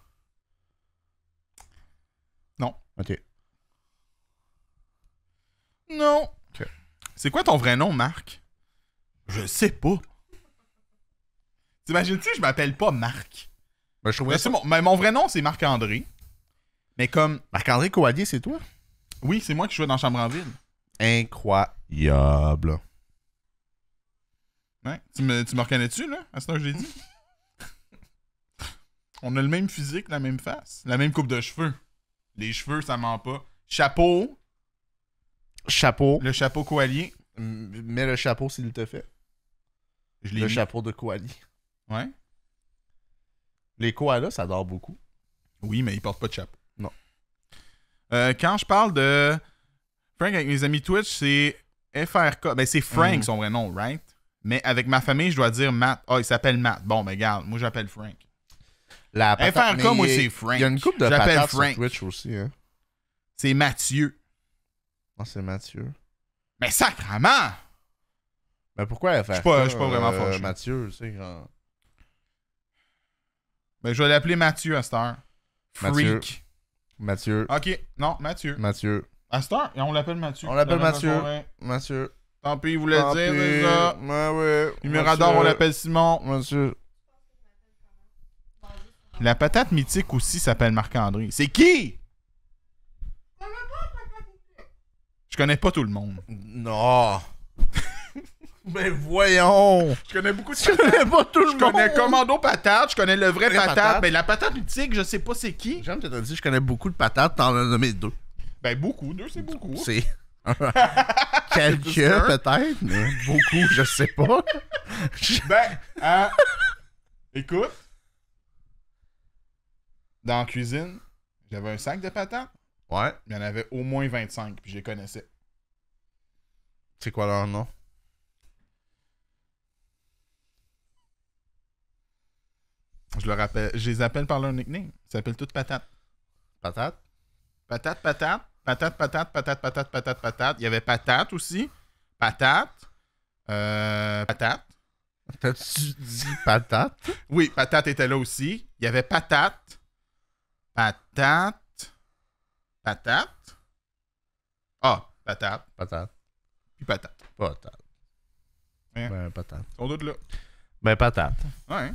Non. Ok. Non. Ok. C'est quoi ton vrai nom, Marc? Je sais pas. T'imagines-tu, je m'appelle pas Marc. Ben, ben, ben, mon... vrai nom, c'est Marc-André. Mais comme. Marc-André Coallier, c'est toi Oui, c'est moi qui jouais dans Chambre en Ville. Incroyable. Ouais. Tu me, reconnais-tu, là, à ce que je l'ai dit On a le même physique, la même face, la même coupe de cheveux. Les cheveux, ça ment pas. Chapeau. Chapeau. Le chapeau coalier. Mets le chapeau s'il te fait. le chapeau de coalier. Ouais. Les koalas, ça dort beaucoup. Oui, mais ils portent pas de chapeau. Non. Euh, quand je parle de Frank avec mes amis Twitch, c'est FRK. Ben, c'est Frank, mm. son vrai nom, right? Mais avec ma famille, je dois dire Matt. oh, il s'appelle Matt. Bon, mais ben, regarde, moi, j'appelle Frank. La FRK, moi, c'est Frank. Il y a une coupe de Frank. sur Twitch aussi. Hein? C'est Mathieu. Ah, c'est Mathieu. Mais sacrement! Mais ben, pourquoi FRK? Je suis pas, pas, vraiment euh, Mathieu, c'est grand... Ben, je vais l'appeler Mathieu à cette heure. Freak. Mathieu. Ok, non, Mathieu. Mathieu. À cette heure, on l'appelle Mathieu. On l'appelle Mathieu. Mathieu. Tant pis, il voulait Tant dire pis. déjà. Ouais, me Numérador, on l'appelle Simon. Mathieu. La patate mythique aussi s'appelle Marc-André. C'est qui? Je connais pas tout le monde. Non. Mais voyons! Je connais beaucoup de patates. Je connais pas tout Je connais Commando Patate, je connais le vrai, patate. Mais la patate mythique, je sais pas c'est qui. J'aime que dit je connais beaucoup de patates, t'en as nommé deux. Ben beaucoup, deux c'est beaucoup. C'est. Quelques peut-être, mais beaucoup, je sais pas. ben, hein, écoute, dans la cuisine, j'avais un sac de patates. Ouais. Il y en avait au moins 25, puis je les connaissais. C'est quoi leur nom? Je le rappelle. Je les appelle par leur nickname. Ils s'appellent toutes patates. Patate? Patate, patate. Patate, patate, patate, patate, patate, patate. Il y avait patate aussi. Patate. Euh, patate. tu dis patate? oui, patate était là aussi. Il y avait patate. Patate. Patate. Ah, patate. Patate. Puis patate. Patate. Hein? Ben, patate. On doute là. Ben, patate. Ouais.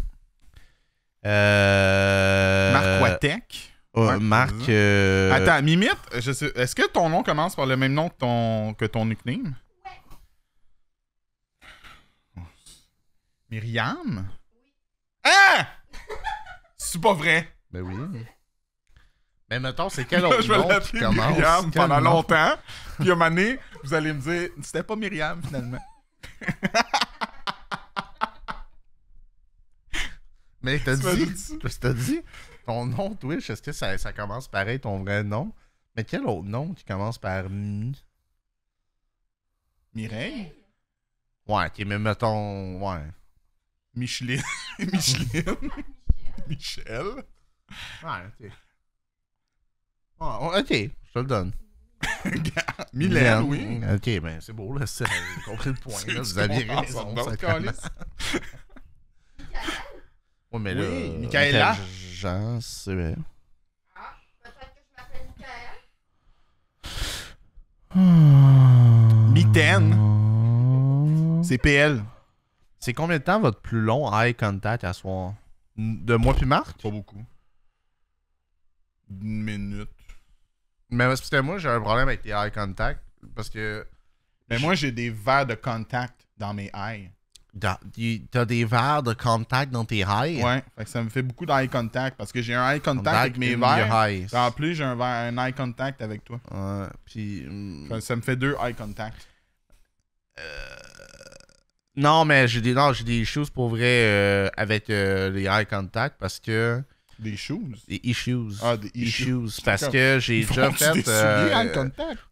Euh, Marc Watek. Oh, Marc. Euh, Attends, Mimite, est-ce que ton nom commence par le même nom que ton, que ton nickname? Ouais. Myriam? Ah! c'est pas vrai! Ben oui. Mais mettons, c'est quel autre Je vais commence Myriam pendant longtemps. Puis à un moment vous allez me dire, c'était pas Myriam finalement. Mais t'as dit, t'as dit, ton nom Twitch, est-ce que ça, ça, commence pareil, ton vrai nom? Mais quel autre nom qui commence par M? Mireille? Ouais, qui okay, mais mettons. Ouais. Micheline. Micheline. Michel. Ouais, ok. ok, je te le donne. Mylène, oui. Ok, ben c'est beau, là. J'ai compris le point. Là, vous aviez raison. Ouais, mais là, euh, Michaela. Jean, c'est vrai. Ah, peut-être que je m'appelle Michaela. Miten. Mitaine. C'est PL. C'est combien de temps votre plus long eye contact à soir De moi puis Marc Pas beaucoup. Une minute. Mais parce que moi, j'ai un problème avec les eye contact. Parce que. Mais moi, j'ai des verres de contact dans mes eyes t'as des verres de contact dans tes rails. Ouais, ça me fait beaucoup d'eye contact parce que j'ai un eye contact, avec mes verres. En plus, j'ai un, eye contact avec toi. Ouais, puis. Hmm. Ça, me fait deux eye contact. Euh... Non, mais j'ai des, des choses pour vrai euh, avec euh, les eye contact parce que des shoes. Des issues. Ah, des issues. parce que j'ai déjà fait. Euh,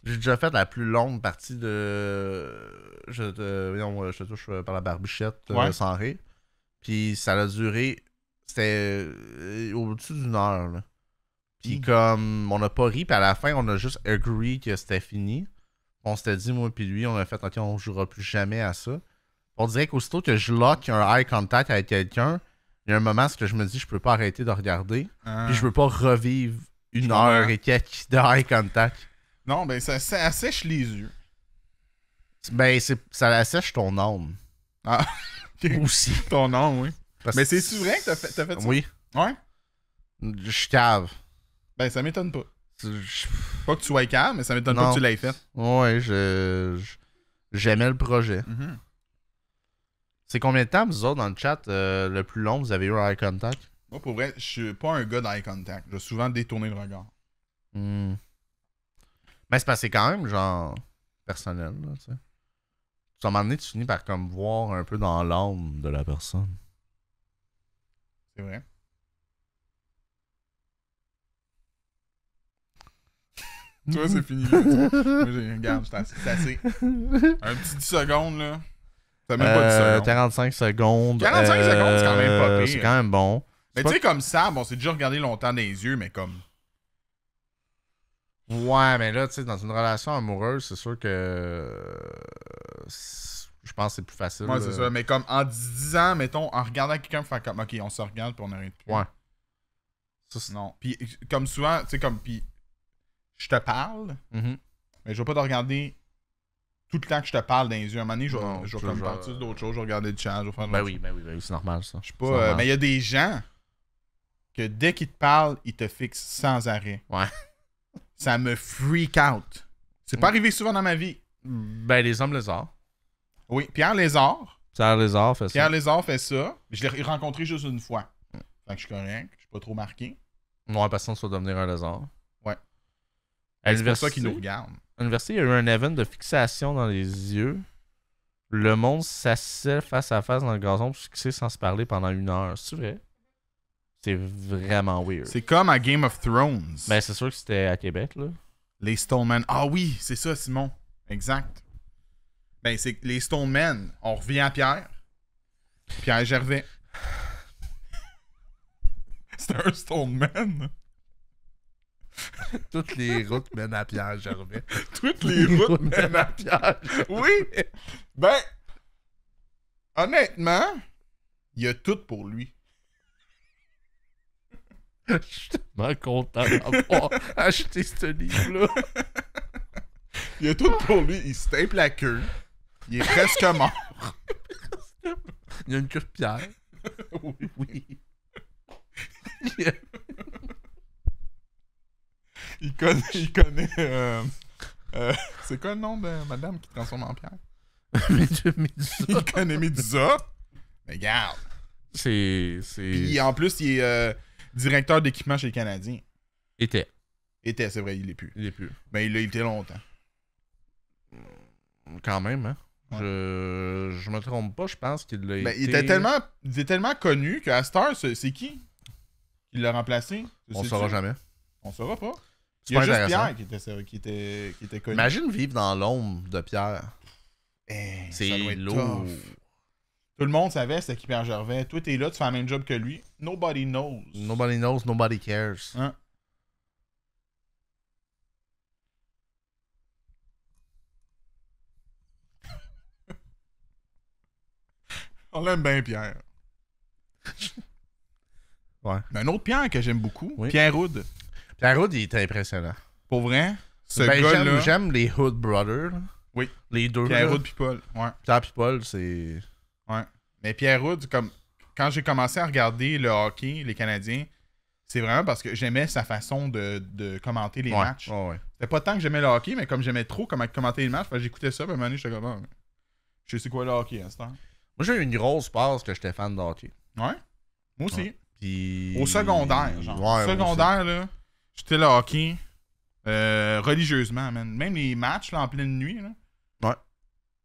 j'ai déjà fait la plus longue partie de. Je euh, je touche euh, par la barbichette sans rire. Puis ça a duré. C'était au-dessus d'une heure. Puis hmm. comme on n'a pas ri, puis à la fin, on a juste agree que c'était fini. On s'était dit, moi puis lui, on a fait, ok, on jouera plus jamais à ça. On dirait qu'aussitôt que je lock un eye contact avec quelqu'un, il y a un moment que je me dis, je peux pas arrêter de regarder. Hein? Puis je veux pas revivre une heure et quelques de high contact. Non, ben ça, assèche les yeux. Ben, ça assèche ton âme. Ah, Aussi. ton âme, oui. mais cest vrai que t'as fait, as fait ça? Oui. Ouais? Je cave. Ben, ça m'étonne pas. Pas que tu sois cave, mais ça m'étonne pas que tu l'aies fait. Ouais, je... J'aimais le projet. Mhm. C'est combien de temps, vous autres, dans le chat, euh, le plus long, vous avez eu un eye contact Moi, pour vrai, je suis pas un gars d'eye contact. Je souvent détourné le regard. Hmm. Mais c'est passé quand même, genre, personnel, là, tu sais. À un moment donné, tu finis par comme voir un peu dans l'âme de la personne. C'est vrai. Toi, c'est fini. Là, Moi, regarde, c'est assez. Un petit 10 secondes, là même pas 45 euh, secondes. 45 euh, secondes, c'est quand même pas pire. C'est quand même bon. Mais tu sais, comme ça, bon, c'est déjà regardé longtemps dans les yeux, mais comme. Ouais, mais là, tu sais, dans une relation amoureuse, c'est sûr que. Euh, je pense que c'est plus facile. Ouais, c'est ça. Mais comme en disant, mettons, en regardant quelqu'un faire comme, ok, on se regarde puis on plus. Ouais. Ça, non. Puis comme souvent, tu sais, comme, puis je te parle, mm-hmm. mais je vais pas te regarder tout le temps que je te parle dans les yeux. À un moment donné, je vais, comme d'autres euh, choses, je vais regarder le chat, je vais faire ben oui, ben oui, ben oui, c'est normal ça. Je sais pas, euh, mais il y a des gens que dès qu'ils te parlent, ils te fixent sans arrêt. Ouais. Ça me freak out. C'est pas mm. arrivé souvent dans ma vie. Ben, les hommes lézards. Oui, Pierre Lézard. Pierre Lézard fait ça. Pierre Lézard fait ça. Je l'ai rencontré juste une fois. Fait que je suis correct, je suis pas trop marqué. Ouais, personne ne soit devenir un lézard. Ouais. C'est pour ça qu'ils nous regardent l'université, il y a eu un event de fixation dans les yeux. Le monde s'assied face à face dans le gazon pour sans se parler pendant une heure. C'est vrai? C'est vraiment weird. C'est comme à Game of Thrones. Ben, c'est sûr que c'était à Québec, là. Les Stonemen. Ah oui, c'est ça, Simon. Exact. Ben, c'est les Men. On revient à Pierre. Pierre Gervais. c'est un Stoneman. Toutes les routes mènent à Pierre Gervais. Toutes les routes mènent à Pierre. Gervais. Oui. Ben, honnêtement, il y a tout pour lui. Je suis tellement content d'avoir acheté ce livre-là. Il y a tout pour lui. Il se tape la queue. Il est presque mort. il y a une cure de pierre. Oui. oui il connaît. Il connaît euh, euh, c'est quoi le nom de madame qui transforme en pierre Médusa. Il connaît Médusa. Mais regarde. C'est. Puis en plus, il est euh, directeur d'équipement chez les Canadiens. Était. Était, c'est vrai, il l'est plus. Il est plus. Mais ben, il l'a été longtemps. Mm, quand même, hein. Je... je me trompe pas, je pense qu'il l'a ben, été... Il était tellement, il était tellement connu qu'à Star, c'est qui Il l'a remplacé? On saura jamais. On saura pas. Il y a juste Pierre qui était, connu. Imagine vivre dans l'ombre de Pierre. Eh, c'est lourd. Tout le monde savait c'était qui Pierre Gervais. Toi, t'es là, tu fais le même job que lui. Nobody knows. Nobody knows, nobody cares. Hein? On l'aime bien, Pierre. ouais. Mais un autre Pierre que j'aime beaucoup, Pierre roude pierre Hood, il est impressionnant. Pour vrai? Ce ben, gars-là... j'aime, les Hood Brothers. Oui. Les deux. Pierre là. puis Paul. Ouais. Pierre puis Paul, c'est. Ouais. Mais Pierre Hood, comme quand j'ai commencé à regarder le hockey, les Canadiens, c'est vraiment parce que j'aimais sa façon de, de commenter les matchs. ouais, ouais. C'était pas tant que j'aimais le hockey, mais comme j'aimais trop comment commenter les matchs, j'écoutais ça, puis à un moment donné, j'étais comme, ah, je sais quoi le hockey à ce temps. Moi, j'ai eu une grosse passe que j'étais fan de hockey. Ouais. Moi aussi. Puis... Au secondaire, genre. Ouais, Au secondaire, là, J'étais le hockey euh, religieusement, man. Même les matchs là, en pleine nuit, là. Ouais.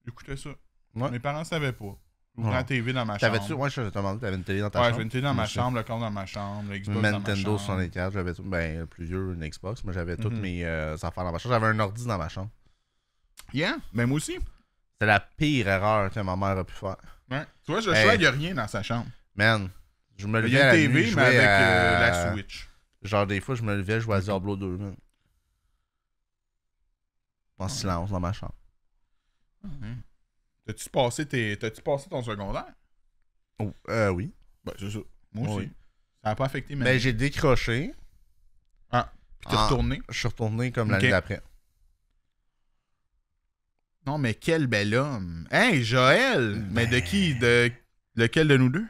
J'écoutais ça. Mes parents savaient pas. J'ouvrais la TV dans ma chambre. T'avais-tu, ouais, je t'avais une télé dans ta chambre? Ouais, j'avais une télé dans ma chambre, le compte dans ma chambre, l'Xbox dans ma chambre. Nintendo 64, j'avais ben, plusieurs, une Xbox, mais j'avais toutes mhm. mes euh, affaires dans ma chambre. J'avais un ordi dans ma chambre. Yeah, même ben, moi aussi. C'est la pire erreur que ma mère a pu faire. Ouais. Tu vois, je il n'y a rien dans sa chambre. Man, je me Il y a une TV, mais avec euh, la Switch. Genre, des fois, je me levais, je jouais à Diablo 2. En silence dans ma chambre. Mhm. T'as-tu passé, tes... passé ton secondaire? Oh, euh, oui. Ben, c'est ça. Moi aussi. Ça n'a pas affecté ma Ben, j'ai décroché. Ah. Puis t'es ah, retourné? Je suis retourné comme l'année d'après. Non, mais quel bel homme! Hey, Joël! Mais, ben, mais de qui? De lequel de nous deux?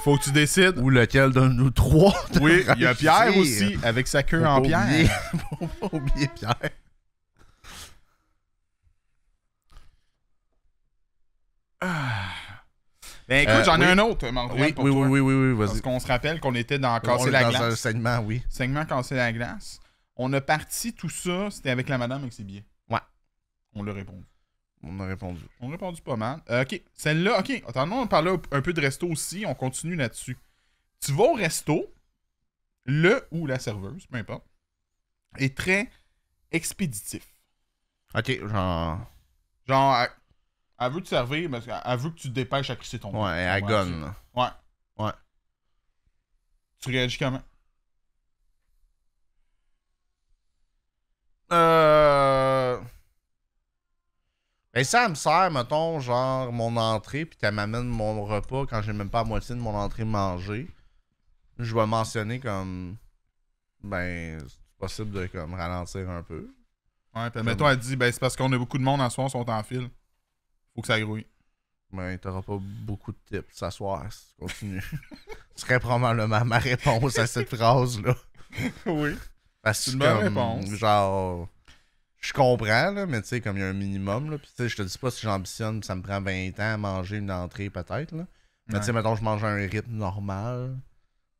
Faut que tu décides. Ou lequel donne nous trois. Oui, il y a Pierre aussi, avec sa queue en pierre. Faut oublier Pierre. Ah. Ben écoute, euh, j'en ai un autre, oui, oui, oui, oui, oui, vas-y. Parce qu'on se rappelle qu'on était dans Casser la glace. Dans un segment, oui. Segment Casser la glace. On a parti tout ça, c'était avec la madame avec ses billets. Ouais. On le répond. On a répondu. On a répondu pas mal. Euh, ok, celle-là, ok. Attends, on parlait un peu de resto aussi. On continue là-dessus. Tu vas au resto, le ou la serveuse, peu importe, est très expéditif. Ok, genre. Genre, elle, veut te servir, parce elle veut que tu te dépêches à crisser ton. Ouais, elle gonne. Ouais. Ouais. Tu réagis comment? Euh si ben, ça me sert, mettons, genre mon entrée, puis qu'elle m'amène mon repas quand j'ai même pas à moitié de mon entrée mangée. Je vais mentionner comme. Ben, c'est possible de comme ralentir un peu. Ouais, mais mettons, elle dit, ben c'est parce qu'on a beaucoup de monde en soir, on sont en file. Faut que ça grouille. Ben, t'auras pas beaucoup de tips S'asseoir, si tu continues. Ce serait probablement ma réponse à cette phrase-là. oui. Parce que, comme, réponse. genre je comprends, mais tu sais, comme il y a un minimum, là, puis je te dis pas si j'ambitionne, ça me prend 20 ans à manger une entrée, peut-être, là. Mais tu sais, mettons, je mange à un rythme normal.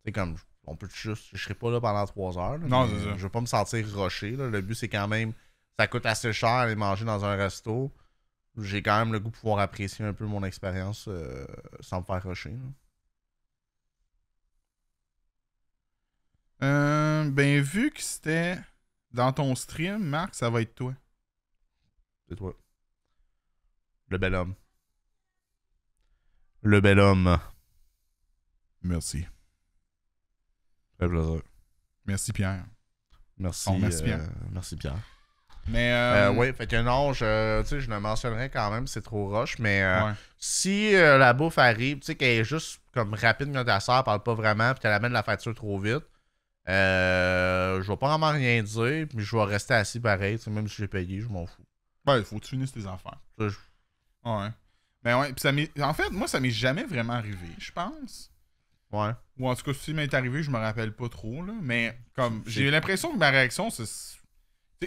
Tu sais, comme, on peut juste, je serai pas là pendant 3 heures. non, Je veux pas me sentir roché, Le but, c'est quand même, ça coûte assez cher aller manger dans un resto. J'ai quand même le goût de pouvoir apprécier un peu mon expérience euh, sans me faire rusher. là. Euh, ben, vu que c'était dans ton stream, Marc, ça va être toi. C'est toi. Le bel homme. Le bel homme. Merci. Merci Pierre. Merci. merci, Pierre. Euh, merci Pierre. Mais euh... euh oui, fait que non, je, je le mentionnerai quand même, c'est trop roche, mais euh, si la bouffe arrive, tu sais, qu'elle est juste comme rapide quand ta soeur parle pas vraiment, puis qu'elle amène la facture trop vite, euh, je vais pas vraiment rien dire, mais je vais rester assis pareil. Même si j'ai payé, je m'en fous. Ben, il faut que tu finisses tes affaires. Ouais. Ben ouais, ça m'est... En fait, moi, ça m'est jamais vraiment arrivé, je pense. Ouais. Ou en tout cas, si m'est arrivé, je me rappelle pas trop, là. Mais comme, j'ai, l'impression que ma réaction, c'est...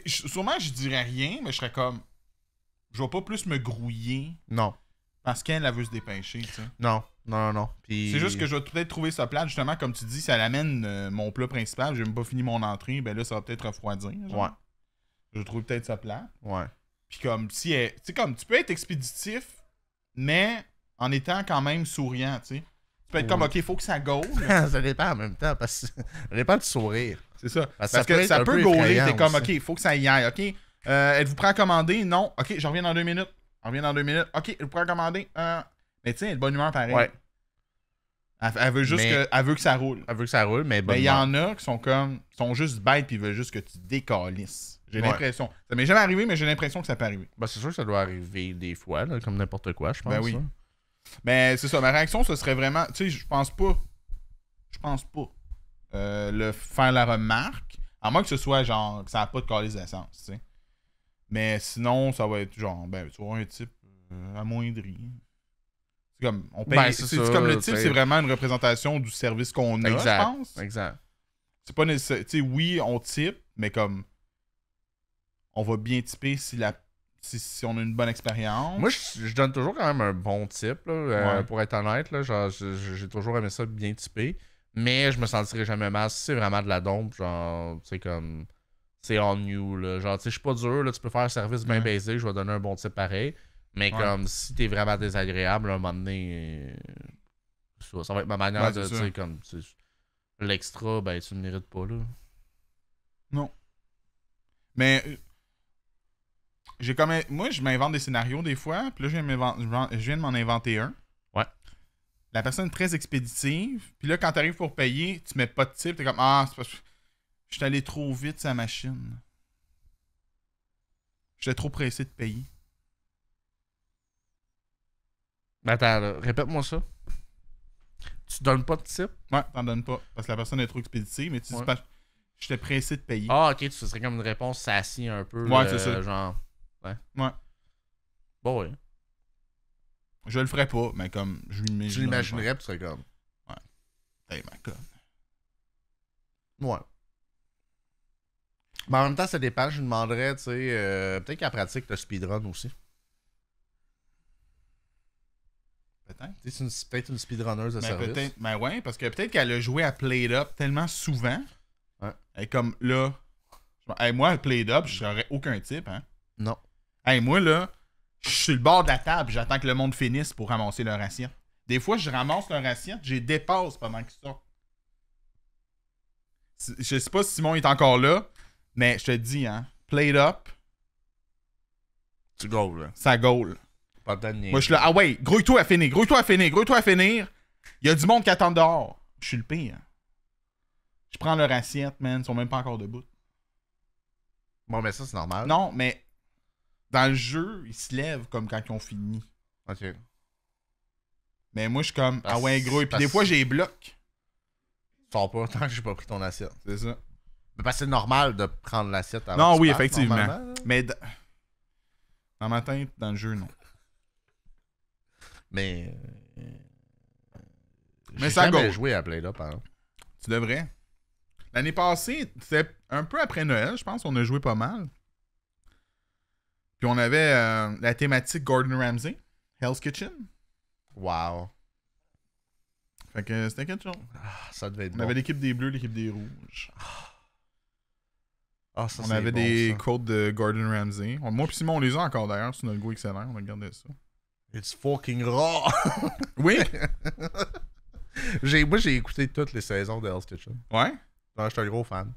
Sûrement, je dirais rien, mais je serais comme... Je vais pas plus me grouiller. Non. Parce qu'elle, elle veut se dépêcher, tu sais. Non, non, non. C'est juste que je vais peut-être trouver sa plat justement, comme tu dis, ça l'amène euh, mon plat principal, j'ai même pas fini mon entrée, ben là, ça va peut-être refroidir. Genre. Ouais. Je trouve peut-être sa plat Ouais. Puis comme, si elle... Tu comme, tu peux être expéditif, mais en étant quand même souriant, tu sais. Tu peux être comme, OK, faut que ça gaule. ça dépend en même temps, parce que ça pas de sourire. C'est ça. Parce, que ça peut, peut Tu t'es comme, OK, il faut que ça y aille, OK. elle euh, vous prend à commander? Non. OK, je reviens dans deux minutes. On revient dans deux minutes. Ok, je pourrais commander. Euh... Mais tiens, elle est bonne humeur pareil. Ouais. Elle, veut juste que, elle veut que ça roule. Elle veut que ça roule, mais bon. Mais il y en a qui sont comme. sont juste bêtes puis veulent juste que tu décalisses. J'ai l'impression. Ça m'est jamais arrivé, mais j'ai l'impression que ça peut arriver. Ben, c'est sûr que ça doit arriver des fois, comme n'importe quoi, je ben pense. Hein. Ben oui. Mais c'est ça. Ma réaction, ce serait vraiment. Tu sais, je pense pas. Je pense pas. Euh, le faire la remarque. À moins que ce soit genre que ça n'a pas de calice d'essence, tu sais. Mais sinon, ça va être genre, ben, tu vois, un type euh, amoindri. C'est comme, on paye, ben, c'est, comme le type, c'est vraiment une représentation du service qu'on a, exact, je pense. Exact. C'est pas nécessaire. Tu sais, oui, on type, mais comme, on va bien typer si la si, on a une bonne expérience. Moi, je, donne toujours quand même un bon type, euh, pour être honnête. Là, j'ai toujours aimé ça bien typé. Mais je me sentirais jamais mal si c'est vraiment de la dompe. Genre, sais, comme c'est on new, Là. Genre, tu sais, je suis pas dur, là, tu peux faire un service bien basé, je vais donner un bon type pareil. Mais comme si t'es vraiment désagréable, à un moment donné, euh, ça, va être ma manière de, tu comme, l'extra, ben, tu ne mérites pas, là. Non. Mais, euh, j'ai comme, moi, je m'invente des scénarios des fois, puis là, je viens, de m'en inventer un. Ouais. La personne est très expéditive, puis là, quand t'arrives pour payer, tu mets pas de type, t'es comme, ah, c'est pas... J'étais allé trop vite sa machine. J'étais trop pressé de payer. Attends, répète-moi ça. Tu donnes pas de type? Ouais, t'en donnes pas. Parce que la personne est trop expéditive, mais tu ouais. dis pas. J'étais pressé de payer. Ah, ok, ce serait comme une réponse sassy un peu. Ouais, c'est ça. Genre. Ouais. Ouais. Bon, ouais Je le ferais pas, mais comme. Je l'imaginerais. Je l'imaginerais, tu serais comme. Ouais. T'es ma conne. Ouais. Mais en même temps, ça dépend. Je lui demanderais, tu sais, euh, peut-être qu'elle pratique le speedrun aussi. Peut-être. C'est peut-être une speedrunneuse de ben, service. Peut-être, mais ben, ouais, parce que peut-être qu'elle a joué à Play Up tellement souvent. Ouais. Et comme là, moi, à Play Up, Up, j'aurais aucun type, hein. Non. et moi, là, je suis le bord de la table, j'attends que le monde finisse pour ramasser leur assiette. Des fois, je ramasse leur assiette, je les dépasse pendant qu'ils sortent. Je sais pas si Simon est encore là. Mais je te dis, hein, played up. Tu goal, là. Ça goal. Pas de Moi, je suis là. Ah ouais, grouille-toi à finir, grouille-toi à finir, grouille-toi à finir. Il y a du monde qui attend dehors. Je suis le pire. Je prends leur assiette, man. Ils sont même pas encore debout. Bon, mais ça, c'est normal. Non, mais dans le jeu, ils se lèvent comme quand ils ont fini. Ok. Mais moi, je suis comme, ah ouais, gros. Et puis des fois, j'ai blocs. Sors pas tant que j'ai pas pris ton assiette. C'est ça. Ben, parce que c'est normal de prendre l'assiette avant. Non, oui, effectivement. Mais en matin, dans le jeu, non. Mais. Euh, Mais ça jamais go. joué à Play par hein. Tu devrais. L'année passée, c'était un peu après Noël, je pense, on a joué pas mal. Puis on avait euh, la thématique Gordon Ramsay, Hell's Kitchen. Wow. Fait que c'était quelque chose. Ah, ça devait être On avait l'équipe des bleus, l'équipe des rouges. Ah. Ah, on avait des ça. quotes de Gordon Ramsay. Moi pis Simon, on les a encore d'ailleurs c'est notre goût excellent. On a gardé ça. It's fucking raw! oui! moi, j'ai écouté toutes les saisons de Hell's Kitchen. Ouais? J'étais ah, je suis un gros fan.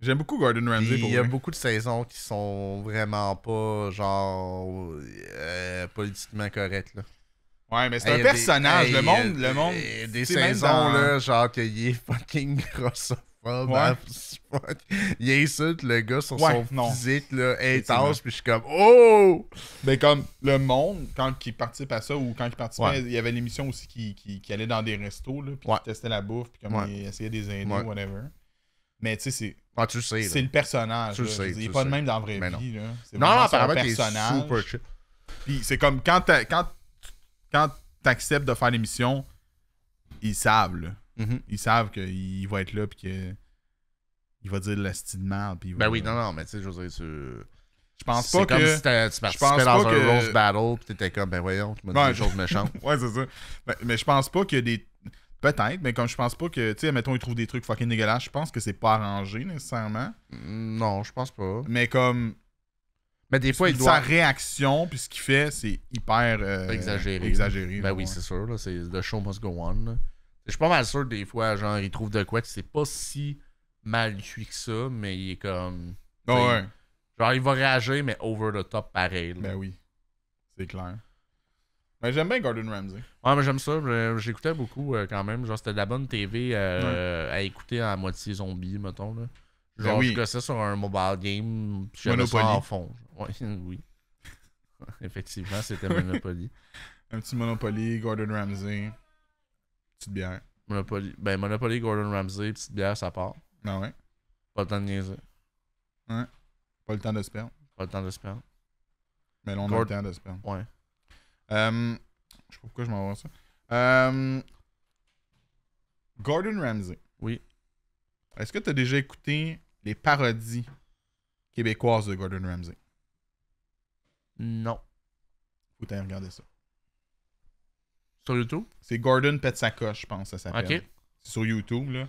J'aime beaucoup Gordon Ramsay. Il y a beaucoup de saisons qui sont vraiment pas, genre, euh, politiquement correctes, là. Ouais, mais c'est un personnage. le monde. Le monde des saisons, là, genre, qu'il est fucking grossophobe fuck. Ouais. Il insulte le gars sur son visite, physique, là, puis je suis comme, oh! mais ben, comme le monde, quand il participe à ça, ou quand il participait, il y avait l'émission aussi qui, qui, allait dans des restos, là, puis qui testait la bouffe, puis comme il essayait des indices, whatever. Mais tu sais, c'est. Ah, tu sais. C'est le personnage. il n'est pas le même dans la vraie vie. Non, là. non, apparemment, il Puis c'est comme quand, quand, quand t'acceptes de faire l'émission, ils savent, là. Mhm. Ils savent qu'il va être là puis qu'il va dire la de Puis va... Ben oui, non, non, mais tu sais, je veux dire, Je pense pas comme Si tu participais dans un que... Rose Battle, pis t'étais comme, ben voyons, tu m'as dit des choses méchantes. ouais, c'est ça. Ben, mais, je pense pas que des. Peut-être, mais comme je pense pas que. Tu sais, mettons, ils trouvent des trucs fucking dégueulasses, je pense que c'est pas arrangé nécessairement. Mm, non, je pense pas. Mais comme. Mais des fois, il doit... Sa réaction, puis ce qu'il fait, c'est hyper. Euh, exagéré. Ben oui, c'est sûr, là. C'est The show must go on. Je suis pas mal sûr des fois, genre, il trouve de quoi que c'est pas si mal cuit que ça, mais il est comme. Ah ouais. Genre, il va réagir, mais over the top pareil. Ben oui. C'est clair. Mais ben, j'aime bien Gordon Ramsay. Ouais, mais j'aime ça. J'écoutais beaucoup euh, quand même. Genre, c'était de la bonne TV euh, à écouter à moitié zombie, mettons. Ben genre, oui. je gossais sur un mobile game. Puis Monopoly. en Ouais, oui. Effectivement, c'était Monopoly. un petit Monopoly, Gordon Ramsay. Petite bière. Monopoly. Ben, Monopoly, Gordon Ramsay, petite bière, ça part. Ah ouais. Pas le temps de niaiser. Ouais. Pas le temps de se perdre. Pas le temps de se perdre. Mais l'on on a le temps de se perdre. Ouais. Hum, je sais pas pourquoi je m'en vais ça. Hum, Gordon Ramsay. Oui. Est-ce que tu as déjà écouté les parodies québécoises de Gordon Ramsay? Non. Faut regarder ça. Sur YouTube? C'est Gordon Pet je pense, ça s'appelle. Ok. C'est sur YouTube, là.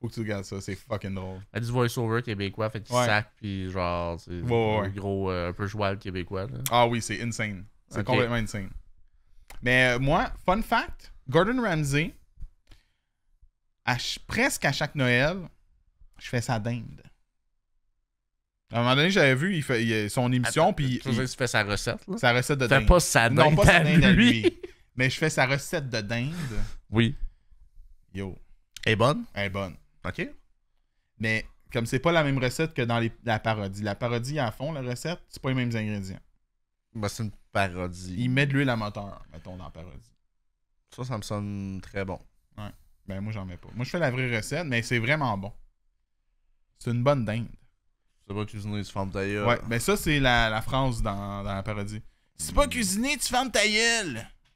Faut que tu regardes ça, c'est fucking drôle. Elle du voice-over québécois, fait du sac, puis genre, c'est un gros, euh, un peu jouable québécois. Ah oui, c'est insane. C'est complètement insane. Mais euh, moi, fun fact, Gordon Ramsay, presque à chaque Noël, je fais sa dinde. À un moment donné, j'avais vu il fait, son émission, puis... Tu il, fait sa recette, là? Sa recette de dinde. Fais pas sa dinde Non, pas sa dinde à lui mais je fais sa recette de dinde. Oui. Yo. Elle est bonne? Elle est bonne. OK. Mais comme c'est pas la même recette que dans la parodie. La parodie, à fond, la recette, c'est pas les mêmes ingrédients. Bah, c'est une parodie. Ils met de l'huile à moteur, mettons, dans la parodie. Ça, ça me sonne très bon. Ouais. Ben, moi, j'en mets pas. Moi, je fais la vraie recette, mais c'est vraiment bon. C'est une bonne dinde. C'est pas cuisiner, tu fermes ta gueule. Ouais, ben ça, c'est la, France dans, la parodie. C'est pas cuisiner, tu fermes ta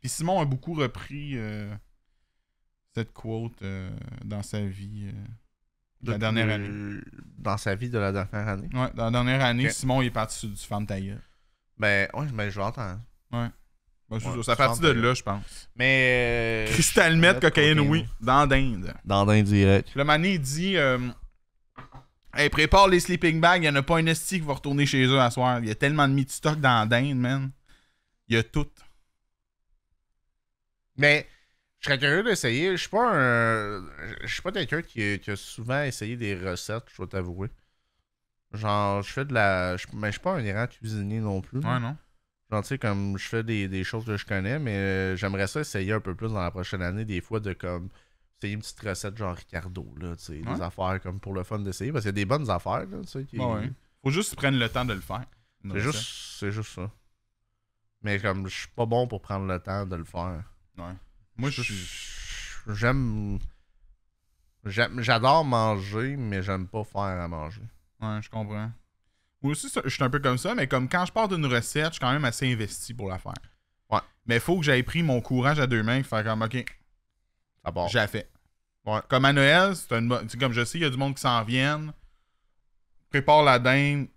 et Simon a beaucoup repris euh, cette quote euh, dans sa vie euh, de, la dernière année. Dans sa vie de la dernière année. Ouais, dans la dernière année, Simon est parti sur du fantaïa. Ben, ouais, je l'entends. Ouais. Ben, ouais, ça de là, je pense. Mais. Cristal Met, cocaïne, oui. Dans d'Inde. Dans d'Inde direct. Le mané, dit Hey, prépare les sleeping bags, il n'y en a pas un esti qui va retourner chez eux à soir. Il y a tellement de mis stock dans d'Inde, man. Il y a tout. Mais je serais curieux d'essayer. Je suis pas un. Je suis pas quelqu'un qui, a souvent essayé des recettes, je dois t'avouer. Genre, je fais de la. mais je suis pas un grand cuisinier non plus. Ouais, non. Genre, tu sais, comme je fais des, choses que je connais, mais euh, j'aimerais ça essayer un peu plus dans la prochaine année, des fois, de comme. Essayer une petite recette genre Ricardo, là, tu sais, des affaires comme pour le fun d'essayer, parce qu'il y a des bonnes affaires, là, tu sais. Qui... Ouais, Faut juste prendre le temps de le faire. C'est juste, juste ça. Mais comme je suis pas bon pour prendre le temps de le faire. Ouais. Moi, j'aime. J'adore manger, mais j'aime pas faire à manger. Ouais, je comprends. Moi aussi, je suis un peu comme ça, mais comme quand je pars d'une recette, je suis quand même assez investi pour la faire. Ouais. Mais faut que j'aille pris mon courage à deux mains et faire comme, OK, ça J'ai fait. Ouais. Comme à Noël, c'est Comme je sais, il y a du monde qui s'en viennent. Prépare la dinde.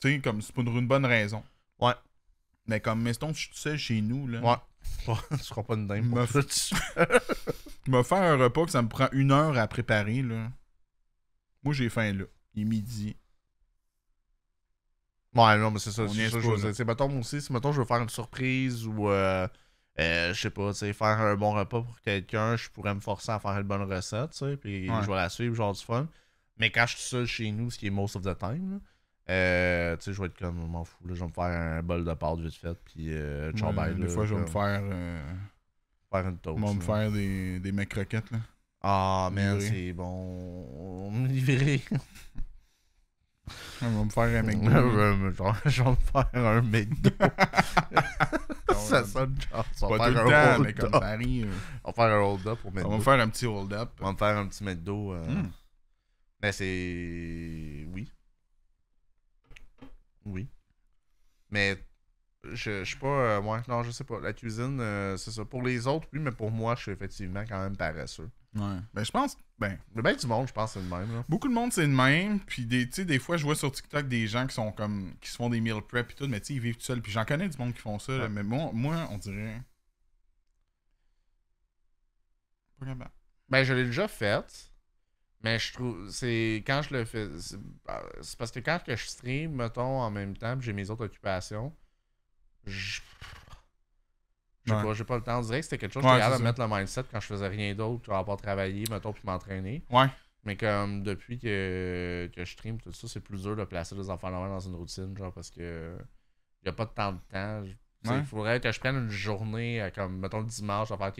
Tu sais, comme c'est pour une bonne raison. Ouais. Mais comme, mettons, je suis tout seul chez nous, là. Ouais. Tu crois pas une dingue. Me me faire un repas que ça me prend une heure à préparer, là. Moi, j'ai faim, là. Il est midi. Ouais, non, mais c'est ça. C'est aussi, si je veux faire une surprise ou, euh, euh, je sais pas, tu faire un bon repas pour quelqu'un, je pourrais me forcer à faire une bonne recette, tu puis je vais la suivre, genre du fun. Mais quand je suis seul chez nous, ce qui est most of the time, euh, tu sais, je vais être comme, m'en fous, là, je vais me faire un bol de pâte vite fait, puis euh, Des fois, je vais me faire. Euh, faire une toast. Je vais me faire des, des mecs croquettes, là. Ah, merde c'est bon. Livré. je vais me faire un McDo. je vais me faire un McDo. ça sonne genre. Euh. On va faire un hold-up. On va faire un hold-up On va me faire un petit hold-up. On va me faire un petit McDo. Hmm. Mais c'est. Oui. Oui. Mais je, je pas. moi euh, non, je sais pas. La cuisine, euh, c'est ça. Pour les autres, oui, mais pour moi, je suis effectivement quand même paresseux. Ouais. mais ben, je pense. Ben, le bien du monde, je pense, c'est le même. Beaucoup de monde, c'est le même. Puis, des, fois, je vois sur TikTok des gens qui sont comme. qui se font des meal prep et tout, mais tu ils vivent tout seuls. Puis, j'en connais du monde qui font ça, mais moi, moi, on dirait. Pas capable. Ben, je l'ai déjà faite. Mais je trouve, c'est quand je le fais, c'est bah, parce que quand je stream, mettons, en même temps, j'ai mes autres occupations, je j'ai pas, le temps. On dirait que c'était quelque chose, que j'avais à mettre le mindset quand je faisais rien d'autre, à pas travailler, mettons, puis m'entraîner. Ouais. Mais comme depuis que, je stream, tout ça, c'est plus dur de placer les enfants dans une routine, genre, parce que n'y a pas de temps de temps. Il faudrait que je prenne une journée, euh, comme, mettons, le dimanche, à faire,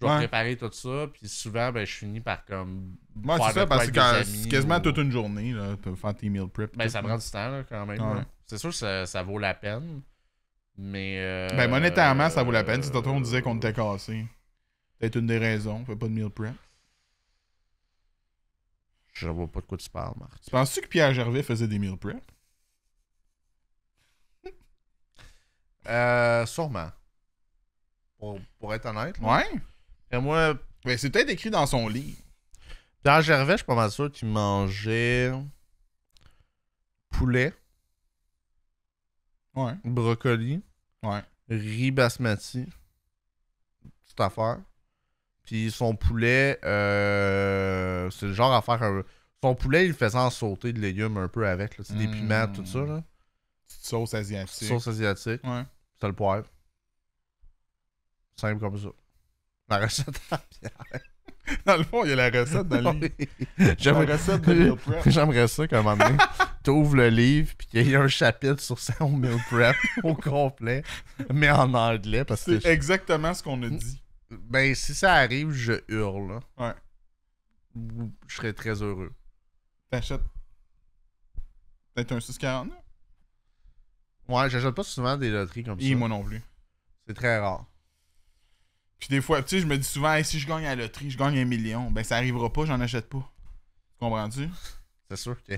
je vais préparer tout ça, puis souvent, ben, je finis par comme. Moi, c'est ça, parce que c'est quasiment toute une journée, là, peux faire tes meal prep. Ben, ça prend du temps, là, quand même. Hein. C'est sûr que ça, vaut la peine. Mais. Euh, ben, monétairement, ça vaut la peine. Si toi on disait qu'on était cassé, peut-être une des raisons, on pas de meal prep. Je vois pas de quoi tu parles, Marc. Tu penses-tu que Pierre Gervais faisait des meal prep? euh, sûrement. Pour, pour être honnête. Là. Ouais. Et ben, moi, ben, c'est peut-être écrit dans son livre. Pierre Gervais, je suis pas mal sûr qu'il mangeait poulet, ouais. brocoli, ouais. riz basmati, toute affaire. Puis son poulet, euh, c'est le genre à faire un... Son poulet, il faisait en sauter de légumes un peu avec. des hmm. piments, tout ça. Là. Petite sauce asiatique. sauce asiatique. Ouais. C'est le poivre. Simple comme ça. La recette à Pierre. Dans le fond, il y a la recette dans le livre. J'aimerais, la recette de meal J'aimerais ça qu'à un moment donné, ouvres le livre puis qu'il y ait un chapitre sur ça au meal prep au complet, mais en anglais. parce C'est exactement ce qu'on a dit. Ben, si ça arrive, je hurle. Ouais. Je serais très heureux. T'achètes peut-être un 640? Ouais, j'achète pas souvent des loteries comme ça. Et moi non plus. C'est très rare. Puis des fois, tu sais, je me dis souvent, si je gagne à la loterie, je gagne un million. Ben, ça arrivera pas, j'en achète pas. tu Comprends-tu? C'est sûr que.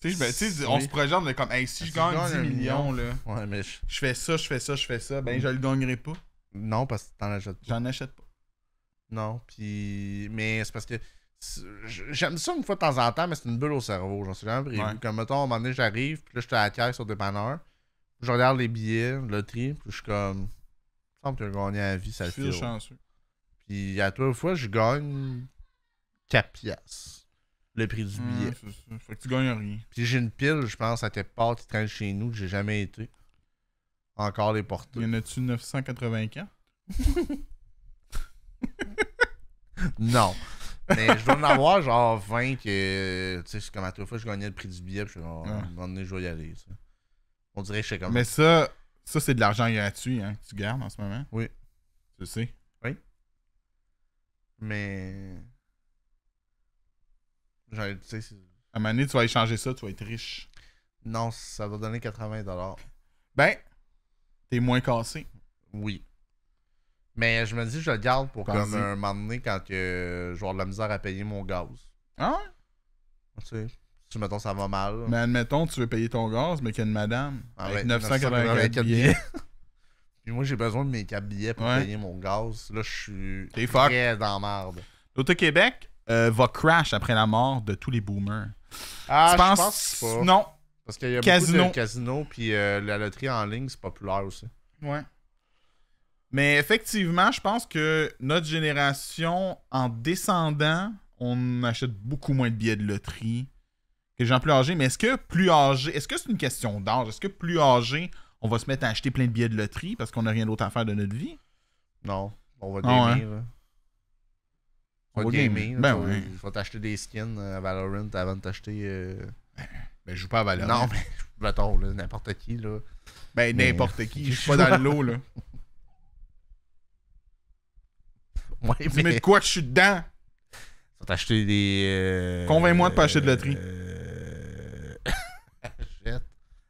Tu sais, ben, on se projette comme, hey, si ben, je gagne 10 millions, million, là, ouais, mais je... fais ça, je fais ça, je fais ça, ben, mm. je le gagnerai pas. Non, parce que t'en achètes pas. J'en achète pas. Non, puis. Mais c'est parce que. J'aime ça une fois de temps en temps, mais c'est une bulle au cerveau. J'en suis vraiment Comme, mettons, à un moment donné, j'arrive, puis là, je suis à la caisse sur des panneurs. Je regarde les billets, le puis je suis comme semble qu'il gagné à la vie, ça le fait. chanceux. Puis à trois fois, je gagne 4 piastres. Le prix du billet. Mmh, ça. Fait que tu gagnes rien. Puis j'ai une pile, je pense, à tes portes qui traînent chez nous que j'ai jamais été. Encore les il Y en a-tu 984 Non. Mais je dois en avoir genre 20 que. Tu sais, c'est comme à trois fois, je gagnais le prix du billet. Puis je suis genre, ah. vais y aller. Ça. On dirait que je sais comme. Mais ça, ça, c'est de l'argent gratuit hein, que tu gardes en ce moment. Oui. tu sais. Oui. Mais. à un moment donné, tu vas échanger ça, tu vas être riche. Non, ça va donner 80$. Ben, t'es moins cassé. Oui. Mais je me dis, je le garde pour comme un moment donné quand je vais avoir de la misère à payer mon gaz. ah Tu si mettons ça va mal. Mais admettons, tu veux payer ton gaz, mais qu'il y a une madame ah avec billets. Puis moi, j'ai besoin de mes 4 billets pour payer mon gaz. Là, je suis très dans merde. L'Auto-Québec euh, va crash après la mort de tous les boomers. Ah, pense pas. Non. Parce qu'il y a beaucoup de casinos, puis euh, la loterie en ligne, c'est populaire aussi. Ouais. Mais effectivement, je pense que notre génération, en descendant, on achète beaucoup moins de billets de loterie que les gens plus âgés, mais est-ce que plus âgés, est-ce que c'est une question d'âge? Est-ce que plus âgés, on va se mettre à acheter plein de billets de loterie parce qu'on n'a rien d'autre à faire de notre vie? Non, on va ah gamer. On va gamer. Ben oui. il faut t'acheter des skins à Valorant avant de t'acheter. Euh, ben, ben, je joue pas à Valorant. Non, mais à là, n'importe qui, là. Ben, n'importe qui, je suis pas dans l'eau là. Ouais, mais... de quoi je suis dedans? faut t'acheter des. Euh, convainc moi de pas acheter de loterie. Euh,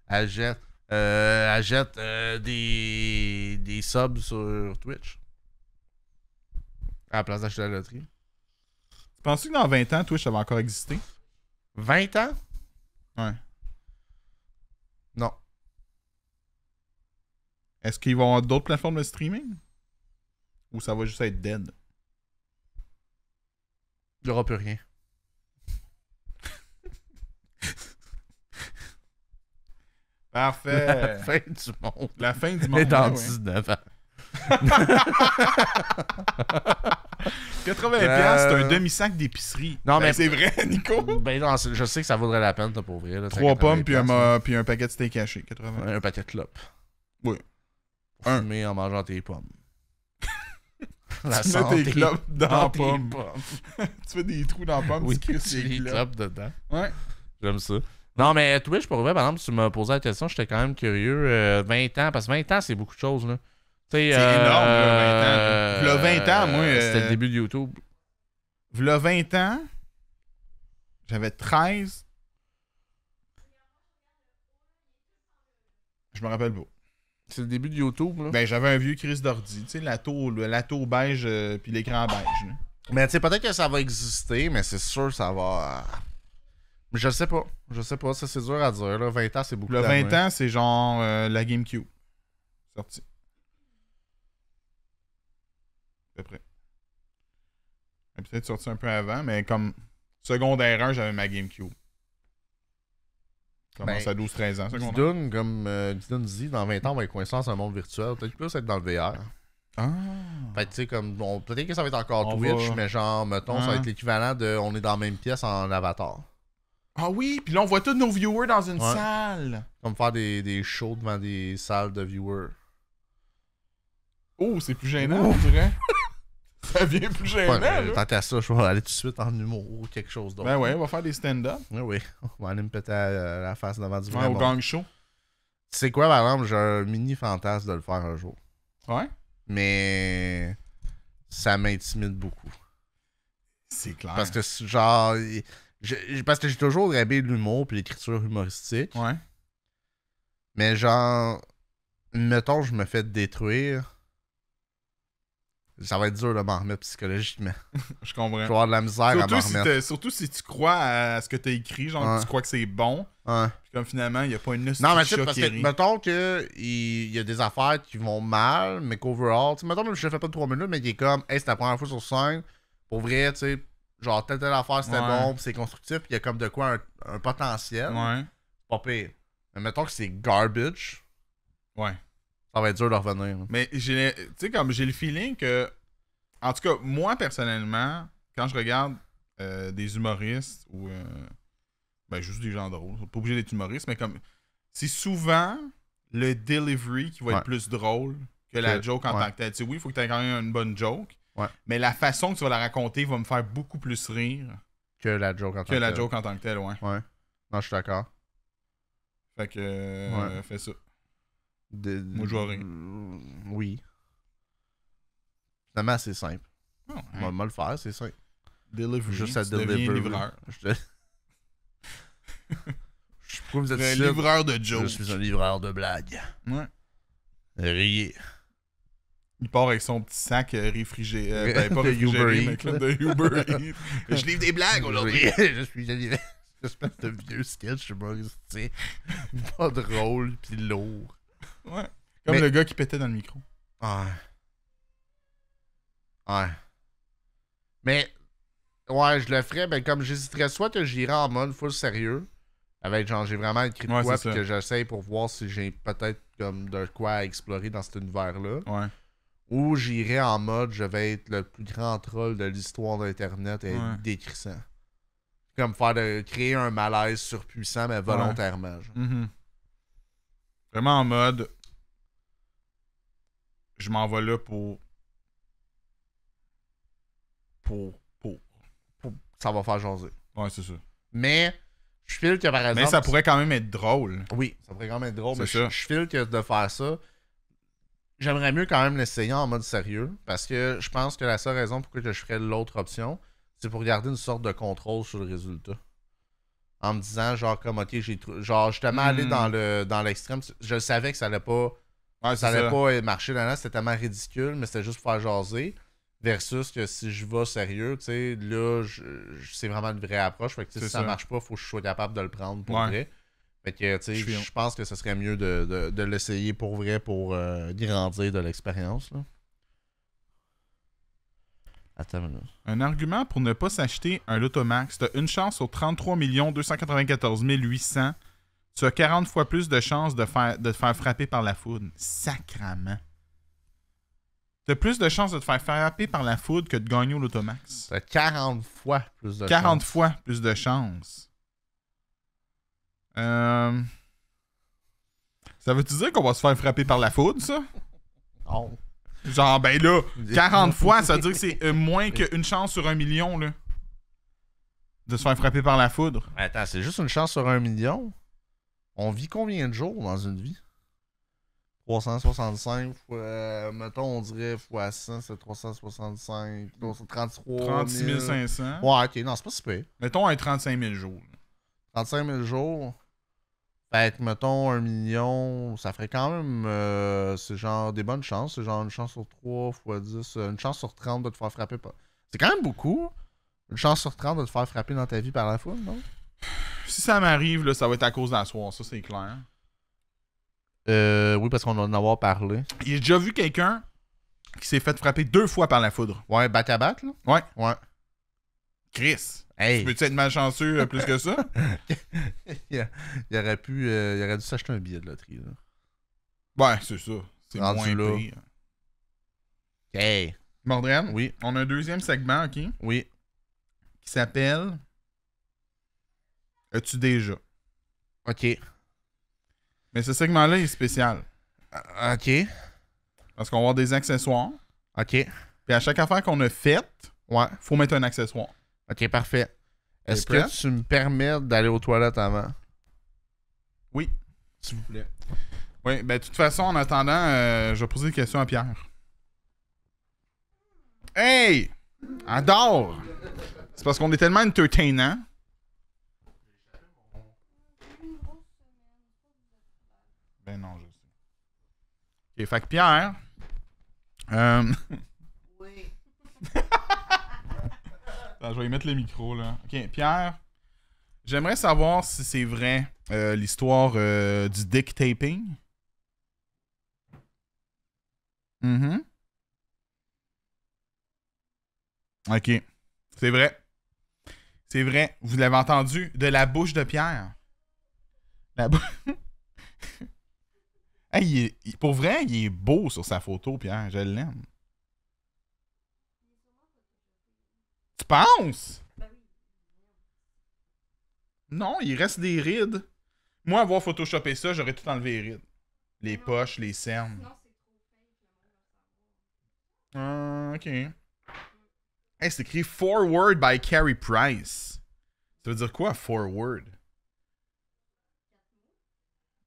elle jette, euh, euh, des, des subs sur Twitch. À la place d'acheter la loterie. Tu penses que dans 20 ans, Twitch va encore exister? 20 ans? Ouais. Non. Est-ce qu'ils vont avoir d'autres plateformes de streaming? Ou ça va juste être dead? Il n'y aura plus rien. Parfait. La fin du monde. La fin du monde. Et dans 19 ans. 80 c'est un euh, demi-sac d'épicerie. Ben, c'est vrai, Nico. Ben non, je sais que ça vaudrait la peine, de t'ouvrir. Trois pommes puis un, puis un paquet de steak caché. 80. Un, paquet de clopes. Oui. un. mais en mangeant tes pommes. la tu santé mets tes dans, dans pommes. tu fais des trous dans pommes, oui, tu crisses tes clopes. clopes dedans. Ouais. J'aime ça. Non, mais Twitch, je vrai, par exemple, tu m'as posé la question, j'étais quand même curieux. 20 euh, ans, parce que 20 ans, c'est beaucoup de choses. là. C'est énorme, 20 ans. Euh, v'là 20 ans, moi. Euh, c'était le début de YouTube. V'là 20 ans, j'avais 13. Je me rappelle pas. C'est le début de YouTube, là. Ben, j'avais un vieux Chris d'ordi, tu sais, la tour, la tour beige, puis l'écran beige. Là. Mais tu sais, peut-être que ça va exister, mais c'est sûr ça va... Je sais pas. Je sais pas. Ça, c'est dur à dire. Là. 20 ans, c'est beaucoup. Le 20 ans, c'est genre euh, la GameCube. Sortie. À peu près. Peut-être sorti un peu avant, mais comme secondaire 1, j'avais ma GameCube. Commence ben, à 12-13 ans, dis Dune, comme euh, dit, dans 20 ans, on va être coincé dans un monde virtuel. Peut-être plus être dans le VR. Ah. Fait tu comme. Peut-être que ça va être encore Twitch, mais genre, mettons, ça va hein? être l'équivalent de. On est dans la même pièce en Avatar. Ah oui, puis là, on voit tous nos viewers dans une salle. Comme faire des, des, shows devant des salles de viewers. Oh, c'est plus gênant, on dirait. ça vient plus gênant. Ouais, euh, tant ça, je vais aller tout de suite en humour ou quelque chose d'autre. Ben ouais, on va faire des stand-up. Ah oui, oui. On va aller me péter à la face devant du ouais, Au gang show. Tu sais quoi, par exemple, j'ai un mini fantasme de le faire un jour. Ouais. Mais ça m'intimide beaucoup. C'est clair. Parce que, genre. Je, parce que j'ai toujours aimé l'humour puis l'écriture humoristique. Ouais. Mais genre, mettons, je me fais détruire. Ça va être dur de m'en remettre psychologiquement. je comprends. Je vais avoir de la misère surtout à m'en remettre. Si surtout si tu crois à ce que tu as écrit, genre tu crois que c'est bon. Ouais. Puis comme finalement, il n'y a pas une Non, mais tu sais, parce que mettons qu'il y, a des affaires qui vont mal, mais qu'overall, tu sais, mettons, je ne fais pas de 3 minutes, mais il est comme, hey, c'est ta première fois sur scène. Pour vrai, tu sais, genre telle telle affaire c'était bon, c'est constructif, il y a comme de quoi un, potentiel. Ouais. Pas pire. Mais mettons que c'est garbage. Ouais. Ça va être dur de revenir. Mais j'ai tu sais comme j'ai le feeling que en tout cas, moi personnellement, quand je regarde euh, des humoristes ou euh, ben, juste des gens drôles, pas obligé d'être humoriste, mais comme c'est souvent le delivery qui va être plus drôle que la joke en tant que sais, oui, il faut que tu aies quand même une bonne joke, Ouais. Mais la façon que tu vas la raconter va me faire beaucoup plus rire que la joke en tant que, que la joke en tant que telle, ouais. Ouais. Non, je suis d'accord. Fait que fais ça. Moi, je rien. Mm, oui. Finalement, c'est simple. Ah, on va le faire, c'est simple. Juste à deliver. Je, je suis un livreur de jokes. Je suis un livreur de blagues. Riez. Il part avec son petit sac euh, réfrigéré. Euh, ben, pas de réfrigéré, Uber de Uber Je livre des blagues aujourd'hui. je suis une espèce de vieux sketch sais Pas drôle, puis lourd. Ouais. Comme le gars qui pétait dans le micro. Ouais. Ouais. Mais, ouais, je le ferais, ben comme j'hésiterais, soit que j'irais en mode full sérieux, avec genre, j'ai vraiment écrit de quoi, puis que j'essaye pour voir si j'ai peut-être comme de quoi explorer dans cet univers-là. Ouais ou j'irai en mode je vais être le plus grand troll de l'histoire d'Internet et être Comme faire de, créer un malaise surpuissant, mais volontairement. Mhm. Vraiment en mode je m'en vais là pour. Pour. Pour. Ça va faire jaser. Ouais, c'est ça. Mais. Je file que par exemple. Mais ça pourrait quand même être drôle. Oui, ça pourrait quand même être drôle. Mais je, je file de faire ça, j'aimerais mieux quand même l'essayer en mode sérieux parce que je pense que la seule raison pour que je ferais l'autre option, c'est pour garder une sorte de contrôle sur le résultat. En me disant, genre, comme, ok, j'ai. Genre, justement, aller hmm. dans le dans l'extrême, je savais que ça allait pas. ça pas marcher là-dedans, c'était tellement ridicule, mais c'était juste pour faire jaser. Versus que si je vais sérieux, tu sais, là, c'est vraiment une vraie approche. Fait que si ça, marche pas, faut que je sois capable de le prendre pour vrai je pense que ce serait mieux de, l'essayer pour vrai pour euh, grandir de l'expérience. Attends Un argument pour ne pas s'acheter un Lotomax. as une chance sur 33 294 800. Tu as 40 fois plus de chances de, faire, de te faire frapper par la foudre. Sacrament. T'as plus de chances de te faire frapper par la foudre que de gagner au Lotomax. T'as 40 fois plus de 40 fois plus de chances. Euh, ça veut-tu dire qu'on va se faire frapper par la foudre, ça? Non. Genre, ben là, 40 fois, ça veut dire que c'est euh, moins qu'une chance sur un million, là. De se faire frapper par la foudre. Attends, c'est juste une chance sur un million? On vit combien de jours dans une vie? 365 fois, mettons, on dirait fois 100, c'est 365, Non, c'est 33 36 500. Ouais, ok, non, c'est pas si peu. Mettons un 35 000 jours. 35 000 jours. Ben, mettons, un million, ça ferait quand même, euh, genre des bonnes chances. C'est genre une chance sur 3 fois 10, euh, une chance sur 30 de te faire frapper. C'est quand même beaucoup. Une chance sur 30 de te faire frapper dans ta vie par la foudre, non? Si ça m'arrive, ça va être à cause d'un soir, ça c'est clair. Euh, oui, parce qu'on en avoir parlé. J'ai déjà vu quelqu'un qui s'est fait frapper deux fois par la foudre. Ouais, bat à bat là? Ouais. Ouais. Chris. Hey. Tu peux-tu être malchanceux euh, plus que ça? il, aurait pu, euh, aurait dû s'acheter un billet de loterie. Ouais, c'est ça. C'est moins là. OK. oui. on a un deuxième segment, OK? Oui. Qui s'appelle As-tu déjà? OK. Mais ce segment-là est spécial. Euh, OK. Parce qu'on va avoir des accessoires. OK. Puis à chaque affaire qu'on a faite, ouais. faut mettre un accessoire. Ok, parfait. Est-ce que tu me permets d'aller aux toilettes avant? Oui, s'il vous plaît. Oui, ben de toute façon, en attendant, euh, je vais poser une question à Pierre. Hey! Adore! C'est parce qu'on est tellement entertainant. Ben non, je sais. Ok, fait Pierre. Euh, oui. Ah, je vais y mettre le micro. là. Ok, Pierre, j'aimerais savoir si c'est vrai euh, l'histoire euh, du dick taping. Mm-hmm. Ok, c'est vrai. C'est vrai, vous l'avez entendu, de la bouche de Pierre. La pour vrai, il est beau sur sa photo, Pierre, je l'aime. Tu penses? Non, il reste des rides. Moi, avoir photoshopé ça, j'aurais tout enlevé les rides. Les poches, les cernes. Ah, ok. c'est écrit Forward by Carrie Price. Ça veut dire quoi, Forward?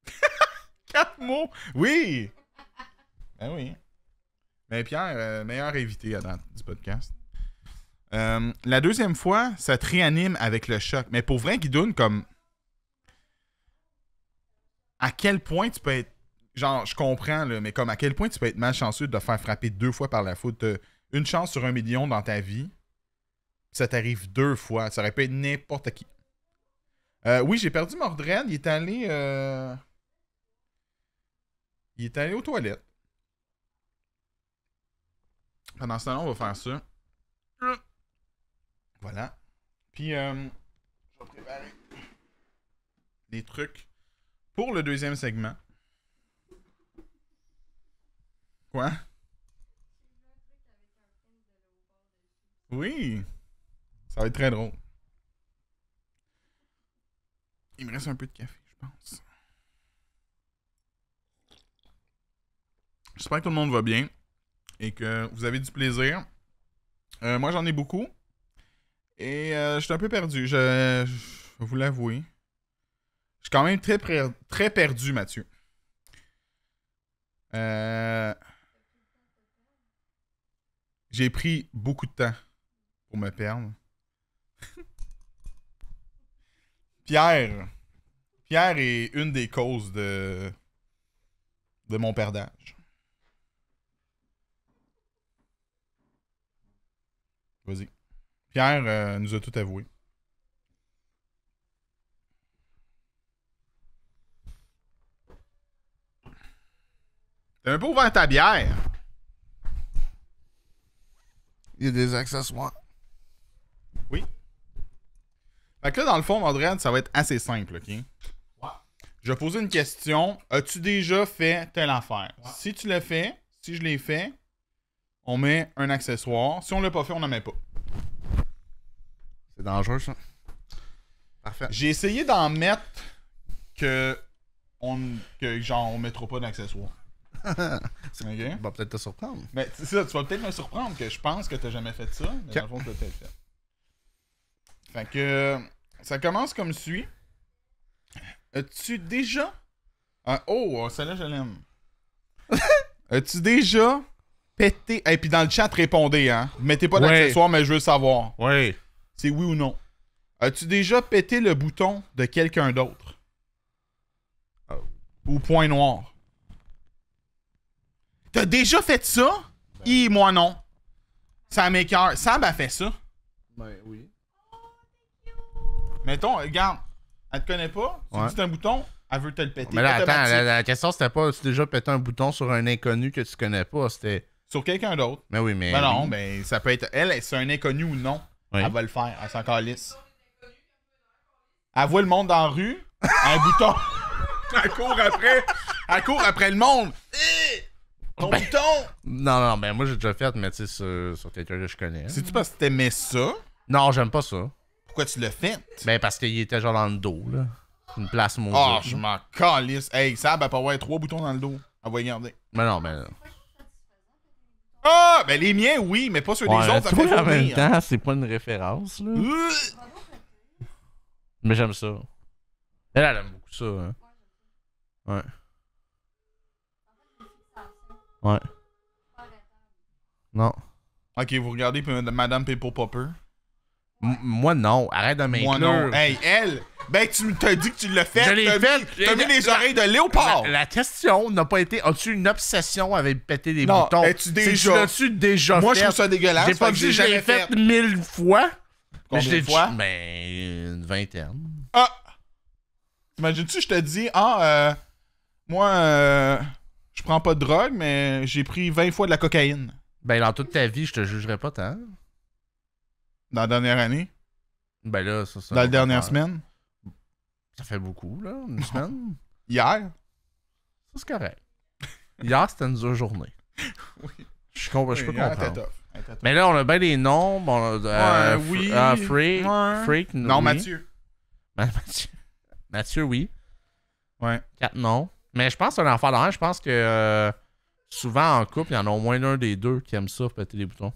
Quatre mots? Oui! Ben oui. Mais ben, Pierre, euh, meilleur invité à du podcast. Euh, la deuxième fois, ça te réanime avec le choc. Mais pour vrai, Guidoun, comme. À quel point tu peux être. Genre, je comprends, là, mais comme à quel point tu peux être malchanceux de te faire frapper deux fois par la faute. Une chance sur un million dans ta vie. Ça t'arrive deux fois. Ça aurait pu être n'importe qui. Euh, oui, j'ai perdu Mordred. Il est allé. Euh, il est allé aux toilettes. Pendant ce temps-là, on va faire ça. Voilà. Puis, euh, je vais préparer des trucs pour le deuxième segment. Quoi? Oui! Ça va être très drôle. Il me reste un peu de café, je pense. J'espère que tout le monde va bien et que vous avez du plaisir. Euh, moi, j'en ai beaucoup. Et euh, je suis un peu perdu, je, vais vous l'avouer. Je suis quand même très, très perdu, Mathieu. Euh, j'ai pris beaucoup de temps pour me perdre. Pierre. Pierre est une des causes de, de mon perdage. Vas-y. Pierre euh, nous a tout avoué. T'as un peu ouvert ta bière. Il y a des accessoires. Oui. Fait que là, dans le fond, Andréane, ça va être assez simple, OK? Je vais poser une question. As-tu déjà fait telle affaire? Si tu l'as fait, si je l'ai fait, on met un accessoire. Si on l'a pas fait, on n'en met pas. C'est dangereux, ça. Parfait. J'ai essayé d'en mettre que, on, que genre, on mettra pas d'accessoires. Ça va peut-être te surprendre. Mais ça, tu vas peut-être me surprendre que je pense que t'as jamais fait ça, mais dans le fond, t'as peut-être fait. Fait que ça commence comme suit. As-tu déjà. Oh, oh, celle-là, je l'aime. As-tu déjà pété. Et puis dans le chat, répondez, hein. Mettez pas d'accessoires, mais je veux savoir. Oui. C'est oui ou non. As-tu déjà pété le bouton de quelqu'un d'autre? Ou point noir? T'as déjà fait ça? Ben. moi non. Ça m'écœure. Sam a fait ça. Ben oui. Mettons, regarde, elle te connaît pas, tu ouais. un bouton, elle veut te le péter. Mais attends, la, question c'était pas tu déjà pété un bouton sur un inconnu que tu connais pas, c'était. Sur quelqu'un d'autre. Mais ben oui, mais. Ben non, mais ben, ça peut être elle, c'est un inconnu ou non. Elle va le faire. Elle s'en calisse. Elle voit le monde dans rue. Un bouton. Elle court après. Elle court après le monde. Eh! Ton ben, bouton! Non, non, ben moi j'ai déjà fait, mais tu sais, sur, sur quelqu'un que je connais. C'est-tu parce que t'aimais ça? Non, j'aime pas ça. Pourquoi tu l'as fait? Ben parce qu'il était genre dans le dos, là. Une place mon Oh, ah, je m'en calisse. Hey, ça va pas avoir trois boutons dans le dos. On va y Mais non, mais. Ben, ah, ben les miens, oui, mais pas ceux des autres. Ça fait en même temps, c'est pas une référence, là. Euh. mais j'aime ça. Elle, elle aime beaucoup ça. Hein. Ouais. Ouais. Non. Ok, vous regardez Madame Paper Popper. moi, non. Arrête de m'inclure. Moi, non. Hey, elle, ben, tu t'as dit que tu l'as fait. Je l'ai fait. mis, mis les oreilles de léopard. La, question n'a pas été as-tu une obsession avec péter des Non, boutons Non, tu déjà- las déjà Moi, je trouve ça dégueulasse, J'ai pas dit que je fait. mille fois. mais je l'ai de ben, une vingtaine. Ah! Imagine tu je te dis, ah, euh, moi, euh, je prends pas de drogue, mais j'ai pris 20 fois de la cocaïne Ben, dans toute ta vie, je te jugerais pas tant. dans la dernière année, Ben là, ça, ça. dans la dernière semaine. Ça fait beaucoup, là, une semaine. Hier? Ça, c'est correct. Hier, c'était une dure journée. oui. Je, comprends, je peux comprendre. Mais là, on a bien des noms. Euh, euh, oui. Ah, freak, non, Mathieu. Ben, Mathieu. Mathieu, oui. Ouais. Quatre noms. Mais je pense que c'est un enfant Je pense que euh, souvent en couple, il y en a au moins un des deux qui aime ça, péter les boutons.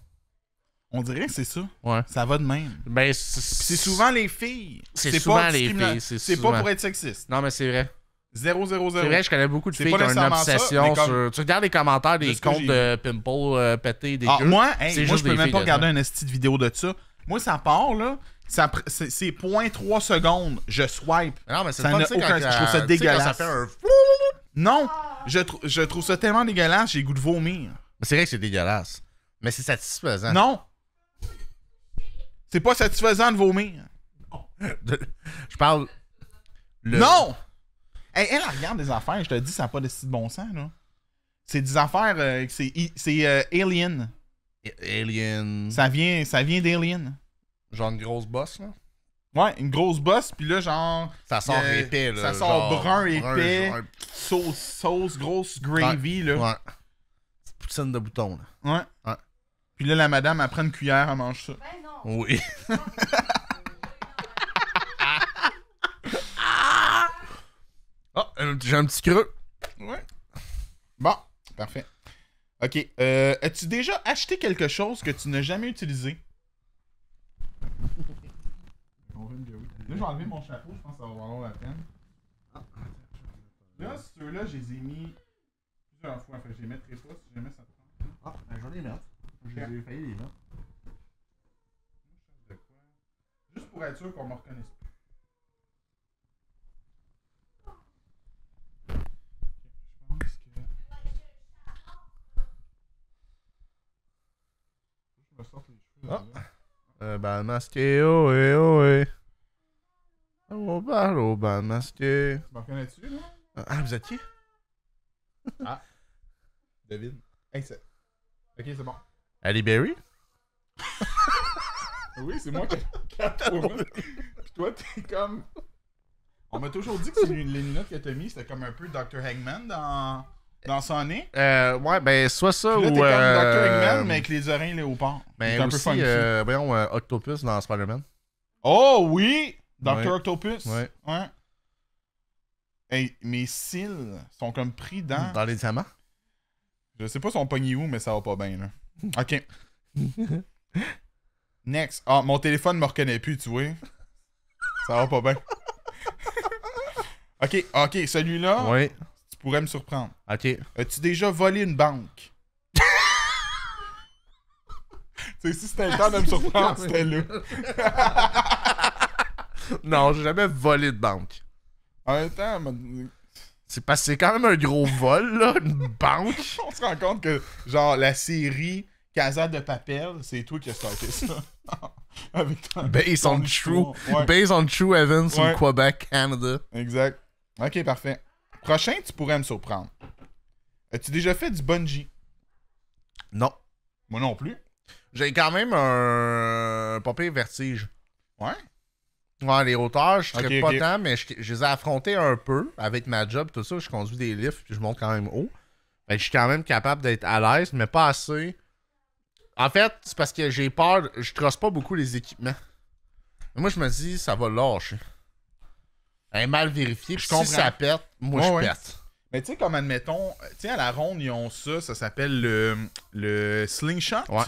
On dirait que c'est ça. Ça va de même. Ben, c'est souvent les filles. C'est souvent les filles. C'est pas pour être sexiste. Non, mais c'est vrai. 000. C'est vrai, je connais beaucoup de filles qui ont une obsession sur. Tu regardes les commentaires des comptes de Pimple euh, pété, des ah, Moi, moi je peux même pas regarder un esti de vidéo de ça. Moi, ça part, là. c'est 0.3 secondes. Je swipe. Non, mais c'est pas je trouve ça dégueulasse. Ça fait un... Non, je, je trouve ça tellement dégueulasse, j'ai goût de vomir. C'est vrai que c'est dégueulasse. Mais c'est satisfaisant. Non, c'est pas satisfaisant de vomir. Je parle. Non! elle, regarde des affaires, je te dis, ça n'a pas de si bon sens, là. C'est des affaires. Euh, c'est euh, Alien. Alien. Ça vient, ça vient d'Alien. Genre une grosse bosse, là? Ouais, une grosse bosse, puis là, genre. Ça sort euh, épais, là. Ça sort brun, épais. Sauce, sauce, grosse gravy, là. Ouais. Poutine de bouton, là. Ouais. ouais. Puis là, la madame, elle prend une cuillère, elle mange ça. Ben non. Oui. Ah, oh, j'ai un petit creux. Ouais. Bon, parfait. Ok. Euh, As-tu déjà acheté quelque chose que tu n'as jamais utilisé? Là, je vais enlever mon chapeau, je pense que ça va valoir la peine. Là, ceux-là, je les ai mis plusieurs fois. Enfin, je les mettrai pas si jamais ça prend. Ah, ben, j'en ai les J'ai failli les mettre. Juste pour être sûr qu'on me reconnaisse plus. Ah. Le euh, bal ben, masqué, oh eh, oh eh. Au ah, oh, au ben, bah masqué. Tu me reconnais tu là? Ah, ah, vous êtes qui? ah. David. Hey, ok, c'est bon. Ali Berry? Oui, c'est moi qui trouvé. Puis toi, t'es comme. On m'a toujours dit que les lunettes que t'as mis, c'était comme un peu Dr. Hangman dans, dans nez. Euh, ouais, ben, soit ça ou. comme Dr. euh, mais avec les oreilles léopard. Ben, C'est un peu aussi, euh, voyons, euh, Octopus dans Spider-Man. Oh oui! Dr. Octopus. Ouais. Ouais. Hey, mes cils sont comme pris dans. Dans les diamants. Je sais pas son pognon où, mais ça va pas bien, là. Ok. Next. Ah, mon téléphone me reconnaît plus, tu vois. Ça va pas bien. ok, ok, celui-là, oui. tu pourrais me surprendre. Ok. As-tu déjà volé une banque? tu si c'était le temps de me surprendre, c'était là. non, j'ai jamais volé de banque. En même temps, c'est parce c'est quand même un gros vol, là, une banque. On se rend compte que, genre, la série Casa de Papel, c'est toi qui as starté ça. Avec based, on true, Base on True Evans Quebec, Canada. Exact. Ok, parfait. Prochain, tu pourrais me surprendre. As-tu déjà fait du bungee? Non. Moi non plus. J'ai quand même un papier vertige. Ouais. les hauteurs, je ne pas tant, mais je, les ai affrontés un peu avec ma job, tout ça. Je conduis des lifts, puis je monte quand même haut. je suis quand même capable d'être à l'aise, mais pas assez en fait, c'est parce que j'ai peur, je trosse pas beaucoup les équipements. Mais moi, je me dis, ça va lâcher. Un mal vérifié, puis si ça pète, moi, je pète. Mais tu sais, comme admettons, tu sais, à la ronde, ils ont ça, ça s'appelle le, le slingshot. Ouais.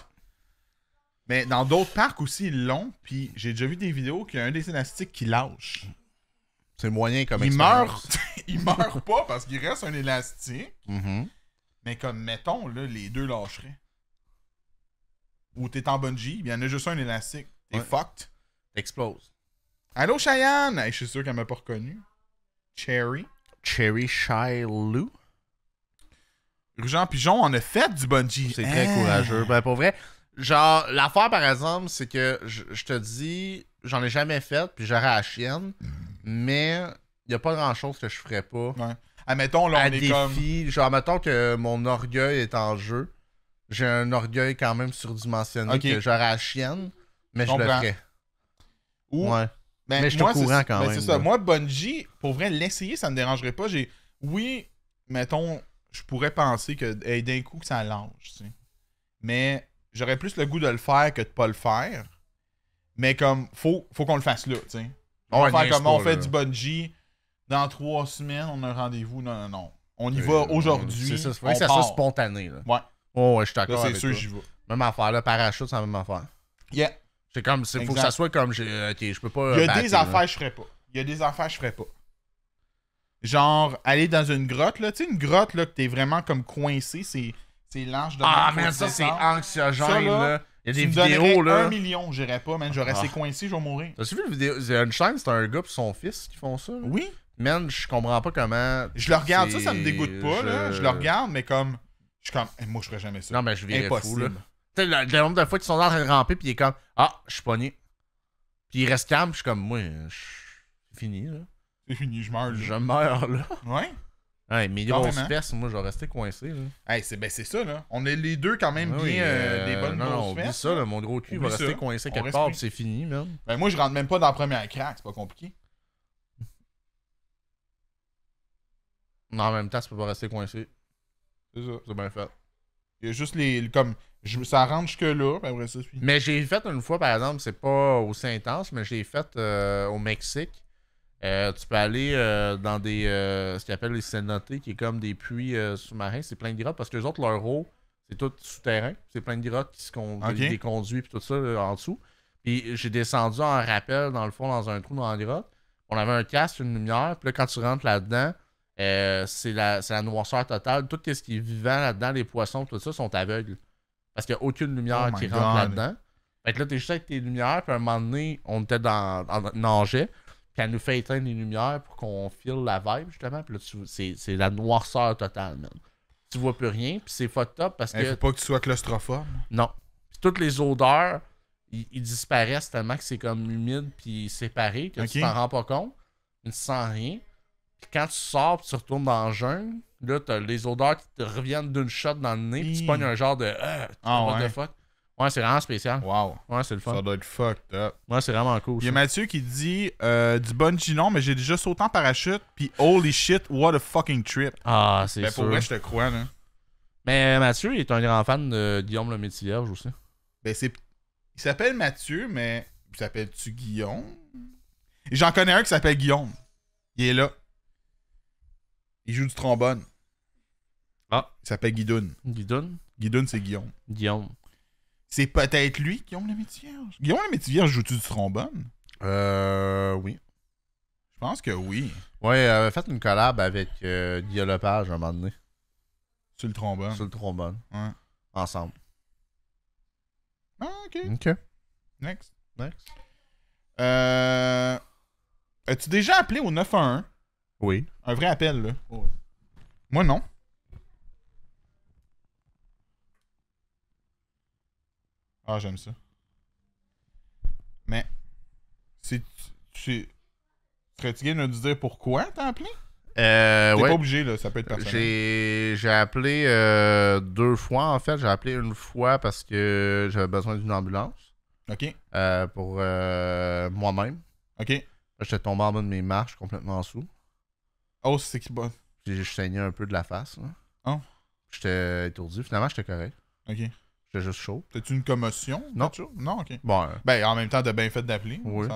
Mais dans d'autres parcs aussi, ils l'ont. Puis j'ai déjà vu des vidéos qu'il y a un des élastiques qui lâche. C'est moyen comme Il meurt. il meurt pas parce qu'il reste un élastique. Mm-hmm. Mais comme, mettons, là, les deux lâcheraient ou t'es en bungee, il y en a juste un élastique. T'es fucked. T'exploses. Allô, Cheyenne! je suis sûr qu'elle m'a pas reconnu. Cherry. Cherry Shailou Jean Pigeon en a fait du bungee. C'est très courageux. Ben, pour vrai, genre, l'affaire, par exemple, c'est que je te dis, j'en ai jamais fait, puis j'aurais la chienne, mm. mais il n'y a pas grand-chose que je ferais pas. Ouais. Admettons, à des défi, Genre, mettons que mon orgueil est en jeu j'ai un orgueil quand même surdimensionné que j'aurais à chienne, mais je le ferais. Ou, ouais. Ben, mais je suis C'est ben, ça. Moi, Bungie, pour vrai, l'essayer, ça ne me dérangerait pas. J'ai, oui, mettons, je pourrais penser que d'un coup que ça lâche, tu sais. Mais j'aurais plus le goût de le faire que de pas le faire. Mais comme, faut, faut qu'on le fasse là, tu sais. On va faire comme on fait du Bungie. Dans trois semaines, on a un rendez-vous. Non, non, non. On y euh, va aujourd'hui. C'est ça, c'est ça spontané. Là. Ouais. Oh, ouais, je suis d'accord. c'est sûr, j'y vais. Même affaire, là, parachute, c'est la même affaire. Yeah. C'est comme, il faut que ça soit comme, euh, ok, je peux pas. Il y a euh, des affaires je ferais pas. Il y a des affaires je ferais pas. Genre, aller dans une grotte, là, tu sais, une grotte, là, que t'es vraiment comme coincé, c'est, c'est l'ange de Ah, mais ça, c'est anxiogène, là, Il y a des vidéos, là. un million, j'irais pas, man. J'aurais resté ah. coincé, je vais mourir. T'as-tu vu une vidéo c'est chaîne, c'est un gars pis son fils qui font ça. Oui. Man, je comprends pas comment. Je le regarde, ça, ça me dégoûte pas, là. Je le regarde, mais comme. Je suis comme, eh, moi, je ferais jamais ça. Non, mais je virais fou, là. Tu le, nombre de fois qu'ils sont en train de ramper, puis il est comme, ah, je suis pogné. Puis il reste calme, je suis comme, moi, c'est fini, là. C'est fini, je meurs, là. Je meurs, là. Ouais. Ouais, mais il grosses se moi, je vais rester coincé, là. c'est ben, c'est ça, là. On est les deux quand même bien euh, euh, des bonnes non, non, on ça, là, mon gros cul va rester coincé quelque part, pis c'est fini, man. Ben, moi, je rentre même pas dans le première craque, c'est pas compliqué. Non, en même temps, ça peut pas rester coincé. C'est ça, c'est bien fait. Il y a juste les. comme, ça rentre jusque là, après ça, Mais j'ai fait une fois, par exemple, c'est pas au saint intense, mais j'ai fait euh, au Mexique. Euh, tu peux aller euh, dans des ce qu'ils appellent les cénotés, qui est comme des puits sous-marins, c'est plein de grottes, parce que les autres, leur haut, c'est tout souterrain. C'est plein de grottes qui se conduisent, des conduits tout ça en dessous. Puis j'ai descendu en rappel dans le fond dans un trou dans la grotte. On avait un casque, une lumière, puis là, quand tu rentres là-dedans, euh, c'est la, la, noirceur totale. Tout ce qui est vivant là-dedans, les poissons, tout ça, sont aveugles. Parce qu'il n'y a aucune lumière oh qui rentre là-dedans. Fait que là, t'es juste avec tes lumières, puis à un moment donné, on était dans, un puis elle nous fait éteindre les lumières pour qu'on file la vibe, justement. Puis là, c'est la noirceur totale, Tu vois plus rien, puis c'est fucked up parce eh, que. faut pas que tu sois claustrophobe. Non. toutes les odeurs, ils disparaissent tellement que c'est comme humide puis séparé que tu t'en rends pas compte. Tu ne sens rien quand tu sors, puis tu retournes dans le jeu, là, t'as les odeurs qui te reviennent d'une shot dans le nez, pis tu pognes un genre de ah, ah what ouais. fuck. Ouais, c'est vraiment spécial. Wow. Ouais, c'est le fun. Ça doit être fucked up. Ouais, c'est vraiment cool. Il y a Mathieu qui dit euh, du bon Gino, mais j'ai déjà sauté en parachute, puis holy shit, what a fucking trip. Ah, c'est ben, pour vrai, je te crois, là. Mais euh, Mathieu, il est un grand fan de Guillaume le Métillage aussi. Ben, c'est. Il s'appelle Mathieu, mais. Il s'appelle-tu Guillaume J'en connais un qui s'appelle Guillaume. Il est là. Il joue du trombone. Ah. Il s'appelle Guidoun. Guidoun? Guidoun, c'est Guillaume. Guillaume. C'est peut-être lui, Guillaume le vierge Guillaume le vierge joue-tu du trombone? Euh. Oui. Je pense que oui. Ouais, il fait une collab avec euh, Guillaume Lepage à un moment donné. Sur le trombone. Sur le trombone. Ouais. Ensemble. Ah, ok. Ok. Next. Next. Euh. As-tu déjà appelé au 911? Oui. Un vrai appel, là. Moi, non. Ah, j'aime ça. Mais, si tu. Serais-tu de nous dire pourquoi t'as appelé? Euh, T'es pas obligé, là, ça peut être euh, personnel. J'ai, appelé euh, deux fois, en fait. J'ai appelé une fois parce que j'avais besoin d'une ambulance. OK. Euh, pour moi-même. OK. J'étais tombé en bas de mes marches complètement en sous. Oh, c'est qui bon. J'ai saigné un peu de la face. Là. Oh. J'étais étourdi. Finalement, j'étais correct. Ok. J'étais juste chaud. c'était une commotion Non. Non, ok. Bon. Euh, ben, en même temps, de bien fait d'appeler. Oui.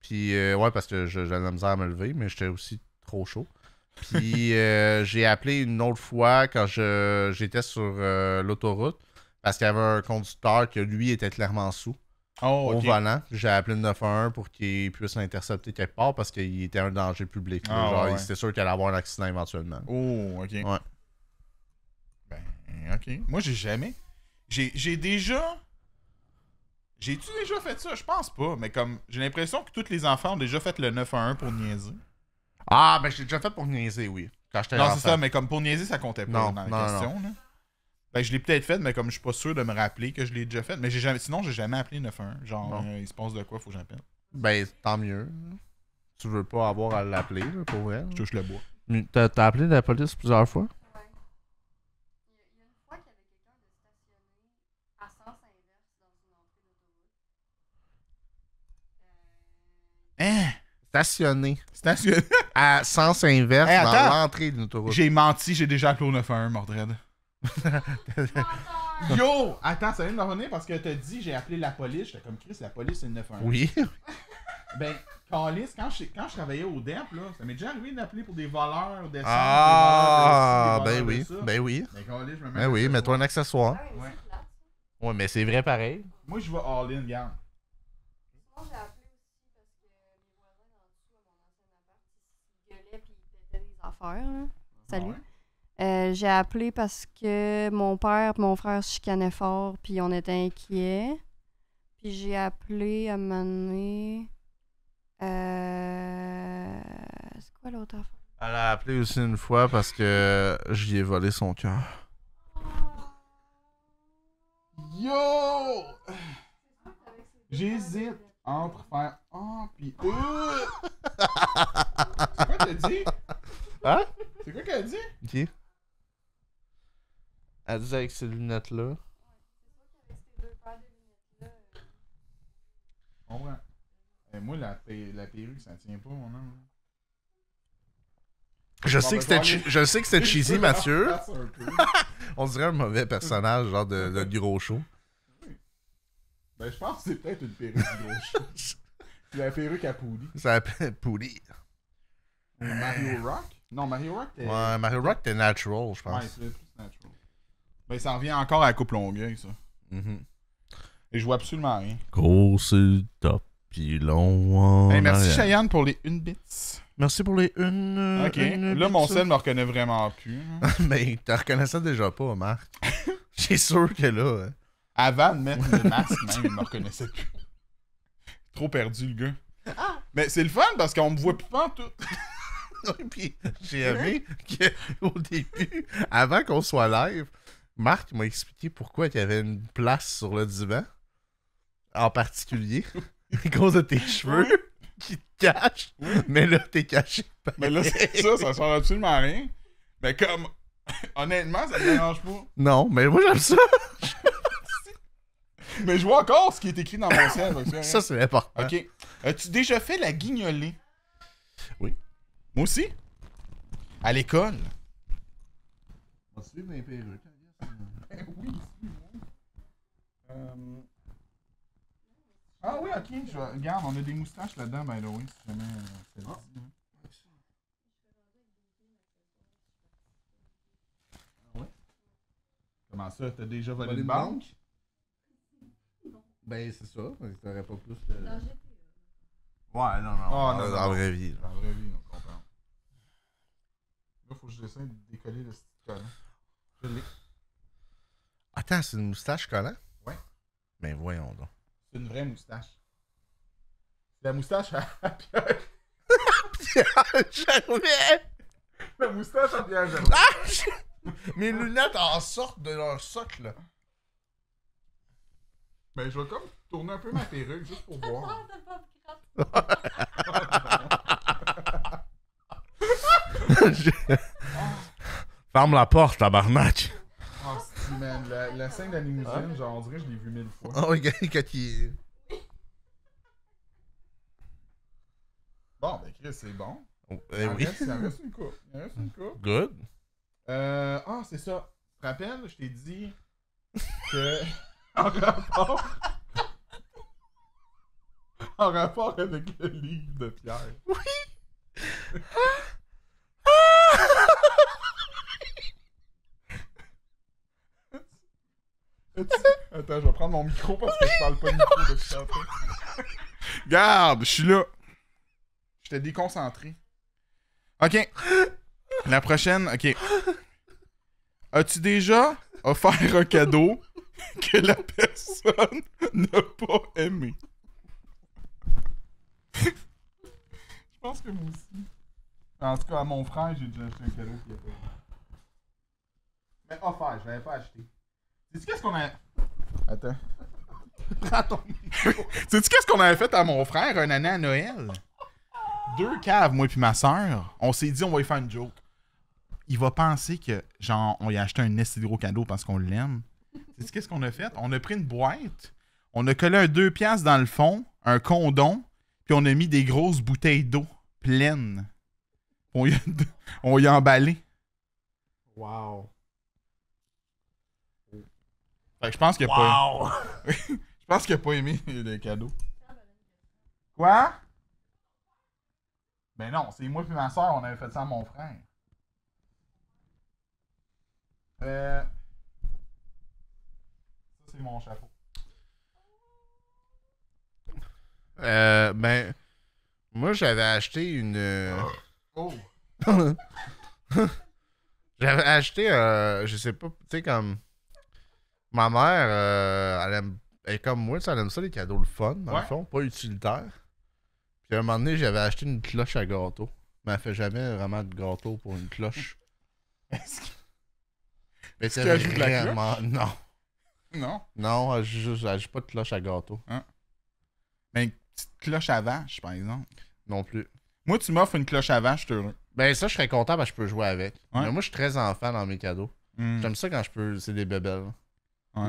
Puis, euh, ouais, parce que j'avais la misère à me lever, mais j'étais aussi trop chaud. Puis, euh, j'ai appelé une autre fois quand j'étais sur l'autoroute parce qu'il y avait un conducteur que lui était clairement sous. Oh, au volant. J'ai appelé le 911 pour qu'ils puisse l'intercepter quelque part parce qu'il était un danger public. Ah, genre, c'était sûr qu'elle allait avoir un accident éventuellement. Oh, ok. Ouais. Ben, ok. Moi, j'ai jamais. J'ai déjà. J'ai-tu déjà fait ça? Je pense pas, mais comme j'ai l'impression que tous les enfants ont déjà fait le 911 pour niaiser. Ah, ben j'ai déjà fait pour niaiser, oui. Quand non, c'est ça, mais comme pour niaiser, ça comptait pas dans la question. Là. Ben, je l'ai peut-être fait, mais comme je suis pas sûr de me rappeler que je l'ai déjà fait. Mais j'ai jamais. Sinon, j'ai jamais appelé 9-1. Genre, euh, il se passe de quoi, faut que j'appelle. Ben, tant mieux. Tu veux pas avoir à l'appeler, pour vrai? Je touche le bois. tu t'as, appelé la police plusieurs fois? Une fois Hein? Stationné. Stationné. à sens inverse dans l'entrée de l'autoroute. J'ai menti, j'ai déjà appelé au 1 Mordred. Yo! Attends, ça vient de parce que t'as dit j'ai appelé la police. J'étais comme Chris, la police c'est le 911. Oui. ben, Calis, quand je, quand je travaillais au DEP, là, ça m'est déjà arrivé d'appeler pour des voleurs, des Ah, ben, ben, oui, ben, ben oui. Ben Ben oui, mets-toi un accessoire. Ah ouais. mais c'est vrai pareil. Moi, je vais all-in, regarde. Moi, j'ai appelé aussi parce que mes voisins affaires. Salut. Euh, j'ai appelé parce que mon père et mon frère se chicanaient fort, puis on était inquiets. Puis j'ai appelé à un Euh... C'est quoi l'autre affaire? Elle a appelé aussi une fois parce que j'y ai volé son cœur. Yo! J'hésite entre faire oh puis e. C'est quoi t'as dit? Hein? C'est quoi qu'elle a dit? Qui? Elle disait avec ces lunettes-là. Euh, euh, eh, moi, la, la perruque, ça tient pas, mon nom. Je, sais ben, je sais que c'était cheesy, Mathieu. On dirait un mauvais personnage, genre de, de gros show. Ben, je pense que c'est peut-être une perruque du gros la perruque à poulie Ça s'appelle Pouli. Mario Rock Non, Mario Rock, t'es. Ouais, Mario Rock, t'es natural, je pense. Ouais, c'est plus natural. Ben, ça revient encore à la coupe longueuil, ça. Mhm. Et je vois absolument rien. Grosse top, pis long. merci Cheyenne pour les une bits. Merci pour les une. Euh, ok. là, mon sel me reconnaît vraiment plus. Hein. Mais t'as reconnaissais déjà pas, Marc. J'ai sûr que là. Hein. Avant de mettre le masque, même, il me reconnaissait plus. Trop perdu, le gars. Mais c'est le fun parce qu'on me voit plus en tout. Puis j'ai aimé qu'au début, avant qu'on soit live, Marc m'a expliqué pourquoi il y avait une place sur le divan, en particulier, à cause de tes cheveux qui te cachent, mais là, t'es caché. Mais là, c'est ça, ça sert absolument à rien. Mais comme, honnêtement, ça te dérange pas. Non, mais moi, j'aime ça. mais je vois encore ce qui est écrit dans mon ciel. Ça, c'est important. Ok. As-tu déjà fait la guignolée? Oui. Moi aussi. À l'école. On oui, euh... Ah oui, ok, regarde, on a des moustaches là-dedans, by the way, si jamais euh, ah. Hein. ah ouais. Comment ça, t'as déjà volé, une banque? Ben, c'est ça, t'aurais pas plus de... E. ouais, non, non. Oh, non, non, dans vraie vie. Dans la vraie vie, on comprend. Là, faut que je dessine de décoller le sticker. Je l'ai. Attends, c'est une moustache collant? Ouais. Mais ben, voyons donc. C'est une vraie moustache. C'est la moustache à Pierre. Pierre Gervais! La moustache à Pierre Gervais. Ah, Mes lunettes en sortent de leur socle. là. Ben, je vais comme tourner un peu ma perruque juste pour voir. Ferme la porte, tabarnak. La, scène de la limousine, hein? genre, on dirait que je l'ai vu mille fois. Oh, ah regarde. quand Bon, ben, Chris, c'est bon. Oh, ben oui. il en reste une coupe. Il en reste une coupe. Good. Euh, ah, c'est ça. Tu te rappelles, je t'ai dit que. en rapport. en rapport avec le livre de Pierre. Oui! Ah! Attends, je vais prendre mon micro parce que je parle pas de micro de tantôt. Garde, je suis là. J'étais déconcentré. Ok. La prochaine, ok. As-tu déjà offert un cadeau que la personne n'a pas aimé? je pense que moi aussi. En tout cas, à mon frère, j'ai déjà acheté un cadeau qui a pas Mais offert, je l'avais pas acheté sais qu'est-ce qu'on a. Attends. tu qu'est-ce qu'on avait fait à mon frère un année à Noël? Deux caves, moi et ma soeur. On s'est dit, on va lui faire une joke. Il va penser que, genre, on lui a acheté un assez gros cadeau parce qu'on l'aime. Sais-tu qu'est-ce qu'on a fait? On a pris une boîte, on a collé un deux piastres dans le fond, un condom, puis on a mis des grosses bouteilles d'eau pleines. On y on y a emballé. Wow. Fait que je pense qu'il a pas je pense qu'il a pas aimé les cadeaux. Quoi? Ben non, c'est moi et ma soeur, on avait fait ça à mon frère. Euh... Ça, c'est mon chapeau. Euh, ben, moi, j'avais acheté une. Euh, oh! oh. j'avais acheté, euh, je sais pas, tu sais, comme. Ma mère, euh, elle, aime, elle comme moi, elle aime ça, les cadeaux le fun, dans le fond, pas utilitaire. Puis à un moment donné, j'avais acheté une cloche à gâteau. Mais elle fait jamais vraiment de gâteau pour une cloche. Est-ce que. Mais c'est vraiment. Non. Non. Non, elle juste, pas de cloche à gâteau. Hein? Mais une petite cloche à vache, par exemple. Non plus. Moi, tu m'offres une cloche à vache, je heureux. Ben ça, je serais content parce que je peux jouer avec. Mais moi, je suis très enfant dans mes cadeaux. Hmm. J'aime ça quand je peux. C'est des bébelles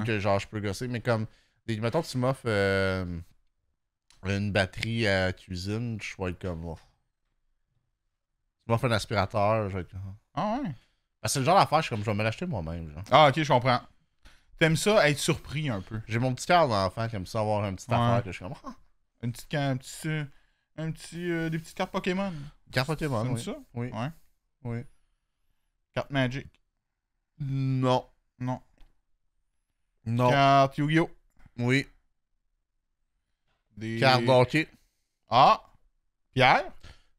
que genre je peux gosser. Mais comme, des, mettons, tu m'offres euh, une batterie à cuisine, je vais être comme. Tu m'offres un aspirateur, je vais être comme. Ah, ah ouais. c'est le genre d'affaire, je comme, je vais me l'acheter moi-même. Genre. Ah ok, je comprends. T'aimes ça être surpris un peu. J'ai mon petit cœur d'enfant qui aime ça avoir un petit affaire que je suis comme. Ah. un petit. Euh, un petit euh, des petites cartes Pokémon. Cartes Pokémon, oui. ça? Oui. Ouais. Oui. Carte Magic. Non. Non. Non. Carte Yu-Gi-Oh! Oui. Des... Carte Ah! Pierre?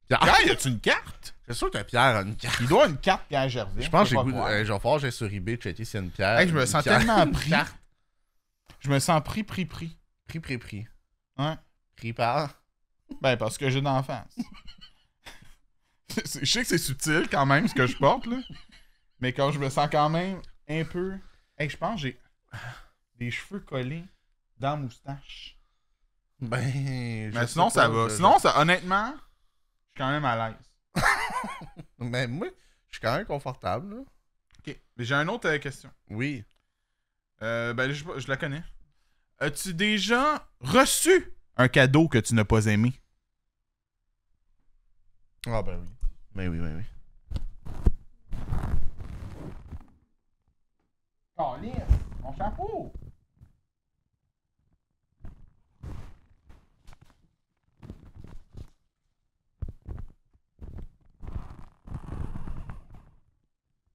Pierre, Pierre y a-tu une carte? C'est sûr que Pierre a une carte. Il doit une carte Pierre Gervais. Je pense que j'ai goût. Euh, genre j'ai sur eBay checké s'il y a une pierre. je me sens tellement pris. Je me sens pris, pris, pris. Pris, pris, pris. Hein? Pris par? Ben, parce que j'ai d'enfance. je sais que c'est subtil quand même ce que je porte, là. Mais quand je me sens quand même un peu. Hey, je pense que j'ai des cheveux collés dans moustache. Ben. Mais sinon, ça va. Sinon, ça, honnêtement, je suis quand même à l'aise. Mais moi, je suis quand même confortable. Ok. J'ai une autre euh, question. Oui. Euh, ben, je, la connais. As-tu déjà reçu un cadeau que tu n'as pas aimé? Ah, ben oui. Ben oui, ben oui. Mon chapeau!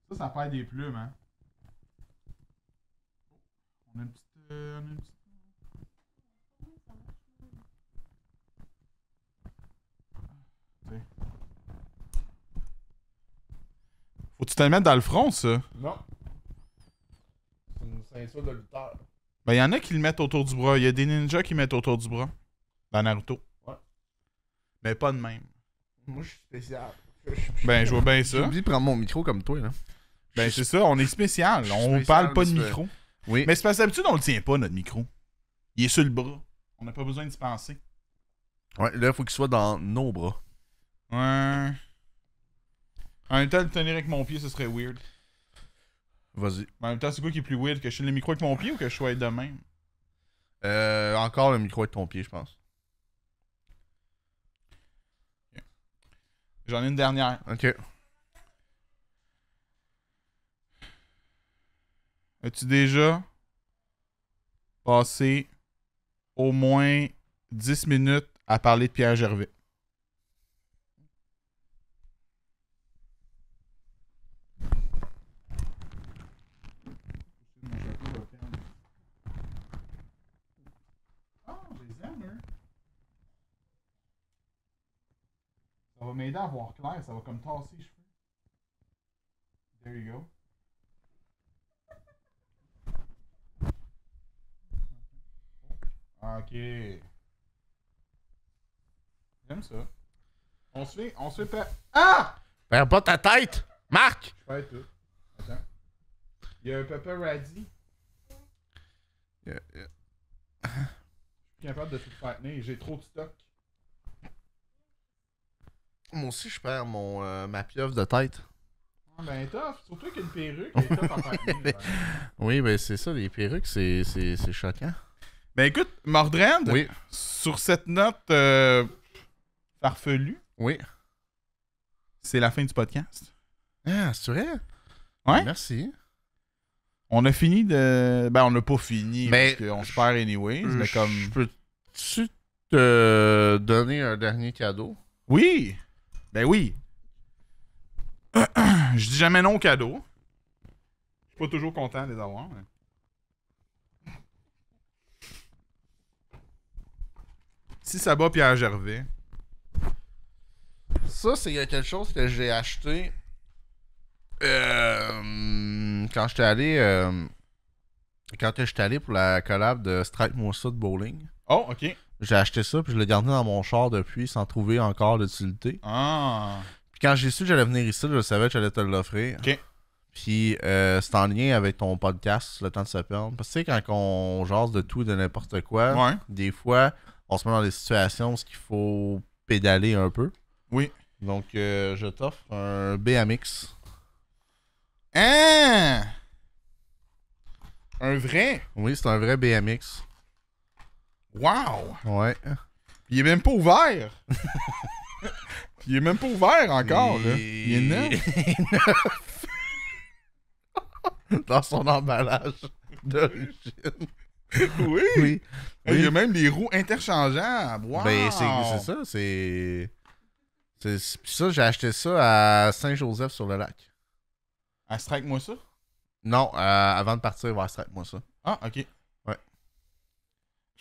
Ça, ça fait des plumes, hein. On a une petite... Euh, on a une petite... Ah, Faut que tu te mettre mettes dans le front, ça. Non. Ben, il y en a qui le mettent autour du bras. Il y a des ninjas qui mettent autour du bras. Dans ben, Naruto. Ouais. Mais pas de même. Moi, je suis spécial. ben, je vois bien ça. J'ai oublié de prendre mon micro comme toi, là. Ben, c'est ça, on est spécial. On parle pas de micro. Oui. Mais c'est parce que d'habitude, on le tient pas, notre micro. Il est sur le bras. On n'a pas besoin de se penser. Ouais, là, faut il faut qu'il soit dans nos bras. Ouais. En tel tenir avec mon pied, ce serait weird. Vas-y. En même temps, c'est quoi qui est plus weird Que je suis le micro avec mon pied ou que je sois de même euh, Encore le micro avec ton pied, je pense. J'en ai une dernière. Ok. As-tu déjà passé au moins 10 minutes à parler de Pierre Gervais Ça va m'aider à voir clair, ça va comme tasser je cheveux. There you go. Ok. J'aime ça. On se fait, on se fait Ah! Perds pas ta tête! Marc! Je perds tout. Attends. Il y a un peu radis. Yeah, Je suis capable de tout faire tenir, j'ai trop de stock. Moi aussi, je perds mon, euh, ma pieuvre de tête. Ah ben, tough. Surtout qu'une perruque, elle est tough en hein. Oui, ben c'est ça, les perruques, c'est, c'est, c'est choquant. Ben écoute, Mordred, sur cette note farfelu farfelue, Oui. c'est la fin du podcast. Ah, c'est vrai? Ouais. Merci. On a fini de. Ben, on n'a pas fini, Mais parce qu'on se perd anyways, mais comme. Je peux-tu te donner un dernier cadeau? Oui! Ben oui. Je dis jamais non aux cadeaux. Je suis pas toujours content de les avoir. Mais... Si ça bat Pierre Gervais. Ça, c'est quelque chose que j'ai acheté euh, quand j'étais allé. Euh, quand j'étais allé pour la collab de Strike Moussa Bowling. Oh, ok. J'ai acheté ça, puis je l'ai gardé dans mon char depuis sans trouver encore d'utilité. Ah. Puis quand j'ai su que j'allais venir ici, je savais que j'allais te l'offrir. OK. Puis euh, c'est en lien avec ton podcast, Le temps de se perdre. Parce que tu sais, quand on jase de tout et de n'importe quoi, des fois, on se met dans des situations où il faut pédaler un peu. Oui. Donc, euh, je t'offre un BMX. Hein? Un vrai? Oui, c'est un vrai BMX. Wow! Ouais. Il est même pas ouvert! il est même pas ouvert encore, il... là. Il est neuf. Dans son emballage d'origine. Oui. Il y a même des roues interchangeables. Wow. Ben, c'est ça, c'est. C'est ça, j'ai acheté ça à Saint-Joseph sur le lac. À Strike-moi ça? Non, euh, avant de partir, va Strike-moi ça. Ah, ok.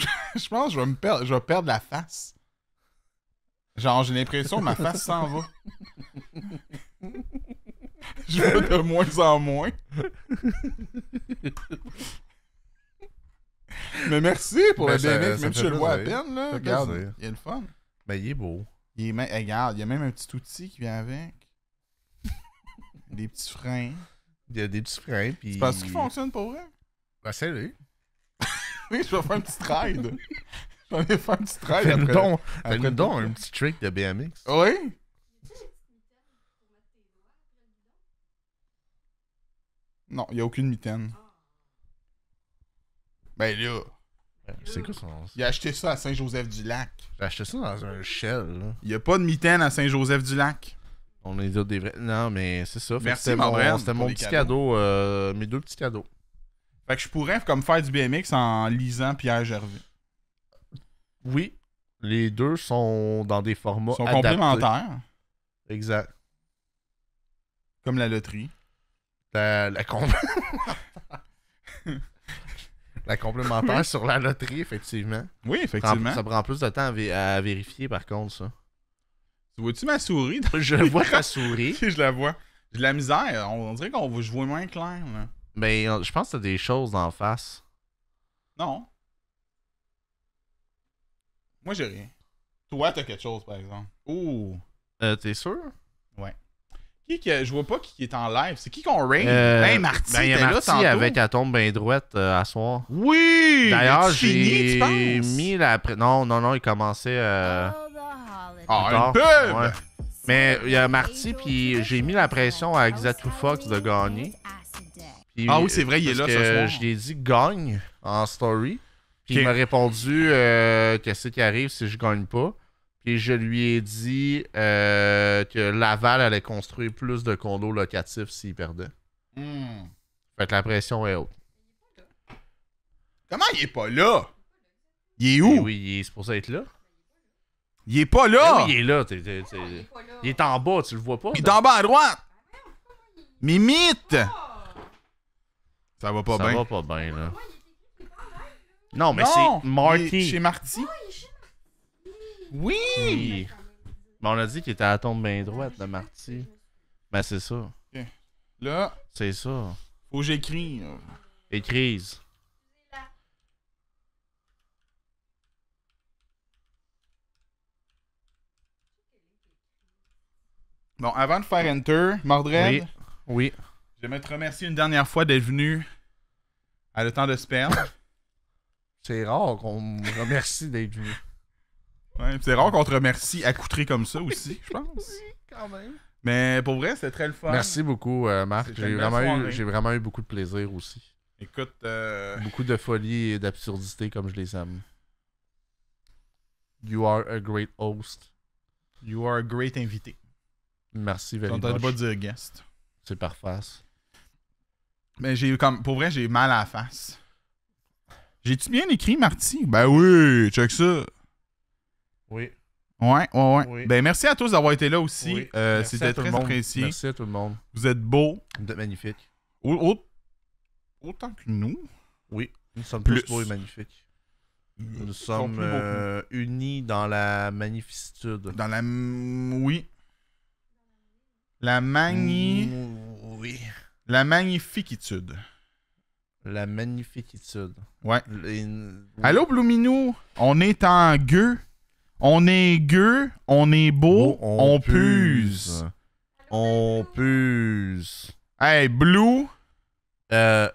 je pense que je vais me perdre, je vais perdre la face. Genre, j'ai l'impression que ma face s'en va. je vais de moins en moins. Mais merci pour le bénéfice, même le vois à peine, là. Regarde, il y a le fun. Ben, il est beau. Il regarde, il y a même un petit outil qui vient avec. des petits freins. Il y a des petits freins, puis... Tu penses qu'il fonctionne pour vrai? Ben, c'est lui. oui, je vais faire un petit ride. Je vais faire un petit ride fais donc, fais un petit trick de BMX. Oui? Non, il n'y a aucune mitaine. Ben là, ben, C'est quoi ça il a acheté ça à Saint-Joseph-du-Lac. J'ai acheté ça dans un shell, là. Il n'y a pas de mitaine à Saint-Joseph-du-Lac. On est des vrais... Non, mais c'est ça. Merci, C'était mon, c'était mon petit cadeau, euh, mes deux petits cadeaux. Fait que je pourrais comme faire du BMX en lisant Pierre Gervais. Oui, les deux sont dans des formats sont complémentaires. Exact. Comme la loterie. La, complémentaire sur la loterie, effectivement. Oui, effectivement. Ça prend, plus de temps à, vérifier, par contre, ça. Tu vois-tu ma souris? Je vois ta souris. je la vois. J'ai de la misère. On, dirait qu'on je vois moins clair, là. Mais ben, je pense que t'as des choses en face. Non. Moi, j'ai rien. Toi, t'as quelque chose, par exemple. Ouh. Euh, T'es sûr? Ouais. Qui que, je vois pas qui est en live. C'est qui qu'on ring? ben, euh, Marty, ben, avec la tombe bien droite euh, à soir. Oui! D'ailleurs, j'ai mis la... Non, non, non, il commençait... Euh... Ah, une pub! Mais il y a Marty, puis j'ai mis la pression à Xatou Fox de gagner ah oui, c'est vrai, il est là ce soir. Je lui ai dit gagne en story. Puis il m'a répondu euh, qu'est-ce qui arrive si je gagne pas. Puis je lui ai dit euh, que Laval allait construire plus de condos locatifs s'il perdait. Hmm. Fait que la pression est haute. Comment il est pas là? Il est où? Eh oui, il est supposé être là. Il est pas là! Eh il est ah, là. Il est en bas, tu le vois pas? Il est en bas à droite! Mimite! Ça va pas bien. Ça va pas bien, là. Non, mais c'est Marty. Oh, chez Marty. Oui! oui. on a dit qu'il était à la tombe bien droite, le Marty. Mais ben, c'est ça. Là. C'est ça. Faut que j'écris. Écrise. Bon, avant de faire Enter, Mordred. Oui. Oui vais te remercier une dernière fois d'être venu à le temps de se perdre. C'est rare qu'on me remercie d'être venu. c'est rare qu'on te remercie accoutré comme ça aussi, je pense. oui, quand même. Mais pour vrai, c'était très le fun. Merci beaucoup, euh, Marc. J'ai vraiment, eu, beaucoup de plaisir aussi. Écoute. Euh, beaucoup de folie et d'absurdité comme je les aime. You are a great host. You are a great invité. Merci, Valérie. T'entends pas dire guest. C'est parfait. Mais j'ai comme. Pour vrai, j'ai mal à la face. J'ai-tu bien écrit, Marty? Ben oui, check ça. Oui. Ouais, ouais, ouais. Ben merci à tous d'avoir été là aussi. Euh, C'était très apprécié. Merci à tout le monde. Vous êtes beaux. Vous êtes magnifiques. autant que nous. Oui, nous sommes plus, beaux et magnifiques. Nous, sommes euh, unis dans la magnificitude. Dans la. Oui. La magni. Oui. La magnifiquitude. La magnifiquitude. Ouais. Allô, Blouminou, on est en gueux. On est gueux, on est beau, on, on, puse. On puse. Hey, Blou, Euh...